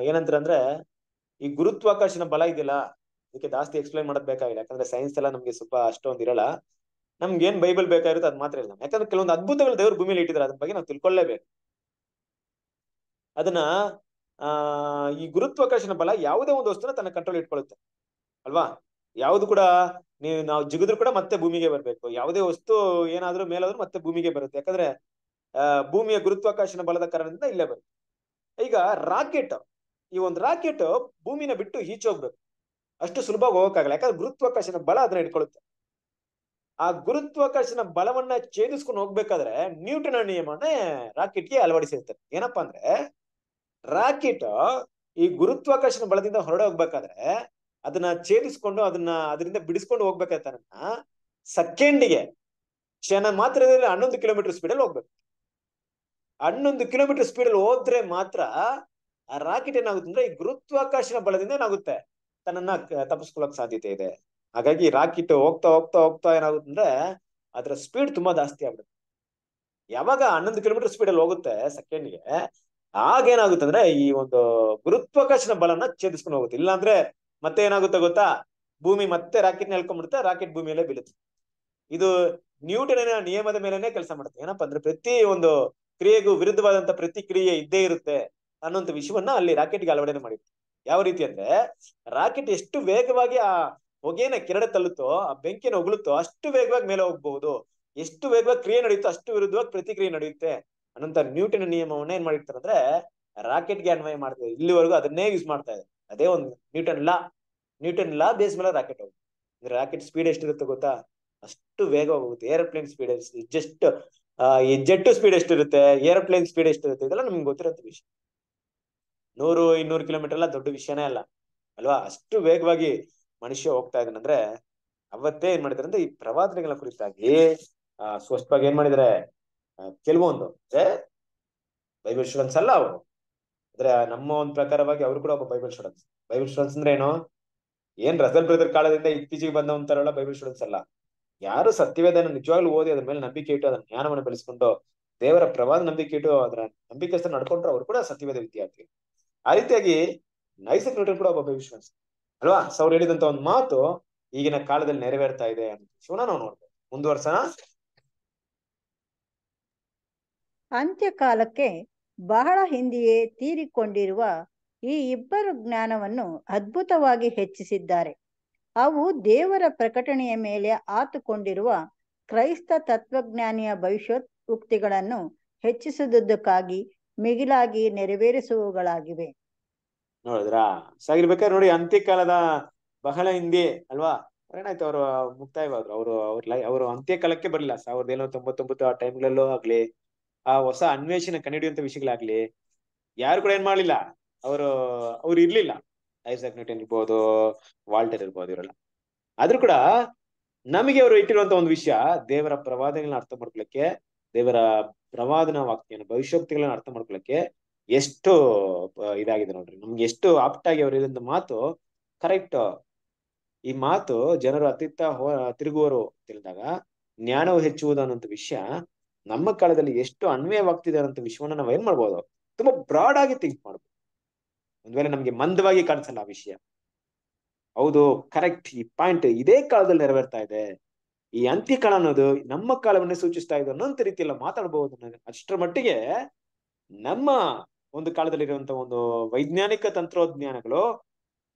ಏನಂತಾರೆ ಅಂದ್ರೆ ಈ ಗುರುತ್ವಾಕರ್ಷಣ ಬಲ ಇದೆಯಲ್ಲ ಅದಕ್ಕೆ ಜಾಸ್ತಿ ಎಕ್ಸ್ಪ್ಲೈನ್ ಮಾಡೋದ್ ಬೇಕಾಗಿಲ್ಲ ಯಾಕಂದ್ರೆ ಸೈನ್ಸ್ ಎಲ್ಲ ನಮ್ಗೆ ಸ್ವಲ್ಪ ಅಷ್ಟೊಂದು ಇರಲ್ಲ ನಮ್ಗೆ ಏನ್ ಬೈಬಲ್ ಬೇಕಾಗಿರುತ್ತೆ ಅದು ಮಾತ್ರ ಇಲ್ಲ ಯಾಕಂದ್ರೆ ಕೆಲವೊಂದು ಅದ್ಭುತಗಳು ದೇವ್ರ ಭೂಮಿಯಲ್ಲಿ ಇಟ್ಟಿದ್ದಾರೆ ಅದ್ರ ಬಗ್ಗೆ ನಾವು ತಿಳ್ಕೊಳ್ಳೇಬೇಕು ಅದನ್ನ ಆ ಈ ಗುರುತ್ವಾಕರ್ಷಣ ಬಲ ಯಾವುದೇ ಒಂದು ವಸ್ತುನ ತನ್ನ ಕಂಟ್ರೋಲ್ ಇಟ್ಕೊಳ್ಳುತ್ತೆ ಅಲ್ವಾ ಯಾವ್ದು ಕೂಡ ನೀವು ನಾವು ಜಿಗಿದ್ರು ಕೂಡ ಮತ್ತೆ ಭೂಮಿಗೆ ಬರಬೇಕು ಯಾವುದೇ ವಸ್ತು ಏನಾದ್ರೂ ಮೇಲಾದ್ರೂ ಮತ್ತೆ ಭೂಮಿಗೆ ಬರುತ್ತೆ ಯಾಕಂದ್ರೆ ಭೂಮಿಯ ಗುರುತ್ವಾಕರ್ಷಣ ಬಲದ ಕಾರಣದಿಂದ ಇಲ್ಲೇ ಬರುತ್ತೆ ಈಗ ರಾಕೆಟ್ ಈ ಒಂದು ರಾಕೆಟ್ ಭೂಮಿನ ಬಿಟ್ಟು ಈಚೋಗ್ಬೇಕು ಅಷ್ಟು ಸುಲಭ ಹೋಗಕ್ಕಾಗಲ್ಲ ಯಾಕಂದ್ರೆ ಗುರುತ್ವಾಕರ್ಷಣ ಬಲ ಅದನ್ನ ಹಿಡ್ಕೊಳ್ಳುತ್ತೆ ಆ ಗುರುತ್ವಾಕರ್ಷಣ ಬಲವನ್ನ ಛೇದಿಸ್ಕೊಂಡು ಹೋಗ್ಬೇಕಾದ್ರೆ ನ್ಯೂಟನ್ ನಿಯಮನೇ ರಾಕೆಟ್ಗೆ ಅಳವಡಿಸಿರ್ತಾರೆ ಏನಪ್ಪಾ ಅಂದ್ರೆ ರಾಕೆಟ್ ಈ ಗುರುತ್ವಾಕರ್ಷಣ ಬಲದಿಂದ ಹೊರಡೆ ಹೋಗ್ಬೇಕಾದ್ರೆ ಅದನ್ನ ಛೇದಿಸ್ಕೊಂಡು ಅದನ್ನ ಅದರಿಂದ ಬಿಡಿಸ್ಕೊಂಡು ಹೋಗ್ಬೇಕಾಯ್ತಾರನ್ನ ಸೆಕೆಂಡ್ಗೆ ಕ್ಷಣ ಮಾತ್ರ ಹನ್ನೊಂದು ಕಿಲೋಮೀಟರ್ ಸ್ಪೀಡಲ್ಲಿ ಹೋಗ್ಬೇಕು ಹನ್ನೊಂದು ಕಿಲೋಮೀಟರ್ ಸ್ಪೀಡಲ್ಲಿ ಹೋದ್ರೆ ಮಾತ್ರ ಆ ರಾಕೆಟ್ ಏನಾಗುತ್ತೆ ಅಂದ್ರೆ ಈ ಗುರುತ್ವಾಕರ್ಷಣ ಬಲದಿಂದ ಏನಾಗುತ್ತೆ ತನ್ನನ್ನ ತಪ್ಪಿಸ್ಕೊಳಕ್ ಸಾಧ್ಯತೆ ಇದೆ ಹಾಗಾಗಿ ರಾಕೆಟ್ ಹೋಗ್ತಾ ಹೋಗ್ತಾ ಹೋಗ್ತಾ ಏನಾಗುತ್ತೆ ಅಂದ್ರೆ ಅದರ ಸ್ಪೀಡ್ ತುಂಬಾ ಜಾಸ್ತಿ ಆಗ್ಬಿಡುತ್ತೆ ಯಾವಾಗ ಹನ್ನೊಂದು ಕಿಲೋಮೀಟರ್ ಸ್ಪೀಡಲ್ಲಿ ಹೋಗುತ್ತೆ ಸೆಕೆಂಡ್ಗೆ ಆಗೇನಾಗುತ್ತೆ ಅಂದ್ರೆ ಈ ಒಂದು ಗುರುತ್ವಾಕರ್ಷಣ ಬಲನ ಛೇದಿಸ್ಕೊಂಡು ಹೋಗುತ್ತೆ ಇಲ್ಲಾಂದ್ರೆ ಮತ್ತೆ ಏನಾಗುತ್ತೆ ಗೊತ್ತಾ ಭೂಮಿ ಮತ್ತೆ ರಾಕೆಟ್ ನೆಲ್ಕೊಂಡ್ಬಿಡುತ್ತೆ ರಾಕೆಟ್ ಭೂಮಿ ಮೇಲೆ ಬೀಳುತ್ತೆ ಇದು ನ್ಯೂಟನ್ ನಿಯಮದ ಮೇಲೆನೆ ಕೆಲಸ ಮಾಡುತ್ತೆ ಏನಪ್ಪಾ ಅಂದ್ರೆ ಪ್ರತಿ ಒಂದು ಕ್ರಿಯೆಗೂ ವಿರುದ್ಧವಾದಂತ ಪ್ರತಿಕ್ರಿಯೆ ಇದ್ದೇ ಇರುತ್ತೆ ಅನ್ನೋಂಥ ವಿಷಯವನ್ನ ಅಲ್ಲಿ ರಾಕೆಟ್ಗೆ ಅಳವಡನೆ ಮಾಡಿತ್ತು ಯಾವ ರೀತಿ ಅಂದ್ರೆ ರಾಕೆಟ್ ಎಷ್ಟು ವೇಗವಾಗಿ ಆ ಹೊಗೆನ ಕೆರಡೆ ತಲ್ಲುತ್ತೋ ಆ ಬೆಂಕಿನ ಉಗುಳುತ್ತೋ ಅಷ್ಟು ವೇಗವಾಗಿ ಮೇಲೆ ಹೋಗ್ಬಹುದು ಎಷ್ಟು ವೇಗವಾಗಿ ಕ್ರಿಯೆ ನಡೆಯುತ್ತೋ ಅಷ್ಟು ವಿರುದ್ಧವಾಗಿ ಪ್ರತಿಕ್ರಿಯೆ ನಡೆಯುತ್ತೆ ಅನ್ನಂತ ನ್ಯೂಟನ್ ನಿಯಮವನ್ನ ಏನ್ ಮಾಡಿರ್ತಾರೆ ಅಂದ್ರೆ ರಾಕೆಟ್ಗೆ ಅನ್ವಯ ಮಾಡ್ತಾರೆ ಇಲ್ಲಿವರೆಗೂ ಅದನ್ನೇ ಯೂಸ್ ಮಾಡ್ತಾ ಇದೆ ಅದೇ ಒಂದು Newton law Newton law base ಮೇಲೆ ರಾಕೆಟ್ ಹೋಗುತ್ತೆ ರಾಕೆಟ್ ಸ್ಪೀಡ್ ಎಷ್ಟಿರುತ್ತೆ ಗೊತ್ತಾ ಅಷ್ಟು ವೇಗ ಹೋಗುತ್ತೆ ಏರೋಪ್ಲೇನ್ ಸ್ಪೀಡ್ ಜಸ್ಟ್ ಈ ಜೆಟ್ ಸ್ಪೀಡ್ ಎಷ್ಟಿರುತ್ತೆ ಏರೋಪ್ಲೇನ್ ಸ್ಪೀಡ್ ಎಷ್ಟಿರುತ್ತೆ ಇದೆಲ್ಲ ನಮ್ಗೆ ಗೊತ್ತಿರೋ ವಿಷಯ ನೂರು ಇನ್ನೂರು ಕಿಲೋಮೀಟರ್ ಎಲ್ಲ ದೊಡ್ಡ ವಿಷಯನೇ ಅಲ್ಲ ಅಲ್ವಾ ಅಷ್ಟು ವೇಗವಾಗಿ ಮನುಷ್ಯ ಹೋಗ್ತಾ ಅಂದ್ರೆ ಅವತ್ತೇ ಏನ್ ಮಾಡಿದಾರೆ ಅಂದ್ರೆ ಈ ಪ್ರವಾದನೆಗಳ ಕುರಿತಾಗಿ ಆ ಸ್ಪಷ್ಟವಾಗಿ ಏನ್ ಮಾಡಿದ್ರೆ ಕೆಲವೊಂದು ಅಂದ್ರೆ ಬೈಬಲ್ ಸ್ಟೂಡೆಂಟ್ಸ್ ಅಲ್ಲ ಅವರು ಅಂದ್ರೆ ನಮ್ಮ ಒಂದ್ ಪ್ರಕಾರವಾಗಿ ಅವ್ರು ಕೂಡ ಒಬ್ಬ ಬೈಬಲ್ ಸ್ಟೂಡೆಂಟ್ಸ್ ಬೈಬಲ್ ಸ್ಟೂಡೆಂಟ್ಸ್ ಅಂದ್ರೆ ಏನು ಏನ್ ರಸಲ್ ಬ್ರದರ್ ಕಾಲದಿಂದ ಇತ್ತೀಚೆಗೆ ಬಂದವಂತಾರಲ್ಲ ಬೈಬಲ್ ಸ್ಟೂಡೆಂಟ್ಸ್ ಅಲ್ಲ ಯಾರು ಸತ್ಯವೇದನ ನಿಜವಾಗ್ಲೂ ಓದಿ ಅದ್ರ ಮೇಲೆ ನಂಬಿಕೆ ಇಟ್ಟು ಅದನ್ನ ಜ್ಞಾನವನ್ನು ಬೆಳೆಸ್ಕೊಂಡು ದೇವರ ಪ್ರವಾದ ನಂಬಿಕೆ ಇಟ್ಟು ಅದರ ನಂಬಿಕೆ ನಡ್ಕೊಂಡ್ರೆ ಅವ್ರು ಕೂಡ ಸತ್ಯವೇದ ವಿದ್ಯಾರ್ಥಿ ಆ ರೀತಿಯಾಗಿ ನೈಸರ್ಗಿಕ ಕೂಡ ಒಬ್ಬ ಬೈಬಲ್ ಸ್ಟೂಡೆಂಟ್ಸ್ ಅಲ್ವಾ ಸೌರ್ ಅವ್ರು ಹೇಳಿದಂತ ಒಂದು ಮಾತು ಈಗಿನ ಕಾಲದಲ್ಲಿ ನೆರವೇರ್ತಾ ಇದೆ ಅನ್ನೋ ವಿಷಯವನ್ನ ನಾವು ನೋಡ್ಬೋದು ಮುಂದುವರ್ಸ ಅಂತ್ಯಕಾಲಕ್ಕೆ ಬಹಳ ಹಿಂದೆಯೇ ತೀರಿಕೊಂಡಿರುವ ಈ ಇಬ್ಬರು ಜ್ಞಾನವನ್ನು ಅದ್ಭುತವಾಗಿ ಹೆಚ್ಚಿಸಿದ್ದಾರೆ ಅವು ದೇವರ ಪ್ರಕಟಣೆಯ ಮೇಲೆ ಆತುಕೊಂಡಿರುವ ಕ್ರೈಸ್ತ ತತ್ವಜ್ಞಾನಿಯ ಭವಿಷ್ಯೋತ್ ಉಕ್ತಿಗಳನ್ನು ಹೆಚ್ಚಿಸುವುದಕ್ಕಾಗಿ ಮಿಗಿಲಾಗಿ ನೆರವೇರಿಸುವಗಳಾಗಿವೆ ನೋಡಿದ್ರಾ ಸಾಗಿರ್ಬೇಕಾದ್ರೆ ನೋಡಿ ಅಂತ್ಯಕಾಲದ ಬಹಳ ಹಿಂದೆ ಅಲ್ವಾ ಏನಾಯ್ತು ಅವರು ಮುಕ್ತಾಯವಾದ್ರು ಅವರು ಅವ್ರ ಲೈ ಅವರು ಅಂತ್ಯಕಾಲಕ್ಕೆ ಬರಲಿಲ್ಲ ಸಾವಿರದ ಏಳ್ನೂರ ತೊಂಬತ್ತೊಂಬತ್ತು ಆ ಟೈಮ್ಗಳಲ್ಲೂ ಆಗ್ಲಿ ಆ ಹೊಸ ಅನ್ವೇಷಣೆ ಕಂಡುಹಿಡಿಯುವಂತ ವಿಷಯಗಳಾಗ್ಲಿ ಯಾರು ಕೂಡ ಏನ್ ಮಾಡ್ಲಿಲ್ಲ ಅವರು ಅವ್ರು ಇರ್ಲಿಲ್ಲ ಐಸಾಕ್ ನ್ಯೂಟನ್ ಇರ್ಬೋದು ವಾಲ್ಟರ್ ಇರ್ಬೋದು ಇವರೆಲ್ಲ ಆದ್ರೂ ಕೂಡ ನಮಗೆ ಅವರು ಇಟ್ಟಿರುವಂತ ಒಂದು ವಿಷಯ ದೇವರ ಪ್ರವಾದಗಳನ್ನ ಅರ್ಥ ಮಾಡ್ಕೊಳಕ್ಕೆ ದೇವರ ಪ್ರವಾದನ ವಾಕ್ಯನ ಭವಿಷ್ಯೋಕ್ತಿಗಳನ್ನ ಅರ್ಥ ಮಾಡ್ಕೊಳಕ್ಕೆ ಎಷ್ಟು ಇದಾಗಿದೆ ನೋಡ್ರಿ ನಮ್ಗೆ ಎಷ್ಟು ಆಪ್ಟ್ ಆಗಿ ಅವ್ರ ಇದೊಂದು ಮಾತು ಕರೆಕ್ಟ್ ಈ ಮಾತು ಜನರು ಅತಿತ್ತ ಹೋ ತಿರುಗುವರು ತಿಳಿದಾಗ ಜ್ಞಾನವು ಹೆಚ್ಚುವುದು ಅನ್ನೋಂಥ ವಿಷಯ ನಮ್ಮ ಕಾಲದಲ್ಲಿ ಎಷ್ಟು ಅನ್ವಯವಾಗ್ತಿದೆ ಅಂತ ವಿಷಯವನ್ನ ನಾವು ಏನ್ ಮಾಡ್ಬೋದು ತುಂಬಾ ಬ್ರಾಡ್ ಆಗಿ ಥಿಂಕ್ ಮಾಡ್ಬೋದು ಒಂದ್ ವೇಳೆ ನಮ್ಗೆ ಮಂದವಾಗಿ ಕಾಣಿಸಲ್ಲ ಆ ವಿಷಯ ಹೌದು ಕರೆಕ್ಟ್ ಈ ಪಾಯಿಂಟ್ ಇದೇ ಕಾಲದಲ್ಲಿ ನೆರವೇರ್ತಾ ಇದೆ ಈ ಅಂತ್ಯಕಾಲ ಅನ್ನೋದು ನಮ್ಮ ಕಾಲವನ್ನೇ ಸೂಚಿಸ್ತಾ ಇದೆ ಅನ್ನೋಂತ ರೀತಿಯೆಲ್ಲ ಮಾತಾಡಬಹುದು ಅಷ್ಟರ ಮಟ್ಟಿಗೆ ನಮ್ಮ ಒಂದು ಕಾಲದಲ್ಲಿರುವಂತಹ ಒಂದು ವೈಜ್ಞಾನಿಕ ತಂತ್ರಜ್ಞಾನಗಳು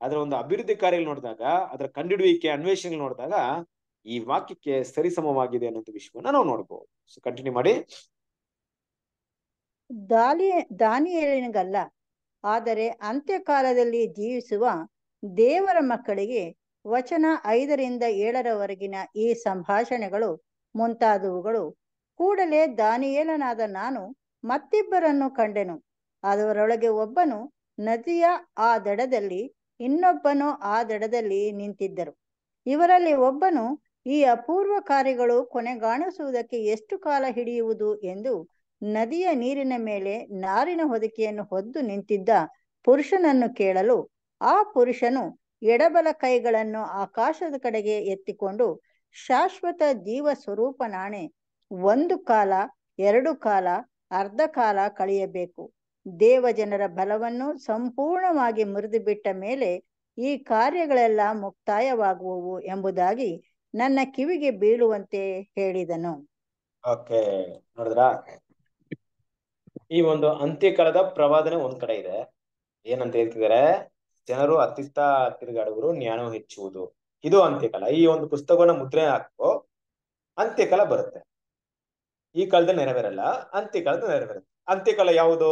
ಅದರ ಒಂದು ಅಭಿವೃದ್ಧಿ ಕಾರ್ಯಗಳು ನೋಡಿದಾಗ ಅದರ ಕಂಡುಹಿಡುವಿಕೆ ಅನ್ವೇಷಣೆಗಳು ನೋಡಿದಾಗ ಈ ವಾಕ್ಯಕ್ಕೆ ಸರಿಸಮವಾಗಿದೆ ಅನ್ನೋ ವಿಷಯವನ್ನ ನಾವು ನೋಡಬಹುದು ಕಂಟಿನ್ಯೂ ಮಾಡಿ ದಾಲಿ ದಾನಿಯೇಲಿನಗಲ್ಲ ಆದರೆ ಅಂತ್ಯಕಾಲದಲ್ಲಿ ಜೀವಿಸುವ ದೇವರ ಮಕ್ಕಳಿಗೆ ವಚನ ಐದರಿಂದ ಏಳರವರೆಗಿನ ಈ ಸಂಭಾಷಣೆಗಳು ಮುಂತಾದವುಗಳು ಕೂಡಲೇ ದಾನಿಯೇಲನಾದ ನಾನು ಮತ್ತಿಬ್ಬರನ್ನು ಕಂಡೆನು ಅದರೊಳಗೆ ಒಬ್ಬನು ನದಿಯ ಆ ದಡದಲ್ಲಿ ಇನ್ನೊಬ್ಬನು ಆ ದಡದಲ್ಲಿ ನಿಂತಿದ್ದರು ಇವರಲ್ಲಿ ಒಬ್ಬನು ಈ ಅಪೂರ್ವ ಕಾರ್ಯಗಳು ಕೊನೆಗಾಣಿಸುವುದಕ್ಕೆ ಎಷ್ಟು ಕಾಲ ಹಿಡಿಯುವುದು ಎಂದು ನದಿಯ ನೀರಿನ ಮೇಲೆ ನಾರಿನ ಹೊದಿಕೆಯನ್ನು ಹೊದ್ದು ನಿಂತಿದ್ದ ಪುರುಷನನ್ನು ಕೇಳಲು ಆ ಪುರುಷನು ಎಡಬಲ ಕೈಗಳನ್ನು ಆಕಾಶದ ಕಡೆಗೆ ಎತ್ತಿಕೊಂಡು ಶಾಶ್ವತ ಜೀವ ಸ್ವರೂಪ ನಾಣೆ ಒಂದು ಕಾಲ ಎರಡು ಕಾಲ ಅರ್ಧ ಕಾಲ ಕಳೆಯಬೇಕು ದೇವಜನರ ಬಲವನ್ನು ಸಂಪೂರ್ಣವಾಗಿ ಮುರಿದು ಬಿಟ್ಟ ಮೇಲೆ ಈ ಕಾರ್ಯಗಳೆಲ್ಲ ಮುಕ್ತಾಯವಾಗುವವು ಎಂಬುದಾಗಿ ನನ್ನ ಕಿವಿಗೆ ಬೀಳುವಂತೆ ಹೇಳಿದನು ಓಕೆ ನೋಡಿದ್ರಾ ಈ ಒಂದು ಅಂತ್ಯಕಾಲದ ಪ್ರವಾದನೆ ಒಂದ್ ಕಡೆ ಇದೆ ಏನಂತ ಹೇಳ್ತಿದಾರೆ ಜನರು ಅತ್ತಿತ್ತ ತಿರುಗಾಡುವರು ಜ್ಞಾನ ಹೆಚ್ಚುವುದು ಇದು ಅಂತ್ಯಕಾಲ ಈ ಒಂದು ಪುಸ್ತಕವನ್ನ ಮುದ್ರೆ ಹಾಕೋ ಅಂತ್ಯಕಾಲ ಬರುತ್ತೆ ಈ ಕಾಲದಲ್ಲಿ ನೆರವೇರಲ್ಲ ಅಂತ್ಯಕಾಲದ ನೆರವೇರುತ್ತೆ ಅಂತ್ಯಕಾಲ ಯಾವುದು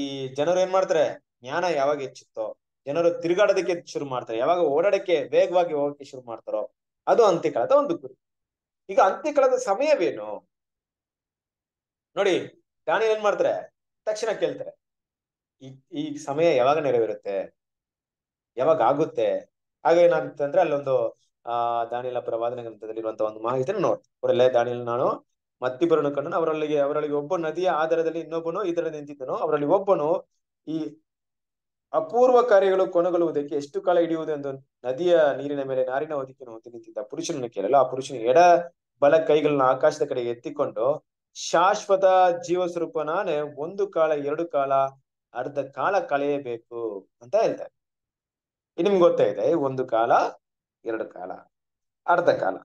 ಈ ಜನರು ಏನ್ ಮಾಡ್ತಾರೆ ಜ್ಞಾನ ಯಾವಾಗ ಹೆಚ್ಚುತ್ತೋ ಜನರು ತಿರುಗಾಡೋದಕ್ಕೆ ಶುರು ಮಾಡ್ತಾರೆ ಯಾವಾಗ ಓಡಾಡಕ್ಕೆ ವೇಗವಾಗಿ ಹೋಗಕ್ಕೆ ಶುರು ಮಾಡ್ತಾರೋ ಅದು ಅಂತ್ಯಕಾಲದ ಒಂದು ಗುರಿ ಈಗ ಅಂತ್ಯಕಾಲದ ಸಮಯವೇನು ನೋಡಿ ದಾನಿ ಏನ್ ಮಾಡ್ತಾರೆ ತಕ್ಷಣ ಕೇಳ್ತಾರೆ ಈ ಈ ಸಮಯ ಯಾವಾಗ ನೆರವೇರುತ್ತೆ ಯಾವಾಗ ಆಗುತ್ತೆ ಹಾಗೆ ಏನಾಗುತ್ತೆ ಅಂದ್ರೆ ಅಲ್ಲೊಂದು ಆ ದಾನಿಲ ಪ್ರವಾದನ ಗ್ರಂಥದಲ್ಲಿ ಇರುವಂತಹ ಒಂದು ಮಾಹಿತಿಯನ್ನು ನೋಡ್ತೀವಿ ಅವರಲ್ಲೇ ದಾನಿಯಲ್ಲಿ ನಾನು ಮತ್ತಿಬ್ಬರನ್ನು ಕಂಡು ಅವರಲ್ಲಿ ಅವರಲ್ಲಿ ಒಬ್ಬ ನದಿಯ ಆಧಾರದಲ್ಲಿ ಇನ್ನೊಬ್ಬನು ಇದರಲ್ಲಿ ನಿಂತಿದ್ದನು ಅವರಲ್ಲಿ ಒಬ್ಬನು ಈ ಅಪೂರ್ವ ಕಾರ್ಯಗಳು ಕೊನೆಗೊಳ್ಳುವುದಕ್ಕೆ ಎಷ್ಟು ಕಾಲ ಹಿಡಿಯುವುದು ಎಂದು ನದಿಯ ನೀರಿನ ಮೇಲೆ ನಾರಿನ ಒದಕಿನ ಹೊತ್ತು ನಿಂತಿದ್ದ ಪುರುಷನನ್ನು ಕೇಳಲು ಆ ಪುರುಷನ ಎಡ ಬಲ ಕೈಗಳನ್ನ ಆಕಾಶದ ಕಡೆಗೆ ಎತ್ತಿಕೊಂಡು ಶಾಶ್ವತ ಜೀವ ಸ್ವರೂಪ ನಾನೇ ಒಂದು ಕಾಲ ಎರಡು ಕಾಲ ಅರ್ಧ ಕಾಲ ಕಳೆಯಬೇಕು ಅಂತ ಹೇಳ್ತಾರೆ ನಿಮ್ಗೆ ಗೊತ್ತಾ ಇದೆ ಒಂದು ಕಾಲ ಎರಡು ಕಾಲ ಅರ್ಧ ಕಾಲ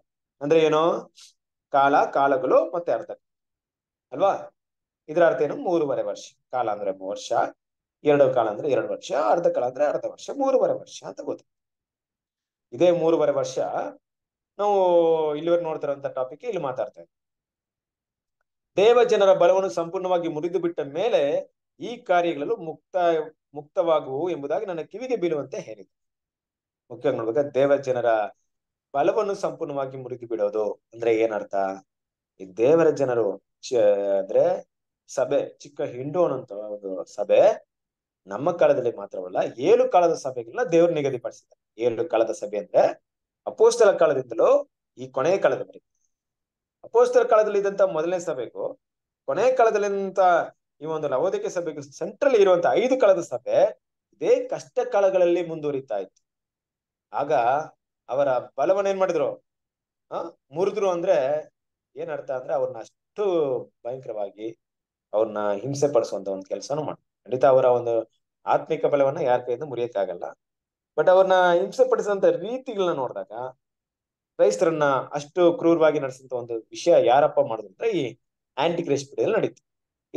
ಅಂದ್ರೆ ಏನು ಕಾಲ ಕಾಲಗಳು ಮತ್ತೆ ಅರ್ಧ ಅಲ್ವಾ ಇದರ ಅರ್ಥ ಏನು ಮೂರುವರೆ ವರ್ಷ ಕಾಲ ಅಂದ್ರೆ ವರ್ಷ ಎರಡು ಕಾಲ ಅಂದ್ರೆ ಎರಡು ವರ್ಷ ಅರ್ಧ ಕಾಲ ಅಂದ್ರೆ ಅರ್ಧ ವರ್ಷ ಮೂರುವರೆ ವರ್ಷ ಅಂತ ಗೊತ್ತು ಇದೇ ಮೂರುವರೆ ವರ್ಷ ನಾವು ಇಲ್ಲಿವರೆಗೆ ನೋಡ್ತಿರೋ ಟಾಪಿಕ್ ಇಲ್ಲಿ ಮಾತಾಡ್ತಾ ಇದ್ದೀವಿ ದೇವ ಜನರ ಬಲವನ್ನು ಸಂಪೂರ್ಣವಾಗಿ ಮುರಿದು ಬಿಟ್ಟ ಮೇಲೆ ಈ ಕಾರ್ಯಗಳಲ್ಲೂ ಮುಕ್ತ ಮುಕ್ತವಾಗುವು ಎಂಬುದಾಗಿ ನನ್ನ ಕಿವಿಗೆ ಬೀಳುವಂತೆ ಹೇಳಿದೆ ಮುಖ್ಯವಾಗಿ ನೋಡ್ಬೇಕಾ ದೇವ ಜನರ ಬಲವನ್ನು ಸಂಪೂರ್ಣವಾಗಿ ಮುರಿದು ಬಿಡೋದು ಅಂದ್ರೆ ಏನರ್ಥ ಈ ದೇವರ ಜನರು ಅಂದ್ರೆ ಸಭೆ ಚಿಕ್ಕ ಹಿಂಡು ಅಂತ ಒಂದು ಸಭೆ ನಮ್ಮ ಕಾಲದಲ್ಲಿ ಮಾತ್ರವಲ್ಲ ಏಳು ಕಾಲದ ಸಭೆಗಳನ್ನ ದೇವರು ನಿಗದಿಪಡಿಸಿದ್ದಾರೆ ಏಳು ಕಾಲದ ಸಭೆ ಅಂದ್ರೆ ಅಪೋಸ್ತರ ಕಾಲದಿಂದಲೂ ಈ ಕೊನೆಯ ಕಾಲದವರೆಗೆ ಅಪೋಸ್ತರ ಕಾಲದಲ್ಲಿ ಇದ್ದಂತ ಮೊದಲನೇ ಸಭೆಗೂ ಕೊನೆಯ ಕಾಲದಲ್ಲಿಂತ ಈ ಒಂದು ನವೋದಿಕ ಸಭೆಗೂ ಸೆಂಟ್ರಲ್ ಇರುವಂತ ಐದು ಕಾಲದ ಸಭೆ ಇದೇ ಕಷ್ಟ ಕಾಲಗಳಲ್ಲಿ ಮುಂದುವರಿತಾ ಇತ್ತು ಆಗ ಅವರ ಬಲವನ್ನ ಏನ್ ಮಾಡಿದ್ರು ಆ ಮುರಿದ್ರು ಅಂದ್ರೆ ಏನ್ ಅರ್ಥ ಅಂದ್ರೆ ಅವ್ರನ್ನ ಅಷ್ಟು ಭಯಂಕರವಾಗಿ ಅವ್ರನ್ನ ಹಿಂಸೆ ಪಡಿಸುವಂತ ಒಂದು ಕೆಲಸನೂ ಮಾಡ್ತಾರೆ ಖಂಡಿತ ಅವರ ಒಂದು ಆತ್ಮಿಕ ಬಲವನ್ನ ಯಾರ ಕೈಯಿಂದ ಮುರಿಯಕ್ಕಾಗಲ್ಲ ಬಟ್ ಅವ್ರನ್ನ ಹಿಂಸೆ ಪಡಿಸಿದಂತ ರೀತಿಗಳನ್ನ ನೋಡಿದಾಗ ಕ್ರೈಸ್ತರನ್ನ ಅಷ್ಟು ಕ್ರೂರವಾಗಿ ನಡೆಸಿದಂತ ಒಂದು ವಿಷಯ ಯಾರಪ್ಪ ಮಾಡುದಂದ್ರೆ ಈ ಆಂಟಿ ಕ್ರೈಸ್ಟ್ ಪಿಡಿಯಲ್ಲಿ ನಡೀತು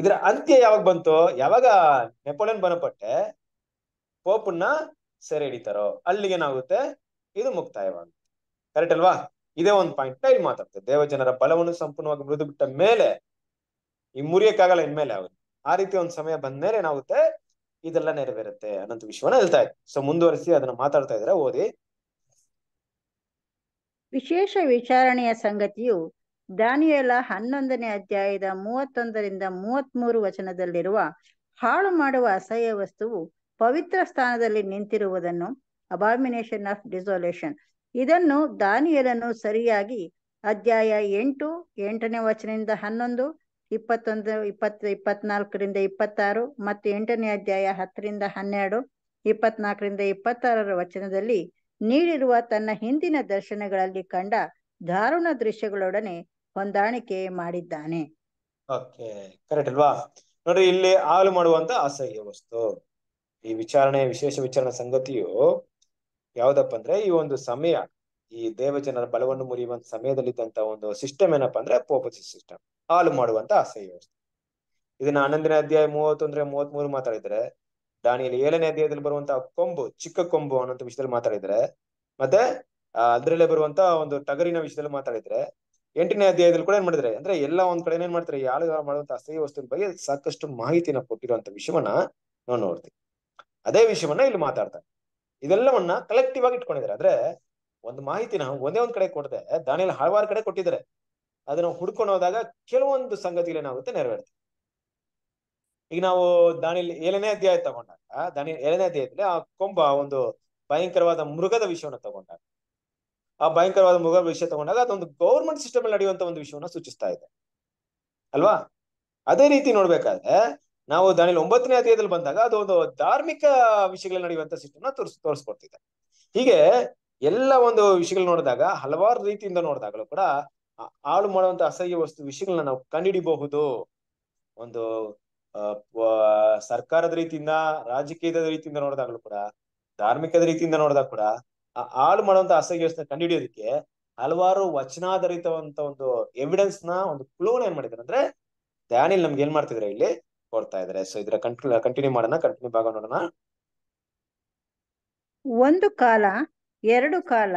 ಇದರ ಅಂತ್ಯ ಯಾವಾಗ ಬಂತು ಯಾವಾಗ ನೆಪೋಲಿಯನ್ ಬನಪಟ್ಟೆ ಪೋಪನ್ನ ಸೆರೆ ಹಿಡಿತಾರೋ ಅಲ್ಲಿಗೆ ಏನಾಗುತ್ತೆ ಇದು ಮುಕ್ತಾಯವಾಗುತ್ತೆ ಕರೆಕ್ಟ್ ಅಲ್ವಾ ಇದೇ ಒಂದು ಪಾಯಿಂಟ್ ಇಲ್ಲಿ ಮಾತಾಡ್ತೇವೆ ದೇವಜನರ ಬಲವನ್ನು ಸಂಪೂರ್ಣವಾಗಿ ಮೃದು ಬಿಟ್ಟ ಮೇಲೆ ಈ ಮುರಿಯಕ್ಕಾಗಲ್ಲ ಇನ್ಮೇಲೆ ಆಗುತ್ತೆ ಆ ರೀತಿ ಒಂದು ಸಮಯ ಬಂದ ಮೇಲೆ ಏನಾಗುತ್ತೆ ಇದೆಲ್ಲ ನೆರವೇರುತ್ತೆ ಅನ್ನೋಂಥ ವಿಷಯವನ್ನ ಹೇಳ್ತಾ ಇದ್ರು ಸೊ ಮುಂದುವರಿಸಿ ಅದನ್ನ ಮಾತಾಡ್ತಾ ಇದ್ರೆ ಓದಿ ವಿಶೇಷ ವಿಚಾರಣೆಯ ಸಂಗತಿಯು ದಾನಿಯಲ ಹನ್ನೊಂದನೇ ಅಧ್ಯಾಯದ ಮೂವತ್ತೊಂದರಿಂದ ಮೂವತ್ಮೂರು ಮೂರು ವಚನದಲ್ಲಿರುವ ಹಾಳು ಮಾಡುವ ಅಸಹ್ಯ ವಸ್ತುವು ಪವಿತ್ರ ಸ್ಥಾನದಲ್ಲಿ ನಿಂತಿರುವುದನ್ನು ಅಬಾಮಿನೇಷನ್ ಆಫ್ ಡಿಸೋಲೇಷನ್ ಇದನ್ನು ದಾನಿಯಲನ್ನು ಸರಿಯಾಗಿ ಅಧ್ಯಾಯ ಎಂಟು ಎಂಟನೇ ವಚನದಿಂದ ಹನ್ನೊಂದು ಇಪ್ಪತ್ತೊಂದು ಇಪ್ಪತ್ ಇಪ್ಪತ್ನಾಲ್ಕರಿಂದ ಇಪ್ಪತ್ತಾರು ಮತ್ತು ಎಂಟನೇ ಅಧ್ಯಾಯ ಹತ್ತರಿಂದ ಹನ್ನೆರಡು ಇಪ್ಪತ್ನಾಲ್ಕರಿಂದ ಇಪ್ಪತ್ತಾರರ ವಚನದಲ್ಲಿ ನೀಡಿರುವ ತನ್ನ ಹಿಂದಿನ ದರ್ಶನಗಳಲ್ಲಿ ಕಂಡ ದಾರುಣ ದೃಶ್ಯಗಳೊಡನೆ ಹೊಂದಾಣಿಕೆ ಮಾಡಿದ್ದಾನೆ ಓಕೆ ಕರೆಕ್ಟ್ ಅಲ್ವಾ ನೋಡಿ ಇಲ್ಲಿ ಹಾಲು ಮಾಡುವಂತ ಅಸಹ್ಯ ವಸ್ತು ಈ ವಿಚಾರಣೆ ವಿಶೇಷ ವಿಚಾರಣಾ ಸಂಗತಿಯು ಯಾವ್ದಪ್ಪ ಅಂದ್ರೆ ಈ ಒಂದು ಸಮಯ ಈ ದೇವಜನರ ಬಲವನ್ನು ಮುರಿಯುವಂತ ಸಮಯದಲ್ಲಿದ್ದಂತ ಒಂದು ಸಿಸ್ಟಮ್ ಏನಪ್ಪಾ ಅಂದ್ರೆ ಪೋಪಸಿ ಸಿಸ್ಟಮ್ ಹಾಲು ಮಾಡುವಂತ ಆಸೆ ವ್ಯವಸ್ಥೆ ಇದನ್ನ ಹನ್ನೊಂದನೇ ಅಧ್ಯಾಯ ಮೂವತ್ತೊಂದ್ರೆ ಮೂವತ್ ಮೂರು ಮಾತಾಡಿದ್ರೆ ದಾನಿಯಲ್ಲಿ ಏಳನೇ ಅಧ್ಯಾಯದಲ್ಲಿ ಬರುವಂತಹ ಕೊಂಬು ಚಿಕ್ಕ ಕೊಂಬು ಅನ್ನೋಂಥ ವಿಷಯದಲ್ಲಿ ಮಾತಾಡಿದ್ರೆ ಮತ್ತೆ ಅದ್ರಲ್ಲೇ ಬರುವಂತ ಒಂದು ಟಗರಿನ ವಿಷಯದಲ್ಲಿ ಮಾತಾಡಿದ್ರೆ ಎಂಟನೇ ಅಧ್ಯಾಯದಲ್ಲಿ ಕೂಡ ಏನ್ ಮಾಡಿದ್ರೆ ಅಂದ್ರೆ ಎಲ್ಲ ಒಂದ್ ಕಡೆ ಏನ್ ಮಾಡ್ತಾರೆ ಯಾಳು ಮಾಡುವಂತ ಅಸಹ್ಯ ವಸ್ತುವಿನ ಬಗ್ಗೆ ಸಾಕಷ್ಟು ಮಾಹಿತಿನ ಕೊಟ್ಟಿರುವಂತ ವಿಷಯವನ್ನ ನಾವು ನೋಡ್ತೀವಿ ಅದೇ ವಿಷಯವನ್ನ ಇಲ್ಲಿ ಮಾತಾಡ್ತಾರೆ ಇದೆಲ್ಲವನ್ನ ಕಲೆಕ್ಟಿವ್ ಆಗಿ ಇಟ್ಕೊಂಡಿದ್ದಾರೆ ಅಂದ್ರೆ ಒಂದು ಮಾಹಿತಿನ ಒಂದೇ ಒಂದ್ ಕಡೆ ಕೊಡದೆ ದಾನಿಯಲ್ಲಿ ಹಲವಾರು ಕಡೆ ಕೊಟ್ಟಿದ್ದಾರೆ ಅದನ್ನ ಹುಡ್ಕೊಂಡು ಹೋದಾಗ ಕೆಲವೊಂದು ಸಂಗತಿಗಳು ಏನಾಗುತ್ತೆ ನೆರವೇರ್ತದೆ ಈಗ ನಾವು ದಾನಿಯಲ್ಲಿ ಏಳನೇ ಅಧ್ಯಾಯ ತಗೊಂಡಾಗ ದಾನಿ ಏಳನೇ ಅಧ್ಯಾಯದಲ್ಲಿ ಆ ಕೊಂಬ ಒಂದು ಭಯಂಕರವಾದ ಮೃಗದ ವಿಷಯವನ್ನ ತಗೊಂಡಾಗ ಆ ಭಯಂಕರವಾದ ಮೃಗದ ವಿಷಯ ತಗೊಂಡಾಗ ಅದೊಂದು ಗೌರ್ಮೆಂಟ್ ಸಿಸ್ಟಮ್ ಅಲ್ಲಿ ನಡೆಯುವಂತ ಒಂದು ವಿಷಯವನ್ನ ಸೂಚಿಸ್ತಾ ಇದೆ ಅಲ್ವಾ ಅದೇ ರೀತಿ ನೋಡ್ಬೇಕಾದ್ರೆ ನಾವು ದಾನಿಲ್ ಒಂಬತ್ತನೇ ಅಧ್ಯಾಯದಲ್ಲಿ ಬಂದಾಗ ಅದು ಒಂದು ಧಾರ್ಮಿಕ ವಿಷಯಗಳಲ್ಲಿ ನಡೆಯುವಂತ ಸಿಸ್ಟಮ್ನ ತೋರಿಸ್ ತೋರಿಸ್ಕೊಡ್ತಿದೆ ಹೀಗೆ ಎಲ್ಲ ಒಂದು ವಿಷಯಗಳು ನೋಡಿದಾಗ ಹಲವಾರು ರೀತಿಯಿಂದ ನೋಡಿದಾಗಲೂ ಕೂಡ ಹಾಳು ಮಾಡುವಂತ ಅಸಹ್ಯ ವಸ್ತು ವಿಷಯಗಳನ್ನ ನಾವು ಕಂಡಿಡಿಬಹುದು ಒಂದು ಸರ್ಕಾರದ ರೀತಿಯಿಂದ ರಾಜಕೀಯದ ರೀತಿಯಿಂದ ನೋಡಿದಾಗಲೂ ಕೂಡ ಧಾರ್ಮಿಕದ ರೀತಿಯಿಂದ ನೋಡಿದಾಗ ಕೂಡ ಆ ಹಾಳು ಮಾಡುವಂತ ಅಸಹ್ಯ ವಸ್ತು ಕಂಡಿಡಿಯೋದಕ್ಕೆ ಹಲವಾರು ವಚನಾಧಾರಿತವಂತ ಒಂದು ಎವಿಡೆನ್ಸ್ ನ ಒಂದು ಕ್ಲೂನ್ ಏನ್ ಮಾಡಿದಾರೆ ಅಂದ್ರೆ ದ್ಯಾನಿಲ್ ನಮ್ಗೆ ಏನ್ ಮಾಡ್ತಿದ್ರೆ ಇಲ್ಲಿ ಕೊಡ್ತಾ ಇದಾರೆ ಸೊ ಇದರ ಕಂಟಿನ್ಯೂ ಕಂಟಿನ್ಯೂ ಮಾಡೋಣ ಕಂಟಿನ್ಯೂ ಭಾಗ ನೋಡೋಣ ಒಂದು ಕಾಲ ಎರಡು ಕಾಲ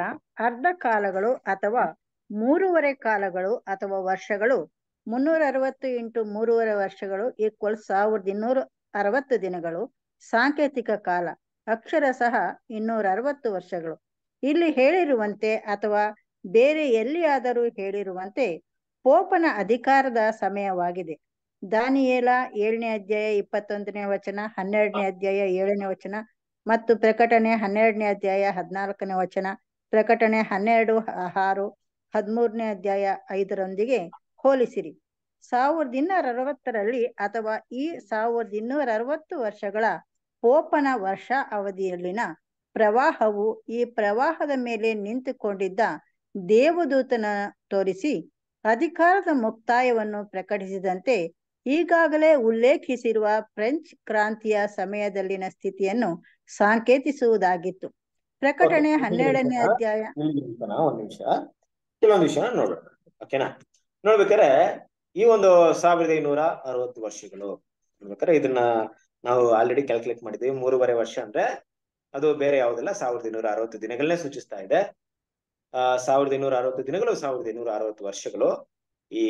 ಅರ್ಧ ಕಾಲಗಳು ಅಥವಾ ಮೂರುವರೆ ಕಾಲಗಳು ಅಥವಾ ವರ್ಷಗಳು ಮುನ್ನೂರ ಅರವತ್ತು ಇಂಟು ಮೂರುವರೆ ವರ್ಷಗಳು ಈಕ್ವಲ್ ಸಾವಿರದ ಇನ್ನೂರ ಅರವತ್ತು ದಿನಗಳು ಸಾಂಕೇತಿಕ ಕಾಲ ಅಕ್ಷರ ಸಹ ಇನ್ನೂರ ಅರವತ್ತು ವರ್ಷಗಳು ಇಲ್ಲಿ ಹೇಳಿರುವಂತೆ ಅಥವಾ ಬೇರೆ ಎಲ್ಲಿಯಾದರೂ ಹೇಳಿರುವಂತೆ ಪೋಪನ ಅಧಿಕಾರದ ಸಮಯವಾಗಿದೆ ದಾನಿಯೇಲ ಏಳನೇ ಅಧ್ಯಾಯ ಇಪ್ಪತ್ತೊಂದನೇ ವಚನ ಹನ್ನೆರಡನೇ ಅಧ್ಯಾಯ ಏಳನೇ ವಚನ ಮತ್ತು ಪ್ರಕಟಣೆ ಹನ್ನೆರಡನೇ ಅಧ್ಯಾಯ ಹದಿನಾಲ್ಕನೇ ವಚನ ಪ್ರಕಟಣೆ ಹನ್ನೆರಡು ಆರು ಹದಿಮೂರನೇ ಅಧ್ಯಾಯ ಐದರೊಂದಿಗೆ ಹೋಲಿಸಿರಿ ಸಾವಿರದ ಇನ್ನೂರ ಅರವತ್ತರಲ್ಲಿ ಅಥವಾ ಈ ಸಾವಿರದ ಇನ್ನೂರ ಅರವತ್ತು ವರ್ಷಗಳ ಓಪನ ವರ್ಷ ಅವಧಿಯಲ್ಲಿನ ಪ್ರವಾಹವು ಈ ಪ್ರವಾಹದ ಮೇಲೆ ನಿಂತುಕೊಂಡಿದ್ದ ದೇವದೂತನ ತೋರಿಸಿ ಅಧಿಕಾರದ ಮುಕ್ತಾಯವನ್ನು ಪ್ರಕಟಿಸಿದಂತೆ ಈಗಾಗಲೇ ಉಲ್ಲೇಖಿಸಿರುವ ಫ್ರೆಂಚ್ ಕ್ರಾಂತಿಯ ಸಮಯದಲ್ಲಿನ ಸ್ಥಿತಿಯನ್ನು ಸಾಂಕೇತಿಸುವುದಾಗಿತ್ತು ಪ್ರಕಟಣೆ ಹನ್ನೆರಡನೇ ಅಧ್ಯಾಯ ಒಂದ್ ಕೆಲವೊಂದು ವಿಷಯ ನೋಡೋಣ ನೋಡ್ಬೇಕಾರೆ ಈ ಒಂದು ಸಾವಿರದ ಐನೂರ ಅರವತ್ತು ವರ್ಷಗಳು ನೋಡ್ಬೇಕಾರೆ ಇದನ್ನ ನಾವು ಆಲ್ರೆಡಿ ಕ್ಯಾಲ್ಕುಲೇಟ್ ಮಾಡಿದ್ದೀವಿ ಮೂರುವರೆ ವರ್ಷ ಅಂದ್ರೆ ಅದು ಬೇರೆ ಯಾವ್ದಲ್ಲ ಸಾವಿರದ ಇನ್ನೂರ ಅರವತ್ತು ದಿನಗಳನ್ನೇ ಸೂಚಿಸ್ತಾ ಇದೆ ಆ ಸಾವಿರದ ಇನ್ನೂರ ಅರವತ್ತು ದಿನಗಳು ಸಾವಿರದ ಇನ್ನೂರ ಅರವತ್ತು ವರ್ಷಗಳು ಈ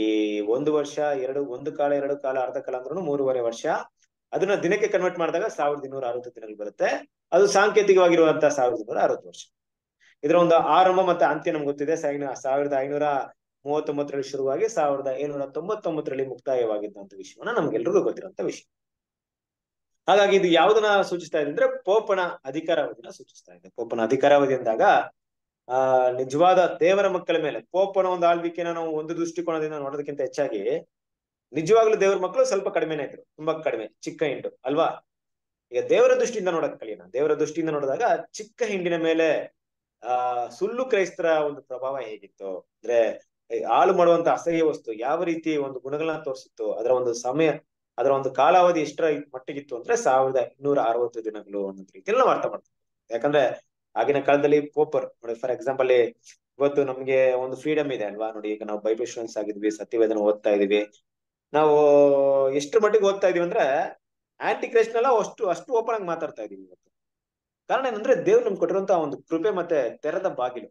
ಒಂದು ವರ್ಷ ಎರಡು ಒಂದು ಕಾಲ ಎರಡು ಕಾಲ ಅರ್ಧ ಕಾಲ ಅಂದ್ರೂ ಮೂರುವರೆ ವರ್ಷ ಅದನ್ನ ದಿನಕ್ಕೆ ಕನ್ವರ್ಟ್ ಮಾಡಿದಾಗ ಸಾವಿರದ ಇನ್ನೂರ ಅರವತ್ತು ದಿನಗಳು ಬರುತ್ತೆ ಅದು ಸಾಂಕೇತಿಕವಾಗಿರುವಂತಹ ಸಾವಿರದ ಇನ್ನೂರ ಅರವತ್ತು ವರ್ಷ ಇದರ ಒಂದು ಆರಂಭ ಮತ್ತೆ ಅಂತ್ಯ ನಮ್ಗೆ ಗೊತ್ತಿದೆ ಸಾವಿರದ ಐನೂರ ಮೂವತ್ತೊಂಬತ್ತರಲ್ಲಿ ಶುರುವಾಗಿ ಸಾವಿರದ ಏಳ್ನೂರ ತೊಂಬತ್ತೊಂಬತ್ತರಲ್ಲಿ ಮುಕ್ತಾಯವಾಗಿದ್ದಂತ ವಿಷಯವನ್ನ ನಮ್ಗೆಲ್ರಿಗೂ ಗೊತ್ತಿರುವಂತ ವಿಷಯ ಹಾಗಾಗಿ ಇದು ಯಾವುದನ್ನ ಸೂಚಿಸ್ತಾ ಇದೆ ಅಂದ್ರೆ ಪೋಪನ ಅಧಿಕಾರಾವಧಿನ ಸೂಚಿಸ್ತಾ ಇದೆ ಪೋಪನ ಅಧಿಕಾರಾವಧಿ ಅಂದಾಗ ಆ ನಿಜವಾದ ದೇವರ ಮಕ್ಕಳ ಮೇಲೆ ಪೋಪನ ಒಂದು ಆಳ್ವಿಕೆನ ನಾವು ಒಂದು ದೃಷ್ಟಿಕೋನದಿಂದ ನೋಡೋದಕ್ಕಿಂತ ಹೆಚ್ಚಾಗಿ ನಿಜವಾಗ್ಲೂ ದೇವ್ರ ಮಕ್ಕಳು ಸ್ವಲ್ಪ ಕಡಿಮೆನೇ ಇದ್ರು ತುಂಬಾ ಕಡಿಮೆ ಚಿಕ್ಕ ಹಿಂಡು ಅಲ್ವಾ ಈಗ ದೇವರ ದೃಷ್ಟಿಯಿಂದ ನೋಡಕ್ ಕಲಿಯೋಣ ದೇವರ ದೃಷ್ಟಿಯಿಂದ ನೋಡಿದಾಗ ಚಿಕ್ಕ ಹಿಂಡಿನ ಮೇಲೆ ಆ ಸುಳ್ಳು ಕ್ರೈಸ್ತರ ಒಂದು ಪ್ರಭಾವ ಹೇಗಿತ್ತು ಅಂದ್ರೆ ಹಾಳು ಮಾಡುವಂತ ಅಸಹ್ಯ ವಸ್ತು ಯಾವ ರೀತಿ ಒಂದು ಗುಣಗಳನ್ನ ತೋರಿಸಿತ್ತು ಅದರ ಒಂದು ಸಮಯ ಅದರ ಒಂದು ಕಾಲಾವಧಿ ಎಷ್ಟರ ಮಟ್ಟಿಗಿತ್ತು ಅಂದ್ರೆ ಸಾವಿರದ ಇನ್ನೂರ ಅರವತ್ತು ದಿನಗಳು ಅನ್ನೋ ರೀತಿಯಲ್ಲಿ ನಾವು ಅರ್ಥ ಮಾಡ್ತೀವಿ ಯಾಕಂದ್ರೆ ಆಗಿನ ಕಾಲದಲ್ಲಿ ಪೋಪರ್ ನೋಡಿ ಫಾರ್ ಎಕ್ಸಾಂಪಲ್ ಇವತ್ತು ನಮ್ಗೆ ಒಂದು ಫ್ರೀಡಮ್ ಇದೆ ಅಲ್ವಾ ನೋಡಿ ಈಗ ನಾವು ಬೈಬಲ್ ಸ್ಟೂಡೆಂಟ್ಸ್ ಆಗಿದ್ವಿ ಸತ್ಯವೇದನ ಓದ್ತಾ ಇದೀವಿ ನಾವು ಎಷ್ಟು ಮಟ್ಟಿಗೆ ಓದ್ತಾ ಇದೀವಿ ಅಂದ್ರೆ ಆಂಟಿ ಕ್ರೈಸ್ಟ್ ನೆಲ್ಲ ಅಷ್ಟು ಅಷ್ಟು ಓಪನ್ ಆಗಿ ಮಾತಾಡ್ತಾ ಇದೀವಿ ಇವತ್ತು ಕಾರಣ ಏನಂದ್ರೆ ದೇವ್ರು ನಮ್ಗೆ ಕೊಟ್ಟಿರುವಂತಹ ಒಂದು ಕೃಪೆ ಮತ್ತೆ ತೆರೆದ ಬಾಗಿಲು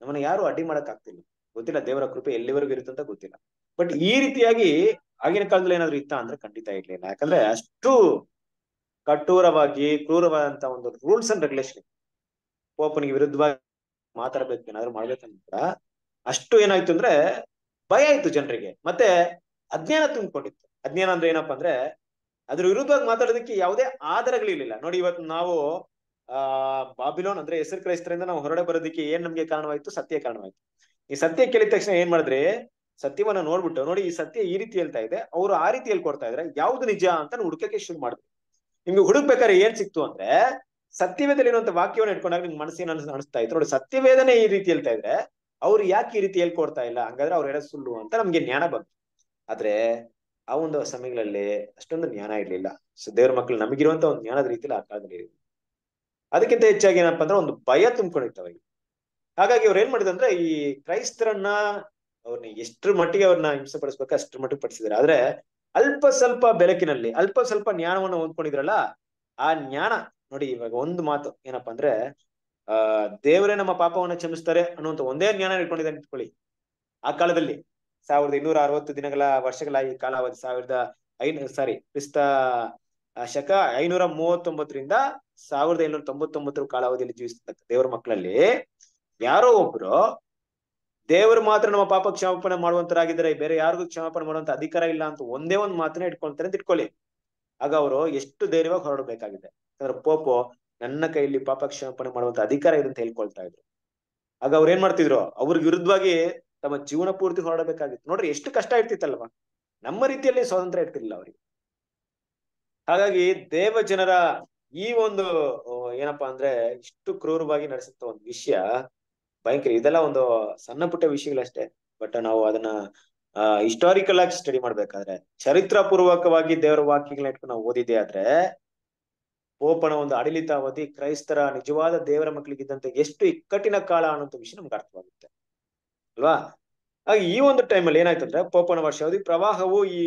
ನಮ್ಮನ್ನ ಯಾರು ಅಡ್ಡಿ ಮಾಡಕ್ ಆಗ್ತಿಲ್ಲ ಗೊತ್ತಿಲ್ಲ ದೇವರ ಕೃಪೆ ಎಲ್ಲಿವರೆಗೂ ಇರುತ್ತೆ ಅಂತ ಗೊತ್ತಿಲ್ಲ ಬಟ್ ಈ ರೀತಿಯಾಗಿ ಆಗಿನ ಕಾಲದಲ್ಲಿ ಏನಾದ್ರು ಇತ್ತ ಅಂದ್ರೆ ಖಂಡಿತ ಇರ್ಲಿಲ್ಲ ಯಾಕಂದ್ರೆ ಅಷ್ಟು ಕಠೋರವಾಗಿ ಕ್ರೂರವಾದಂತ ಒಂದು ರೂಲ್ಸ್ ಅಂಡ್ ರೆಗ್ಯುಲೇಷನ್ ಓಪನ್ಗೆ ವಿರುದ್ಧವಾಗಿ ಮಾತಾಡ್ಬೇಕು ಏನಾದ್ರು ಮಾಡ್ಬೇಕಂತ ಅಷ್ಟು ಏನಾಯ್ತು ಅಂದ್ರೆ ಭಯ ಆಯ್ತು ಜನರಿಗೆ ಮತ್ತೆ ಅಜ್ಞಾನ ತುಂಬಿಕೊಂಡಿತ್ತು ಅಜ್ಞಾನ ಅಂದ್ರೆ ಏನಪ್ಪ ಅಂದ್ರೆ ಅದ್ರ ವಿರುದ್ಧವಾಗಿ ಮಾತಾಡೋದಕ್ಕೆ ಯಾವುದೇ ಆಧಾರಗಳಿರ್ಲಿಲ್ಲ ನೋಡಿ ಇವತ್ತು ನಾವು ಆ ಬಾಬಿಲೋನ್ ಅಂದ್ರೆ ಹೆಸರು ಕ್ರೈಸ್ತರಿಂದ ನಾವು ಹೊರಡೆ ಬರೋದಕ್ಕೆ ಏನ್ ನಮ್ಗೆ ಕಾರಣವಾಯ್ತು ಸತ್ಯ ಕಾರಣವಾಯ್ತು ಈ ಸತ್ಯ ಕೇಳಿದ ತಕ್ಷಣ ಏನ್ ಮಾಡಿದ್ರೆ ಸತ್ಯವನ್ನ ನೋಡ್ಬಿಟ್ಟು ನೋಡಿ ಈ ಸತ್ಯ ಈ ರೀತಿ ಹೇಳ್ತಾ ಇದೆ ಅವರು ಆ ರೀತಿ ಹೇಳ್ಕೊಡ್ತಾ ಇದ್ರೆ ಯಾವ್ದು ನಿಜ ಅಂತ ಹುಡುಕಕ್ಕೆ ಶುರು ಮಾಡಿದ್ರು ನಿಮ್ಗೆ ಹುಡುಕ್ಬೇಕಾದ್ರೆ ಏನ್ ಸಿಕ್ತು ಅಂದ್ರೆ ಸತ್ಯವೇದಲ್ಲಿ ಇರುವಂತ ವಾಕ್ಯವನ್ನು ಇಟ್ಕೊಂಡಾಗ ನಿಮ್ ಮನಸ್ಸಿನ ಅನಿಸ್ತಾ ಇತ್ತು ನೋಡಿ ಸತ್ಯವೇದನೆ ಈ ರೀತಿ ಹೇಳ್ತಾ ಇದ್ರೆ ಅವ್ರು ಯಾಕೆ ಈ ರೀತಿ ಹೇಳ್ಕೊಡ್ತಾ ಇಲ್ಲ ಹಂಗಾದ್ರೆ ಅವ್ರು ಹೇಳೋ ಸುಳ್ಳು ಅಂತ ನಮ್ಗೆ ಜ್ಞಾನ ಬಂತು ಆದ್ರೆ ಆ ಒಂದು ಸಮಯಗಳಲ್ಲಿ ಅಷ್ಟೊಂದು ಜ್ಞಾನ ಇರ್ಲಿಲ್ಲ ಸೊ ದೇವ್ರ ಮಕ್ಕಳು ನಮಗಿರುವಂತ ಒಂದು ಜ್ಞಾನದ ರೀತಿಯಲ್ಲಿ ಆ ಕಾಲದಲ್ಲಿ ಅದಕ್ಕಿಂತ ಹೆಚ್ಚಾಗಿ ಏನಪ್ಪಾ ಅಂದ್ರೆ ಒಂದು ಭಯ ತುಂಬಿಕೊಂಡಿತ್ತು ಹಾಗಾಗಿ ಅವ್ರು ಏನ್ ಅಂದ್ರೆ ಈ ಕ್ರೈಸ್ತರನ್ನ ಅವ್ರನ್ನ ಎಷ್ಟ್ರ ಮಟ್ಟಿಗೆ ಅವ್ರನ್ನ ಹಿಂಸೆ ಪಡಿಸ್ಬೇಕು ಅಷ್ಟ್ರ ಮಟ್ಟಿಗೆ ಪಡಿಸಿದಾರೆ ಆದ್ರೆ ಅಲ್ಪ ಸ್ವಲ್ಪ ಬೆಳಕಿನಲ್ಲಿ ಅಲ್ಪ ಸ್ವಲ್ಪ ಜ್ಞಾನವನ್ನು ಹೊಂದ್ಕೊಂಡಿದ್ರಲ್ಲ ಆ ಜ್ಞಾನ ನೋಡಿ ಇವಾಗ ಒಂದು ಮಾತು ಏನಪ್ಪಾ ಅಂದ್ರೆ ಆ ದೇವರೇ ನಮ್ಮ ಪಾಪವನ್ನ ಕ್ಷಮಿಸ್ತಾರೆ ಅನ್ನುವಂತ ಒಂದೇ ಜ್ಞಾನ ಇಟ್ಕೊಂಡಿದ್ದಾರೆ ಇಟ್ಕೊಳ್ಳಿ ಆ ಕಾಲದಲ್ಲಿ ಸಾವಿರದ ಇನ್ನೂರ ಅರವತ್ತು ದಿನಗಳ ವರ್ಷಗಳ ಈ ಕಾಲಾವಧಿ ಸಾವಿರದ ಐನ ಸಾರಿ ಕ್ರಿಸ್ತ ಶಕ ಐನೂರ ಮೂವತ್ತೊಂಬತ್ತರಿಂದ ಸಾವಿರದ ಐನೂರ ತೊಂಬತ್ತೊಂಬತ್ತರ ಕಾಲಾವಧಿಯಲ್ಲಿ ಜೀವಿಸ್ತಕ್ಕ ದೇವರ ಮಕ್ಕಳಲ್ಲಿ ಯಾರೋ ಒಬ್ರು ದೇವರು ಮಾತ್ರ ನಮ್ಮ ಪಾಪ ಕ್ಷಮಾಪಣೆ ಮಾಡುವಂತರಾಗಿದ್ದಾರೆ ಬೇರೆ ಯಾರಿಗೂ ಕ್ಷಮಾಪಣೆ ಮಾಡುವಂತ ಅಧಿಕಾರ ಇಲ್ಲ ಅಂತ ಒಂದೇ ಒಂದು ಮಾತನ್ನ ಇಟ್ಕೊಳ್ತಾರೆ ಅಂತ ಇಟ್ಕೊಳ್ಳಿ ಆಗ ಅವರು ಎಷ್ಟು ಧೈರ್ಯವಾಗಿ ಹೊರಡಬೇಕಾಗಿದೆ ಯಾಕಂದ್ರೆ ಪೋಪೋ ನನ್ನ ಕೈಯಲ್ಲಿ ಪಾಪ ಕ್ಷಮಾಪಣೆ ಮಾಡುವಂತ ಅಧಿಕಾರ ಇದೆ ಅಂತ ಹೇಳ್ಕೊಳ್ತಾ ಇದ್ರು ಆಗ ಅವ್ರ ಏನ್ ಮಾಡ್ತಿದ್ರು ಅವ್ರ ವಿರುದ್ಧವಾಗಿ ತಮ್ಮ ಜೀವನ ಪೂರ್ತಿ ಹೊರಡಬೇಕಾಗಿತ್ತು ನೋಡ್ರಿ ಎಷ್ಟು ಕಷ್ಟ ಇರ್ತಿತ್ತಲ್ವಾ ನಮ್ಮ ರೀತಿಯಲ್ಲಿ ಸ್ವಾತಂತ್ರ್ಯ ಇರ್ತಿರ್ಲಿಲ್ಲ ಅವರಿಗೆ ಹಾಗಾಗಿ ದೇವ ಜನರ ಈ ಒಂದು ಏನಪ್ಪಾ ಅಂದ್ರೆ ಇಷ್ಟು ಕ್ರೂರವಾಗಿ ನಡೆಸುತ್ತ ಒಂದು ವಿಷಯ ಭಯಂಕರ ಇದೆಲ್ಲ ಒಂದು ಸಣ್ಣ ಪುಟ್ಟ ವಿಷಯಗಳಷ್ಟೇ ಬಟ್ ನಾವು ಅದನ್ನ ಹಿಸ್ಟಾರಿಕಲ್ ಆಗಿ ಸ್ಟಡಿ ಮಾಡ್ಬೇಕಾದ್ರೆ ಚರಿತ್ರ ಪೂರ್ವಕವಾಗಿ ದೇವರ ವಾಕ್ಯಗಳನ್ನ ಇಟ್ಕೊಂಡು ನಾವು ಓದಿದೆ ಆದ್ರೆ ಓಪನ ಒಂದು ಆಡಳಿತಾವಧಿ ಕ್ರೈಸ್ತರ ನಿಜವಾದ ದೇವರ ಮಕ್ಕಳಿಗಿದ್ದಂತೆ ಎಷ್ಟು ಇಕ್ಕಟ್ಟಿನ ಕಾಲ ಅನ್ನೋ ವಿಷಯ ನಮ್ಗೆ ಅರ್ಥವಾಗುತ್ತೆ ಅಲ್ವಾ ಹಾಗೆ ಈ ಒಂದು ಟೈಮಲ್ಲಿ ಏನಾಯ್ತು ಅಂದ್ರೆ ಪೋಪನ ವರ್ಷಾವಧಿ ಪ್ರವಾಹವು ಈ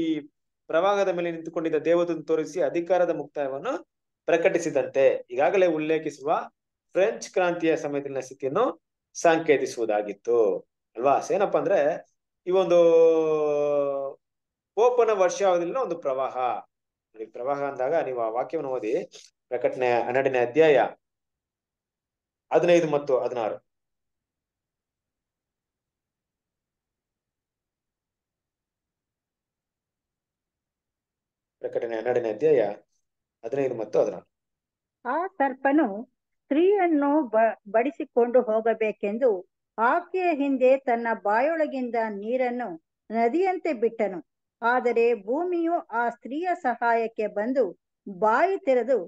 ಪ್ರವಾಹದ ಮೇಲೆ ನಿಂತುಕೊಂಡಿದ್ದ ದೇವತನ್ನು ತೋರಿಸಿ ಅಧಿಕಾರದ ಮುಕ್ತಾಯವನ್ನು ಪ್ರಕಟಿಸಿದಂತೆ ಈಗಾಗಲೇ ಉಲ್ಲೇಖಿಸುವ ಫ್ರೆಂಚ್ ಕ್ರಾಂತಿಯ ಸಮಯದಲ್ಲಿನ ಸ್ಥಿತಿಯನ್ನು ಸಂಕೇತಿಸುವುದಾಗಿತ್ತು ಅಲ್ವಾ ಏನಪ್ಪಾ ಅಂದ್ರೆ ಈ ಒಂದು ಪೋಪನ ವರ್ಷಾವಧಿಯಲ್ಲಿನ ಒಂದು ಪ್ರವಾಹ ಪ್ರವಾಹ ಅಂದಾಗ ನೀವು ಆ ವಾಕ್ಯವನ್ನು ಓದಿ ಪ್ರಕಟಣೆ ಹನ್ನೆರಡನೇ ಅಧ್ಯಾಯ ಹದಿನೈದು ಮತ್ತು ಹದಿನಾರು ಪ್ರಕಟಣೆ ಹನ್ನೆರಡನೇ ಅಧ್ಯಾಯ ಹದಿನೈದು ಮತ್ತು ಹದಿನಾಲ್ಕು ಆ ಸರ್ಪನು ಸ್ತ್ರೀಯನ್ನು ಬಡಿಸಿಕೊಂಡು ಹೋಗಬೇಕೆಂದು ಆಕೆಯ ಹಿಂದೆ ತನ್ನ ಬಾಯೊಳಗಿಂದ ನೀರನ್ನು ನದಿಯಂತೆ ಬಿಟ್ಟನು ಆದರೆ ಭೂಮಿಯು ಆ ಸ್ತ್ರೀಯ ಸಹಾಯಕ್ಕೆ ಬಂದು ಬಾಯಿ ತೆರೆದು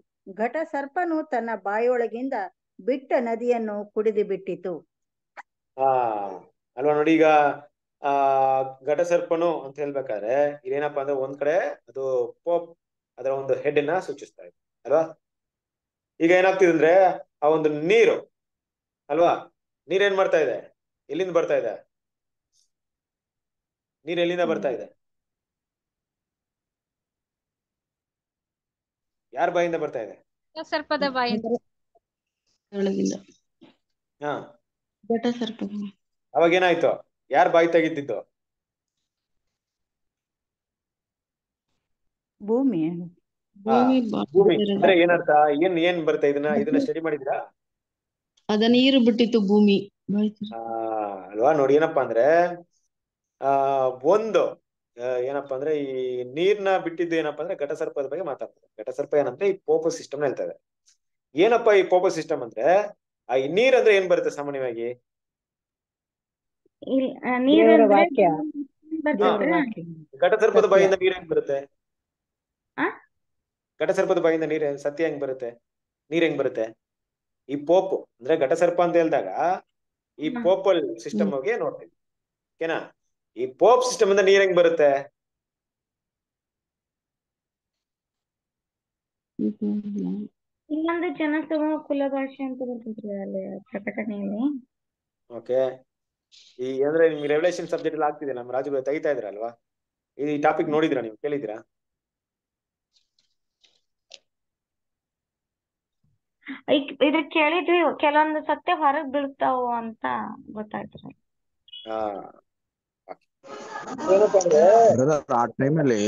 ಘಟ ಸರ್ಪನು ತನ್ನ ಬಾಯೊಳಗಿಂದ ಬಿಟ್ಟ ನದಿಯನ್ನು ಕುಡಿದು ಬಿಟ್ಟಿತು ಅಲ್ವಾ ನೋಡಿ ಈಗ ಆ ಘಟ ಸರ್ಪನು ಅಂತ ಹೇಳ್ಬೇಕಾದ್ರೆ ಇದೇನಪ್ಪಾ ಅಂದ್ರೆ ಒಂದ್ ಕಡೆ ಅದು ಪೋಪ್ ಅದರ ಒಂದು ಹೆಡ್ ನ ಸೂಚಿಸ್ತಾ ಇದೆ ಅಲ್ವಾ ಈಗ ಏನಾಗ್ತಿದೆ ಅಂದ್ರೆ ಆ ಒಂದು ನೀರು ಅಲ್ವಾ ಏನ್ ಮಾಡ್ತಾ ಇದೆ ಎಲ್ಲಿಂದ ಬರ್ತಾ ಇದೆ ನೀರ್ ಎಲ್ಲಿಂದ ಬರ್ತಾ ಇದೆ ಯಾರ ಬಾಯಿಂದ ಬರ್ತಾ ಇದೆ ಬಾಯಿಂದ ಹಾ ಅವಾಗ ಏನಾಯ್ತು ಯಾರ್ ಬಾಯಿ ತೆಗಿತಿದ್ದು ಭೂಮಿ ಭೂಮಿ ಅಂದ್ರೆ ಏನರ್ಥ ಏನ್ ಏನ್ ಬರುತ್ತೆ ಇದನ್ನ ಇದನ್ನ ಸ್ಟಡಿ ಮಾಡಿದ್ರಾ ಅದ ನೀರು ಬಿಟ್ಟಿತ್ತು ಭೂಮಿ ಅಲ್ವಾ ನೋಡಿ ಏನಪ್ಪಾ ಅಂದ್ರೆ ಆ ಒಂದು ಏನಪ್ಪಾ ಅಂದ್ರೆ ಈ ನೀರ್ನ ಬಿಟ್ಟಿದ್ದು ಏನಪ್ಪಾ ಅಂದ್ರೆ ಘಟಸರ್ಪದ ಬಗ್ಗೆ ಮಾತಾಡ್ತಾರೆ ಘಟಸರ್ಪ ಏನಂದ್ರೆ ಈ ಪೋಪೋ ಸಿಸ್ಟಮ್ ಹೇಳ್ತಾರೆ ಏನಪ್ಪಾ ಈ ಪೋಪೋ ಸಿಸ್ಟಮ್ ಅಂದ್ರೆ ಆ ನೀರ್ ಅಂದ್ರೆ ಏನ್ ಬರುತ್ತೆ ಸಾಮಾನ್ಯವಾಗಿ ಘಟಸರ್ಪದ ಬಾಯಿಂದ ನೀರ್ ಹೆಂಗ್ ಬರುತ್ತೆ ಘಟಸರ್ಪದ ಬಾಯಿಂದ ನೀರ್ ಸತ್ಯ ಹೆಂಗ್ ಬರುತ್ತೆ ನೀರ್ ಹೆಂಗ್ ಬರುತ್ತೆ ಈ ಪೋಪ್ ಅಂದ್ರೆ ಘಟಸರ್ಪ ಅಂತ ಹೇಳಿದಾಗ ಈ ಪೋಪಲ್ ಸಿಸ್ಟಮ್ ಹೋಗಿ ನೋಡ್ತೀವಿ ಓಕೆನಾ ಈ ಪೋಪ್ ಸಿಸ್ಟಮ್ ಇಂದ ನೀರ್ ಹೆಂಗ್ ಬರುತ್ತೆ ಇನ್ನೊಂದು ಜನ ಕುಲ ಅಂತ ಬರ್ತಿದ್ರಿ ಅಲ್ಲಿ ಪ್ರಕಟಣೆಯಲ್ಲಿ ಓಕೆ ಈ ಅಂದ್ರೆ ನಿಮ್ಗೆ ರೆವಲೇಷನ್ ಸಬ್ಜೆಕ್ಟ್ ಎಲ್ಲ ಆಗ್ತಿದೆ ನಮ್ಮ ರಾಜು ತೆಗಿತಾ ಅಲ್ವಾ ಈ ಟಾಪಿಕ್ ನೋಡಿದ್ರಾ ನೀವು ಕೇಳಿದ್ರಾ ಇದು ಕೇಳಿದ್ವಿ ಕೆಲವೊಂದು ಸತ್ಯ ಹೊರಗ್ ಬೀಳ್ತಾವ ಅಂತ ಗೊತ್ತಾಯ್ತು ಹಾ ಆ ಟೈಮಲ್ಲಿ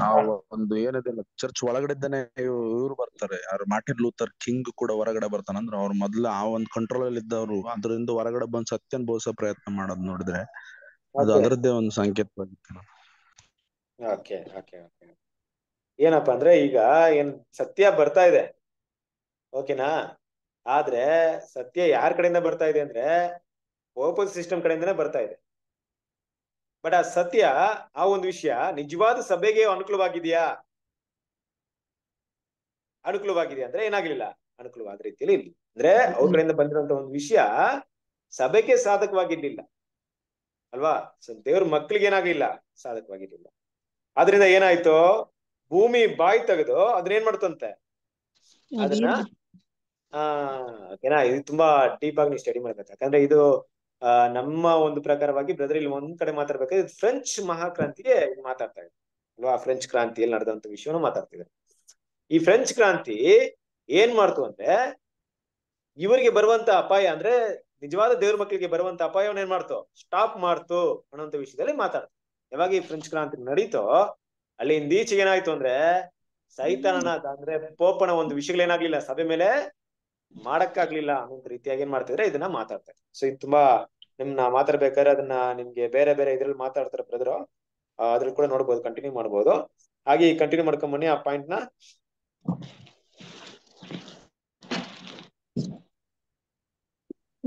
ನಾವು ಒಂದು ಏನಿದೆ ಚರ್ಚ್ ಇದ್ದಾನೆ ಇವ್ರು ಬರ್ತಾರೆ ಯಾರು ಮಾರ್ಟಿನ್ ಲೂಥರ್ ಕಿಂಗ್ ಕೂಡ ಹೊರಗಡೆ ಬರ್ತಾನೆ ಅಂದ್ರೆ ಅವ್ರು ಮೊದ್ಲ ಆ ಒಂದ್ ಕಂಟ್ರೋಲ್ ಅಲ್ಲಿ ಇದ್ದವ್ರು ಅದ್ರಿಂದ ಹೊರಗಡೆ ಬಂದ್ ಸತ್ಯ ಅನುಭವಿಸೋ ಪ್ರಯತ್ನ ಮಾಡೋದ್ ನೋಡಿದ್ರೆ ಅದು ಅದರದ್ದೇ ಒಂದು ಸಂಕೇತವಾಗಿತ್ತು ಏನಪ್ಪಾ ಅಂದ್ರೆ ಈಗ ಏನ್ ಸತ್ಯ ಬರ್ತಾ ಇದೆ ಓಕೆನಾ ಆದ್ರೆ ಸತ್ಯ ಯಾರ ಕಡೆಯಿಂದ ಬರ್ತಾ ಇದೆ ಅಂದ್ರೆ ಓಪನ್ ಸಿಸ್ಟಮ್ ಕಡೆಯಿಂದನೇ ಬರ್ತಾ ಇದೆ ಬಟ್ ಆ ಸತ್ಯ ಆ ಒಂದು ವಿಷಯ ನಿಜವಾದ ಸಭೆಗೆ ಅನುಕೂಲವಾಗಿದೆಯಾ ಅನುಕೂಲವಾಗಿದೆಯಾ ಅಂದ್ರೆ ಏನಾಗ್ಲಿಲ್ಲ ಅನುಕೂಲವಾದ ರೀತಿಯಲ್ಲಿ ಇಲ್ಲಿ ಅಂದ್ರೆ ಅವ್ರ ಕಡೆಯಿಂದ ಬಂದಿರುವಂತ ಒಂದು ವಿಷಯ ಸಭೆಗೆ ಸಾಧಕವಾಗಿರ್ಲಿಲ್ಲ ಅಲ್ವಾ ದೇವ್ರ ಮಕ್ಳಿಗೆ ಏನಾಗ್ಲಿಲ್ಲ ಸಾಧಕವಾಗಿರ್ಲಿಲ್ಲ ಆದ್ರಿಂದ ಏನಾಯ್ತು ಭೂಮಿ ಬಾಯಿ ತೆಗೆದು ಅದನ್ನ ಏನ್ ಮಾಡ್ತಂತೆ ಅದನ್ನ ಆ ಓಕೆನಾ ಇದು ತುಂಬಾ ಡೀಪ್ ಆಗಿ ನೀವು ಸ್ಟಡಿ ಮಾಡ್ಬೇಕು ಯಾಕಂದ್ರೆ ಇದು ನಮ್ಮ ಒಂದು ಪ್ರಕಾರವಾಗಿ ಬ್ರದರ್ ಇಲ್ಲಿ ಒಂದ್ ಕಡೆ ಮಾತಾಡ್ಬೇಕಾದ್ರೆ ಫ್ರೆಂಚ್ ಮಹಾಕ್ರಾಂತಿಗೆ ಮಾತಾಡ್ತಾ ಇದ್ದಾರೆ ಅಲ್ವಾ ಫ್ರೆಂಚ್ ಕ್ರಾಂತಿಯಲ್ಲಿ ನಡೆದಂತ ವಿಷಯವನ್ನ ಮಾತಾಡ್ತಿದ್ದಾರೆ ಈ ಫ್ರೆಂಚ್ ಕ್ರಾಂತಿ ಏನ್ ಮಾಡ್ತು ಅಂದ್ರೆ ಇವರಿಗೆ ಬರುವಂತ ಅಪಾಯ ಅಂದ್ರೆ ನಿಜವಾದ ದೇವ್ರ ಮಕ್ಕಳಿಗೆ ಬರುವಂತ ಅಪಾಯವನ್ನ ಏನ್ ಮಾಡ್ತು ಸ್ಟಾಪ್ ಮಾಡ್ತು ಅನ್ನೋಂತ ವಿಷಯದಲ್ಲಿ ಮಾತಾಡ್ತು ಯಾವಾಗ ಈ ಫ್ರೆಂಚ್ ಕ್ರಾಂತಿ ನಡೀತೋ ಅಲ್ಲಿ ಇಂದೀಚೆಗೆ ಏನಾಯ್ತು ಅಂದ್ರೆ ಸೈತಾನನಾದ ಅಂದ್ರೆ ಪೋಪನ ಒಂದು ವಿಷಯಗಳೇನಾಗ್ಲಿಲ್ಲ ಸಭೆ ಮೇಲೆ ಮಾಡಕ್ಕಾಗ್ಲಿಲ್ಲ ಅನ್ನೋ ರೀತಿಯಾಗಿ ಏನ್ ಮಾಡ್ತಿದ್ರೆ ಇದನ್ನ ಮಾತಾಡ್ತಾರೆ ಸೊ ಇದು ತುಂಬಾ ನಿಮ್ನ ಮಾತಾಡ್ಬೇಕಾದ್ರೆ ಅದನ್ನ ನಿಮ್ಗೆ ಬೇರೆ ಬೇರೆ ಇದ್ರಲ್ಲಿ ಮಾತಾಡ್ತಾರೆ ಬ್ರದ್ರು ಅದ್ರಲ್ಲಿ ಕೂಡ ನೋಡ್ಬೋದು ಕಂಟಿನ್ಯೂ ಮಾಡ್ಬೋದು ಹಾಗೆ ಈ ಕಂಟಿನ್ಯೂ ಮಾಡ್ಕೊಂಡ್ ಬನ್ನಿ ಆ ಪಾಯಿಂಟ್ ನ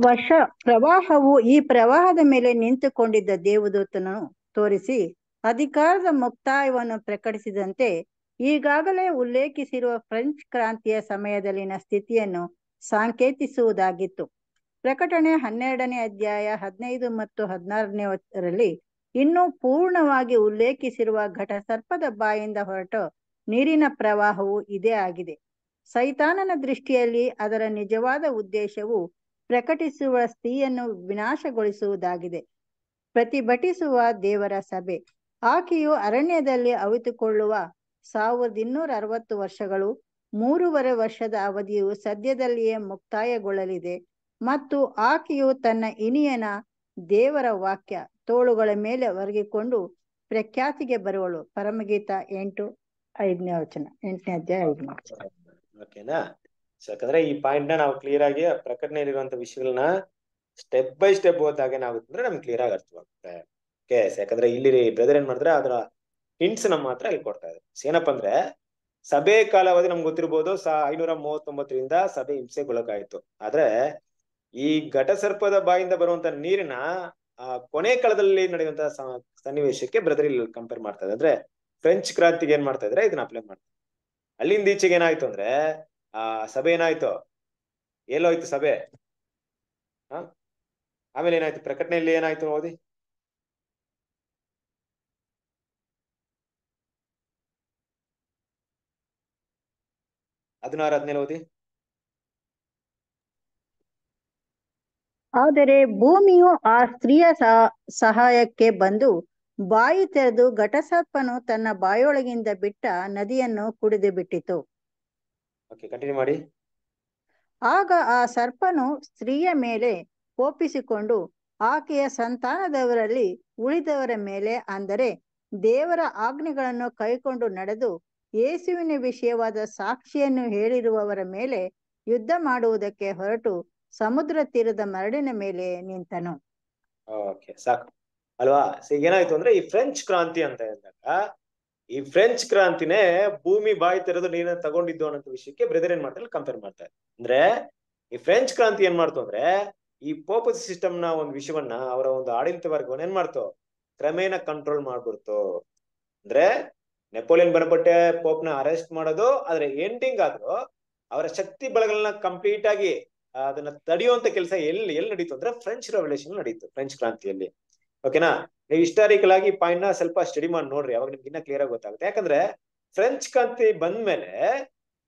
ವರ್ಷ ಪ್ರವಾಹವು ಈ ಪ್ರವಾಹದ ಮೇಲೆ ನಿಂತುಕೊಂಡಿದ್ದ ದೇವದೂತನು ತೋರಿಸಿ ಅಧಿಕಾರದ ಮುಕ್ತಾಯವನ್ನು ಪ್ರಕಟಿಸಿದಂತೆ ಈಗಾಗಲೇ ಉಲ್ಲೇಖಿಸಿರುವ ಫ್ರೆಂಚ್ ಕ್ರಾಂತಿಯ ಸಮಯದಲ್ಲಿನ ಸ್ಥಿತಿಯನ್ನು ಸಾಂಕೇತಿಸುವುದಾಗಿತ್ತು ಪ್ರಕಟಣೆ ಹನ್ನೆರಡನೇ ಅಧ್ಯಾಯ ಹದಿನೈದು ಮತ್ತು ಹದಿನಾರನೇ ರಲ್ಲಿ ಇನ್ನೂ ಪೂರ್ಣವಾಗಿ ಉಲ್ಲೇಖಿಸಿರುವ ಘಟ ಸರ್ಪದ ಬಾಯಿಂದ ಹೊರಟ ನೀರಿನ ಪ್ರವಾಹವು ಇದೇ ಆಗಿದೆ ಸೈತಾನನ ದೃಷ್ಟಿಯಲ್ಲಿ ಅದರ ನಿಜವಾದ ಉದ್ದೇಶವು ಪ್ರಕಟಿಸುವ ಸ್ತ್ರೀಯನ್ನು ವಿನಾಶಗೊಳಿಸುವುದಾಗಿದೆ ಪ್ರತಿಭಟಿಸುವ ದೇವರ ಸಭೆ ಆಕೆಯು ಅರಣ್ಯದಲ್ಲಿ ಅವಿತುಕೊಳ್ಳುವ ಸಾವಿರದ ಇನ್ನೂರ ಅರವತ್ತು ವರ್ಷಗಳು ಮೂರುವರೆ ವರ್ಷದ ಅವಧಿಯು ಸದ್ಯದಲ್ಲಿಯೇ ಮುಕ್ತಾಯಗೊಳ್ಳಲಿದೆ ಮತ್ತು ಆಕೆಯು ತನ್ನ ಇನಿಯನ ದೇವರ ವಾಕ್ಯ ತೋಳುಗಳ ಮೇಲೆ ಒರಗಿಕೊಂಡು ಪ್ರಖ್ಯಾತಿಗೆ ಬರುವಳು ಪರಮಗೀತ ಎಂಟು ಐದನೇ ವಚನ ಎಂಟನೇ ಅಧ್ಯಾಯ ಐದನೇ ವಚನ ಓಕೆನಾ ಯಾಕಂದ್ರೆ ಈ ಪಾಯಿಂಟ್ ನ ನಾವು ಕ್ಲಿಯರ್ ಆಗಿ ಪ್ರಕಟಣೆಯಲ್ಲಿರುವಂತಹ ವಿಷಯಗಳನ್ನ ಸ್ಟೆಪ್ ಬೈ ಸ್ಟೆಪ್ ಓದಾಗೇನ ಆಗುತ್ತೆ ಅಂದ್ರೆ ನಮ್ಗೆ ಕ್ಲಿಯರ್ ಆಗಿ ಅರ್ಥವಾಗುತ್ತೆ ಓಕೆ ಯಾಕಂದ್ರೆ ಇಲ್ಲಿ ಬ್ರದರ್ ಏನ್ ಮಾಡಿದ್ರೆ ಅದರ ಹಿಂಟ್ಸ್ ನಮ್ಮ ಮಾತ್ರ ಇಲ್ಲಿ ಕೊಡ್ತಾ ಇದ್ದಾರೆ ಏನಪ್ಪಾ ಅಂದ್ರೆ ಸಭೆ ಕಾಲಾವಧಿ ನಮ್ಗೆ ಗೊತ್ತಿರ್ಬೋದು ಸಾ ಐನೂರ ಮೂವತ್ತೊಂಬತ್ತರಿಂದ ಸಭೆ ಹಿಂಸೆಗೊಳಗಾಯಿತು ಆದ್ರೆ ಈ ಘಟಸರ್ಪದ ಬಾಯಿಂದ ಬರುವಂತ ನೀರಿನ ಆ ಕೊನೆ ಕಾಲದಲ್ಲಿ ನಡೆಯುವಂತಹ ಸನ್ನಿವೇಶಕ್ಕೆ ಬ್ರದರ್ ಇಲ್ಲಿ ಕಂಪೇರ್ ಮಾಡ್ತಾ ಇದ್ದ ಅಂದ್ರೆ ಫ್ರೆಂಚ್ ಕ್ರಾಂತಿಗೆ ಏನ್ ಮಾಡ್ತಾ ಇದ್ರೆ ಇದನ್ನ ಅಪ್ಲೈ ಮಾಡ್ತಾರೆ ಅಲ್ಲಿಂದ ಈಚೆಗೆ ಏನಾಯ್ತು ಅಂದ್ರೆ ಆ ಸಭೆ ಏನಾಯ್ತು ಎಲ್ಲೋಯ್ತು ಸಭೆ ಹ ಆಮೇಲೆ ಏನಾಯ್ತು ಪ್ರಕಟಣೆಯಲ್ಲಿ ಏನಾಯ್ತು ಓದಿ ಹದಿನಾರು ಹದಿನೇಳು ಓದಿ ಆದರೆ ಭೂಮಿಯು ಆ ಸ್ತ್ರೀಯ ಸಹಾಯಕ್ಕೆ ಬಂದು ಬಾಯಿ ತೆರೆದು ಘಟಸರ್ಪನು ತನ್ನ ಬಾಯೊಳಗಿಂದ ಬಿಟ್ಟ ನದಿಯನ್ನು ಕುಡಿದು ಬಿಟ್ಟಿತು ಕಂಟಿನ್ಯೂ ಮಾಡಿ ಆಗ ಆ ಸರ್ಪನು ಸ್ತ್ರೀಯ ಮೇಲೆ ಕೋಪಿಸಿಕೊಂಡು ಆಕೆಯ ಸಂತಾನದವರಲ್ಲಿ ಉಳಿದವರ ಮೇಲೆ ಅಂದರೆ ದೇವರ ಆಜ್ಞೆಗಳನ್ನು ಕೈಕೊಂಡು ನಡೆದು ಯೇಸುವಿನ ವಿಷಯವಾದ ಸಾಕ್ಷಿಯನ್ನು ಹೇಳಿರುವವರ ಮೇಲೆ ಯುದ್ಧ ಮಾಡುವುದಕ್ಕೆ ಹೊರಟು ಸಮುದ್ರ ತೀರದ ಮರಳಿನ ಮೇಲೆ ನಿಂತನು ಓಕೆ ಸಾಕು ಅಲ್ವಾ ಏನಾಯ್ತು ಅಂದ್ರೆ ಈ ಫ್ರೆಂಚ್ ಕ್ರಾಂತಿ ಅಂತ ಹೇಳಿದಾಗ ಈ ಫ್ರೆಂಚ್ ಕ್ರಾಂತಿನೇ ಭೂಮಿ ಬಾಯಿ ತೆರೆದು ನೀರನ್ನ ತಗೊಂಡಿದ್ದು ಅನ್ನೋ ವಿಷಯಕ್ಕೆ ಬ್ರೆದರ್ ಏನ್ ಮಾಡ್ತಾರೆ ಕಂಪೇರ್ ಮಾಡ್ತಾರೆ ಅಂದ್ರೆ ಈ ಫ್ರೆಂಚ್ ಕ್ರಾಂತಿ ಏನ್ ಮಾಡ್ತು ಅಂದ್ರೆ ಈ ಪೋಪಸ್ ಸಿಸ್ಟಮ್ ನ ಒಂದು ವಿಷಯವನ್ನ ಅವರ ಒಂದು ಆಡಳಿತ ವರ್ಗವನ್ನ ಏನ್ ಮಾಡ್ತು ಕ್ರಮೇಣ ಕಂಟ್ರೋಲ್ ಮಾಡ್ಬಿಡ್ತು ಅಂದ್ರೆ ನೆಪೋಲಿಯನ್ ಬನಪಟ್ಟೆ ಪೋಪ್ ನ ಅರೆಸ್ಟ್ ಮಾಡೋದು ಆದ್ರೆ ಎಂಡಿಂಗ್ ಆದ್ರೂ ಅವರ ಶಕ್ತಿ ಬಳಗಳನ್ನ ಕಂಪ್ಲೀಟ್ ಆಗಿ ಅದನ್ನ ತಡೆಯುವಂತ ಕೆಲಸ ಎಲ್ಲಿ ಎಲ್ಲಿ ನಡೀತು ಅಂದ್ರೆ ಫ್ರೆಂಚ್ ರೆವಲ್ಯೂಷನ್ ನಡೀತು ಫ್ರೆಂಚ್ ಕ್ರಾಂತಿಯಲ್ಲಿ ಓಕೆನಾ ನೀವು ಹಿಸ್ಟಾರಿಕಲ್ ಆಗಿ ಪಾಯಿಂಟ್ ನ ಸ್ವಲ್ಪ ಸ್ಟಡಿ ಮಾಡಿ ನೋಡ್ರಿ ಅವಾಗ ನಿಮ್ಗೆ ಇನ್ನ ಕ್ಲಿಯರ್ ಆಗಿ ಗೊತ್ತಾಗುತ್ತೆ ಯಾಕಂದ್ರೆ ಫ್ರೆಂಚ್ ಕ್ರಾಂತಿ ಬಂದ್ಮೇಲೆ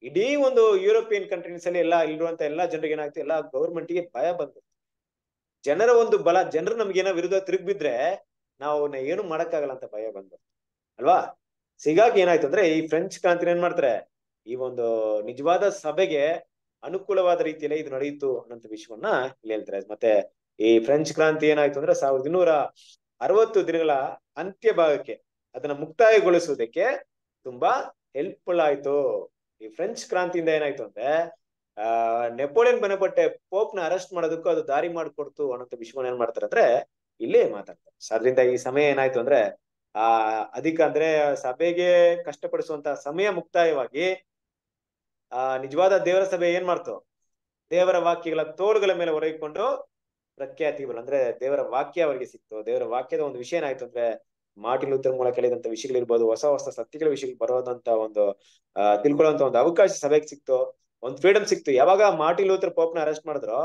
ಇಡೀ ಒಂದು ಯುರೋಪಿಯನ್ ಕಂಟ್ರೀಸ್ ಅಲ್ಲಿ ಎಲ್ಲ ಇಲ್ಲಿರುವಂತ ಎಲ್ಲಾ ಜನರಿಗೆ ಏನಾಗುತ್ತೆ ಎಲ್ಲ ಗೌರ್ಮೆಂಟ್ ಗೆ ಭಯ ಬಂತು ಜನರ ಒಂದು ಬಲ ಜನರು ನಮ್ಗೆ ಏನೋ ವಿರುದ್ಧ ಬಿದ್ರೆ ನಾವು ಏನು ಮಾಡಕ್ಕಾಗಲ್ಲ ಅಂತ ಭಯ ಬಂತು ಅಲ್ವಾ ಹೀಗಾಗಿ ಏನಾಯ್ತು ಅಂದ್ರೆ ಈ ಫ್ರೆಂಚ್ ಕ್ರಾಂತಿ ಏನ್ ಮಾಡ್ತಾರೆ ಈ ಒಂದು ನಿಜವಾದ ಸಭೆಗೆ ಅನುಕೂಲವಾದ ರೀತಿಯಲ್ಲಿ ಇದು ನಡೆಯಿತು ಅನ್ನೋ ವಿಷಯವನ್ನ ಇಲ್ಲಿ ಹೇಳ್ತಾರೆ ಮತ್ತೆ ಈ ಫ್ರೆಂಚ್ ಕ್ರಾಂತಿ ಏನಾಯ್ತು ಅಂದ್ರೆ ಸಾವಿರದ ಇನ್ನೂರ ಅರವತ್ತು ದಿನಗಳ ಅಂತ್ಯ ಭಾಗಕ್ಕೆ ಅದನ್ನ ಮುಕ್ತಾಯಗೊಳಿಸುವುದಕ್ಕೆ ತುಂಬಾ ಹೆಲ್ಪ್ಫುಲ್ ಆಯ್ತು ಈ ಫ್ರೆಂಚ್ ಕ್ರಾಂತಿಯಿಂದ ಏನಾಯ್ತು ಅಂದ್ರೆ ಆ ನೆಪೋಲಿಯನ್ ಬನಪಟ್ಟೆ ಪೋಪ್ ನ ಅರೆಸ್ಟ್ ಮಾಡೋದಕ್ಕೂ ಅದು ದಾರಿ ಮಾಡಿಕೊಡ್ತು ಅನ್ನೋ ವಿಷಯವನ್ನ ಏನ್ ಮಾಡ್ತಾರೆ ಅಂದ್ರೆ ಇಲ್ಲೇ ಮಾತಾಡ್ತಾರೆ ಅದರಿಂದ ಈ ಸಮಯ ಏನಾಯ್ತು ಅಂದ್ರೆ ಆ ಅಂದ್ರೆ ಸಭೆಗೆ ಕಷ್ಟಪಡಿಸುವಂತ ಸಮಯ ಮುಕ್ತಾಯವಾಗಿ ಆ ನಿಜವಾದ ದೇವರ ಸಭೆ ಏನ್ ಮಾಡ್ತು ದೇವರ ವಾಕ್ಯಗಳ ತೋಳುಗಳ ಮೇಲೆ ಹೊರಗಿಕೊಂಡು ಬರಲು ಅಂದ್ರೆ ದೇವರ ವಾಕ್ಯ ಅವರಿಗೆ ಸಿಕ್ತು ದೇವರ ವಾಕ್ಯದ ಒಂದು ವಿಷಯ ಏನಾಯ್ತು ಅಂದ್ರೆ ಮಾರ್ಟಿನ್ ಲೂಥರ್ ಮೂಲಕ ಹೇಳಿದಂತ ವಿಷಯಗಳಿರ್ಬೋದು ಹೊಸ ಹೊಸ ಸತ್ಯಗಳ ವಿಷಯಗಳು ಬರೋದಂತ ಒಂದು ಅಹ್ ತಿಳ್ಕೊಳ್ಳುವಂತ ಒಂದು ಅವಕಾಶ ಸಭೆಗೆ ಸಿಕ್ತು ಒಂದು ಫ್ರೀಡಮ್ ಸಿಕ್ತು ಯಾವಾಗ ಮಾರ್ಟಿನ್ ಲೂಥರ್ ಪೋಪ್ನ ಅರೆಸ್ಟ್ ಮಾಡಿದ್ರು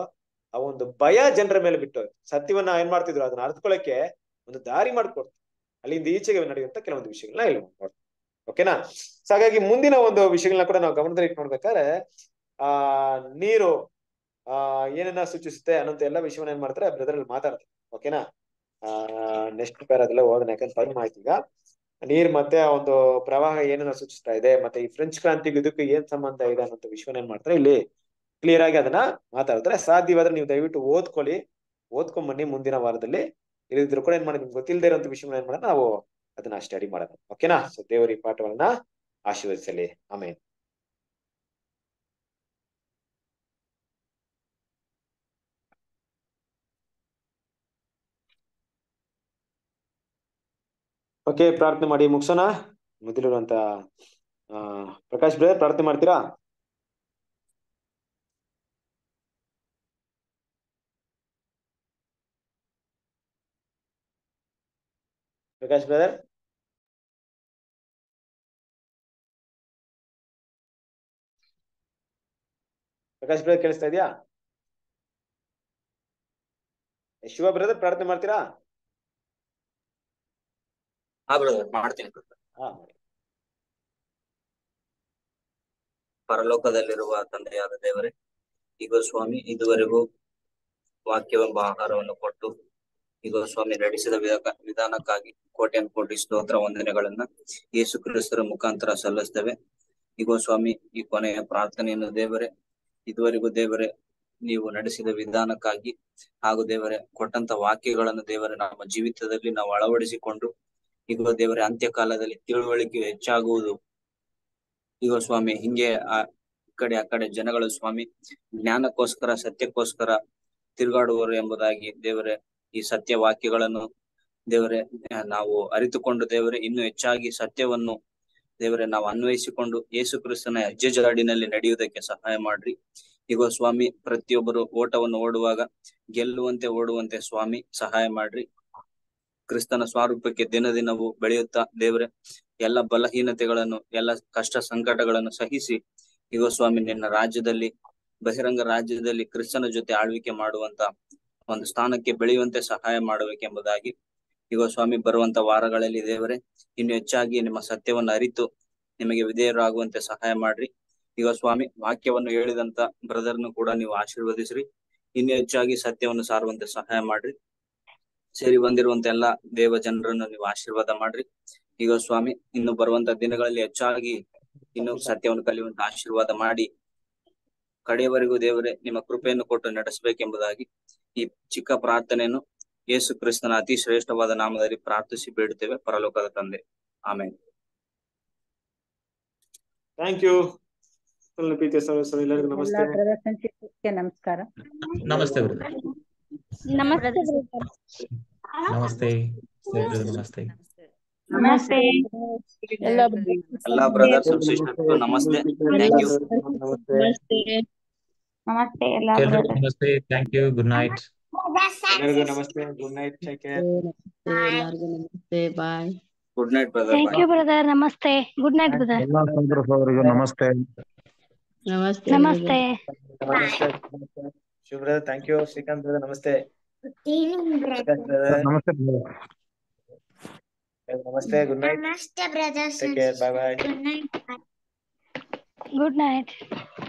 ಆ ಒಂದು ಭಯ ಜನರ ಮೇಲೆ ಬಿಟ್ಟು ಸತ್ಯವನ್ನ ಏನ್ ಮಾಡ್ತಿದ್ರು ಅದನ್ನ ಅರ್ಥಕೊಳ್ಳಕ್ಕೆ ಒಂದು ದಾರಿ ಮಾಡ್ಕೊಡ್ತು ಅಲ್ಲಿಂದ ಈಚೆಗೆ ನಡೆಯುವಂತ ಕೆಲವೊಂದು ವಿಷಯಗಳನ್ನ ಇಲ್ಲಿ ನೋಡ್ತೀವಿ ಓಕೆನಾ ಸೊ ಹಾಗಾಗಿ ಮುಂದಿನ ಒಂದು ವಿಷಯಗಳನ್ನ ಕೂಡ ನಾವು ಗಮನದಲ್ಲಿ ನೋಡ್ಬೇಕಾದ್ರೆ ಆ ನೀರು ಆ ಏನನ್ನ ಸೂಚಿಸುತ್ತೆ ಅನ್ನೋಂತ ಎಲ್ಲ ವಿಷಯವನ್ನ ಏನ್ ಮಾಡ್ತಾರೆ ಬ್ರದರ್ ಅಲ್ಲಿ ಮಾತಾಡ್ತಾರೆ ಓಕೆನಾ ಆ ನೆಕ್ಸ್ಟ್ ಪೇರ್ ಅದೆಲ್ಲ ಹೋಗೋಣ ಯಾಕಂದ್ರೆ ಈಗ ನೀರ್ ಮತ್ತೆ ಒಂದು ಪ್ರವಾಹ ಏನನ್ನ ಸೂಚಿಸ್ತಾ ಇದೆ ಮತ್ತೆ ಈ ಫ್ರೆಂಚ್ ಕ್ರಾಂತಿಗೆ ಇದಕ್ಕೆ ಏನ್ ಸಂಬಂಧ ಇದೆ ಅನ್ನೋಂತ ವಿಷಯವನ್ನ ಏನ್ ಮಾಡ್ತಾರೆ ಇಲ್ಲಿ ಕ್ಲಿಯರ್ ಆಗಿ ಅದನ್ನ ಮಾತಾಡ್ತಾರೆ ಸಾಧ್ಯವಾದ್ರೆ ನೀವು ದಯವಿಟ್ಟು ಓದ್ಕೊಳ್ಳಿ ಓದ್ಕೊಂಡ್ ಬನ್ನಿ ಮುಂದಿನ ವಾರದಲ್ಲಿ ಇಲ್ಲದಿದ್ರು ಕೂಡ ಏನ್ ಮಾಡೋದು ನಿಮ್ಗೆ ಗೊತ್ತಿಲ್ಲದೆ ಇರುವಂತ ವಿಷಯಗಳನ್ನ ಏನ್ ಮಾಡೋಣ ನಾವು ಅದನ್ನ ಸ್ಟಡಿ ಮಾಡೋಣ ಓಕೆನಾ ಸೊ ದೇವರ ಪಾಠಗಳನ್ನ ಆಶೀರ್ವದಿಸಲಿ ಆಮೇಲೆ ಓಕೆ ಪ್ರಾರ್ಥನೆ ಮಾಡಿ ಮುಗಿಸೋಣ ಮೊದಲಿರುವಂತ ಆ ಪ್ರಕಾಶ್ ಬ್ರೇ ಪ್ರಾರ್ಥನೆ ಮಾಡ್ತೀರಾ ಪ್ರಕಾಶ್ ಬ್ರದರ್ ಪ್ರಕಾಶ್ ಬ್ರದರ್ ಕೇಳಿಸ್ತಾ ಇದೆಯಾ ಶಿವ ಬ್ರದರ್ ಪ್ರಾರ್ಥನೆ ಮಾಡ್ತೀರಾ ಬ್ರದರ್ ಮಾಡ್ತೀನಿ ಪರಲೋಕದಲ್ಲಿರುವ ತಂದೆಯಾದ ದೇವರೇ ಈಗ ಸ್ವಾಮಿ ಇದುವರೆಗೂ ವಾಕ್ಯವೆಂಬ ಆಹಾರವನ್ನು ಕೊಟ್ಟು ಈಗ ಸ್ವಾಮಿ ನಡೆಸಿದ ವಿಧಾನಕ್ಕಾಗಿ ಕೋಟ್ಯನ್ ಕೋಟಿ ಸ್ತೋತ್ರ ವಂದನೆಗಳನ್ನ ಯೇಸು ಕ್ರಿಸ್ತರ ಮುಖಾಂತರ ಸಲ್ಲಿಸ್ತೇವೆ ಈಗ ಸ್ವಾಮಿ ಈ ಕೊನೆಯ ಪ್ರಾರ್ಥನೆಯನ್ನು ದೇವರೇ ಇದುವರೆಗೂ ದೇವರೇ ನೀವು ನಡೆಸಿದ ವಿಧಾನಕ್ಕಾಗಿ ಹಾಗೂ ದೇವರೇ ಕೊಟ್ಟಂತ ವಾಕ್ಯಗಳನ್ನು ದೇವರೇ ನಮ್ಮ ಜೀವಿತದಲ್ಲಿ ನಾವು ಅಳವಡಿಸಿಕೊಂಡು ಈಗ ದೇವರೇ ಅಂತ್ಯಕಾಲದಲ್ಲಿ ತಿಳುವಳಿಕೆ ಹೆಚ್ಚಾಗುವುದು ಈಗ ಸ್ವಾಮಿ ಹಿಂಗೆ ಆ ಕಡೆ ಆ ಕಡೆ ಜನಗಳು ಸ್ವಾಮಿ ಜ್ಞಾನಕ್ಕೋಸ್ಕರ ಸತ್ಯಕ್ಕೋಸ್ಕರ ತಿರುಗಾಡುವರು ಎಂಬುದಾಗಿ ದೇವರೇ ಈ ಸತ್ಯ ವಾಕ್ಯಗಳನ್ನು ದೇವರೇ ನಾವು ಅರಿತುಕೊಂಡು ದೇವರೇ ಇನ್ನು ಹೆಚ್ಚಾಗಿ ಸತ್ಯವನ್ನು ದೇವರೇ ನಾವು ಅನ್ವಯಿಸಿಕೊಂಡು ಯೇಸು ಕ್ರಿಸ್ತನ ಅಜ್ಜೆ ಜಾಡಿನಲ್ಲಿ ನಡೆಯುವುದಕ್ಕೆ ಸಹಾಯ ಮಾಡ್ರಿ ಈಗ ಸ್ವಾಮಿ ಪ್ರತಿಯೊಬ್ಬರು ಓಟವನ್ನು ಓಡುವಾಗ ಗೆಲ್ಲುವಂತೆ ಓಡುವಂತೆ ಸ್ವಾಮಿ ಸಹಾಯ ಮಾಡ್ರಿ ಕ್ರಿಸ್ತನ ಸ್ವರೂಪಕ್ಕೆ ದಿನ ದಿನವೂ ಬೆಳೆಯುತ್ತಾ ದೇವರೇ ಎಲ್ಲ ಬಲಹೀನತೆಗಳನ್ನು ಎಲ್ಲ ಕಷ್ಟ ಸಂಕಟಗಳನ್ನು ಸಹಿಸಿ ಇಗೋ ಸ್ವಾಮಿ ನಿನ್ನ ರಾಜ್ಯದಲ್ಲಿ ಬಹಿರಂಗ ರಾಜ್ಯದಲ್ಲಿ ಕ್ರಿಸ್ತನ ಜೊತೆ ಆಳ್ವಿಕೆ ಮಾಡುವಂತ ಒಂದು ಸ್ಥಾನಕ್ಕೆ ಬೆಳೆಯುವಂತೆ ಸಹಾಯ ಮಾಡಬೇಕೆಂಬುದಾಗಿ ಈಗ ಸ್ವಾಮಿ ಬರುವಂತ ವಾರಗಳಲ್ಲಿ ದೇವರೇ ಇನ್ನು ಹೆಚ್ಚಾಗಿ ನಿಮ್ಮ ಸತ್ಯವನ್ನು ಅರಿತು ನಿಮಗೆ ವಿಧೇಯರಾಗುವಂತೆ ಸಹಾಯ ಮಾಡ್ರಿ ಈಗ ಸ್ವಾಮಿ ವಾಕ್ಯವನ್ನು ಹೇಳಿದಂತ ಬ್ರದರ್ನು ಕೂಡ ನೀವು ಆಶೀರ್ವದಿಸ್ರಿ ಇನ್ನು ಹೆಚ್ಚಾಗಿ ಸತ್ಯವನ್ನು ಸಾರುವಂತೆ ಸಹಾಯ ಮಾಡ್ರಿ ಸೇರಿ ಬಂದಿರುವಂತ ಎಲ್ಲಾ ದೇವ ಜನರನ್ನು ನೀವು ಆಶೀರ್ವಾದ ಮಾಡ್ರಿ ಈಗ ಸ್ವಾಮಿ ಇನ್ನು ಬರುವಂತ ದಿನಗಳಲ್ಲಿ ಹೆಚ್ಚಾಗಿ ಇನ್ನು ಸತ್ಯವನ್ನು ಕಲಿಯುವಂತ ಆಶೀರ್ವಾದ ಮಾಡಿ ಕಡೆಯವರೆಗೂ ದೇವರೇ ನಿಮ್ಮ ಕೃಪೆಯನ್ನು ಕೊಟ್ಟು ನಡೆಸಬೇಕೆಂಬುದಾಗಿ ಈ ಚಿಕ್ಕ ಪ್ರಾರ್ಥನೆಯನ್ನು ಯೇಸು ಕ್ರಿಸ್ತನ ಅತಿ ಶ್ರೇಷ್ಠವಾದ ನಾಮದಲ್ಲಿ ಪ್ರಾರ್ಥಿಸಿ ಬೇಡುತ್ತೇವೆ ಪರಲೋಕದ ತಂದೆ ಆಮೇಲೆ ಥ್ಯಾಂಕ್ ಯು ಎಲ್ಲರಿಗೂ ನಮಸ್ತೆ ನಮಸ್ಕಾರ ನಮಸ್ತೆ ನಮಸ್ತೆ ನಮಸ್ತೆ ನಮಸ್ತೆ ಎಲ್ಲ ಬ್ರದರ್ಸ್ ಸಿಸ್ಟರ್ಸ್ ನಮಸ್ತೆ ಥ್ಯಾಂಕ್ ಯು ನಮಸ್ತೆ Namaste. Hey, namaste. Thank you. Good night. Namaste. Namaste. Good night. Take care. Bye. Namaste. Bye. Good night, brother. Thank Bye. you, brother. Namaste. Good night, brother. Namaste. Namaste. Namaste. ನಮಸ್ತೆ ನಮಸ್ತೆ ನಮಸ್ತೆ ನಮಸ್ತೆ Shiva brother thank you Srikanth Namaste. Namaste, good night. Namaste, brother. Take care, bye bye. Good night. Good night.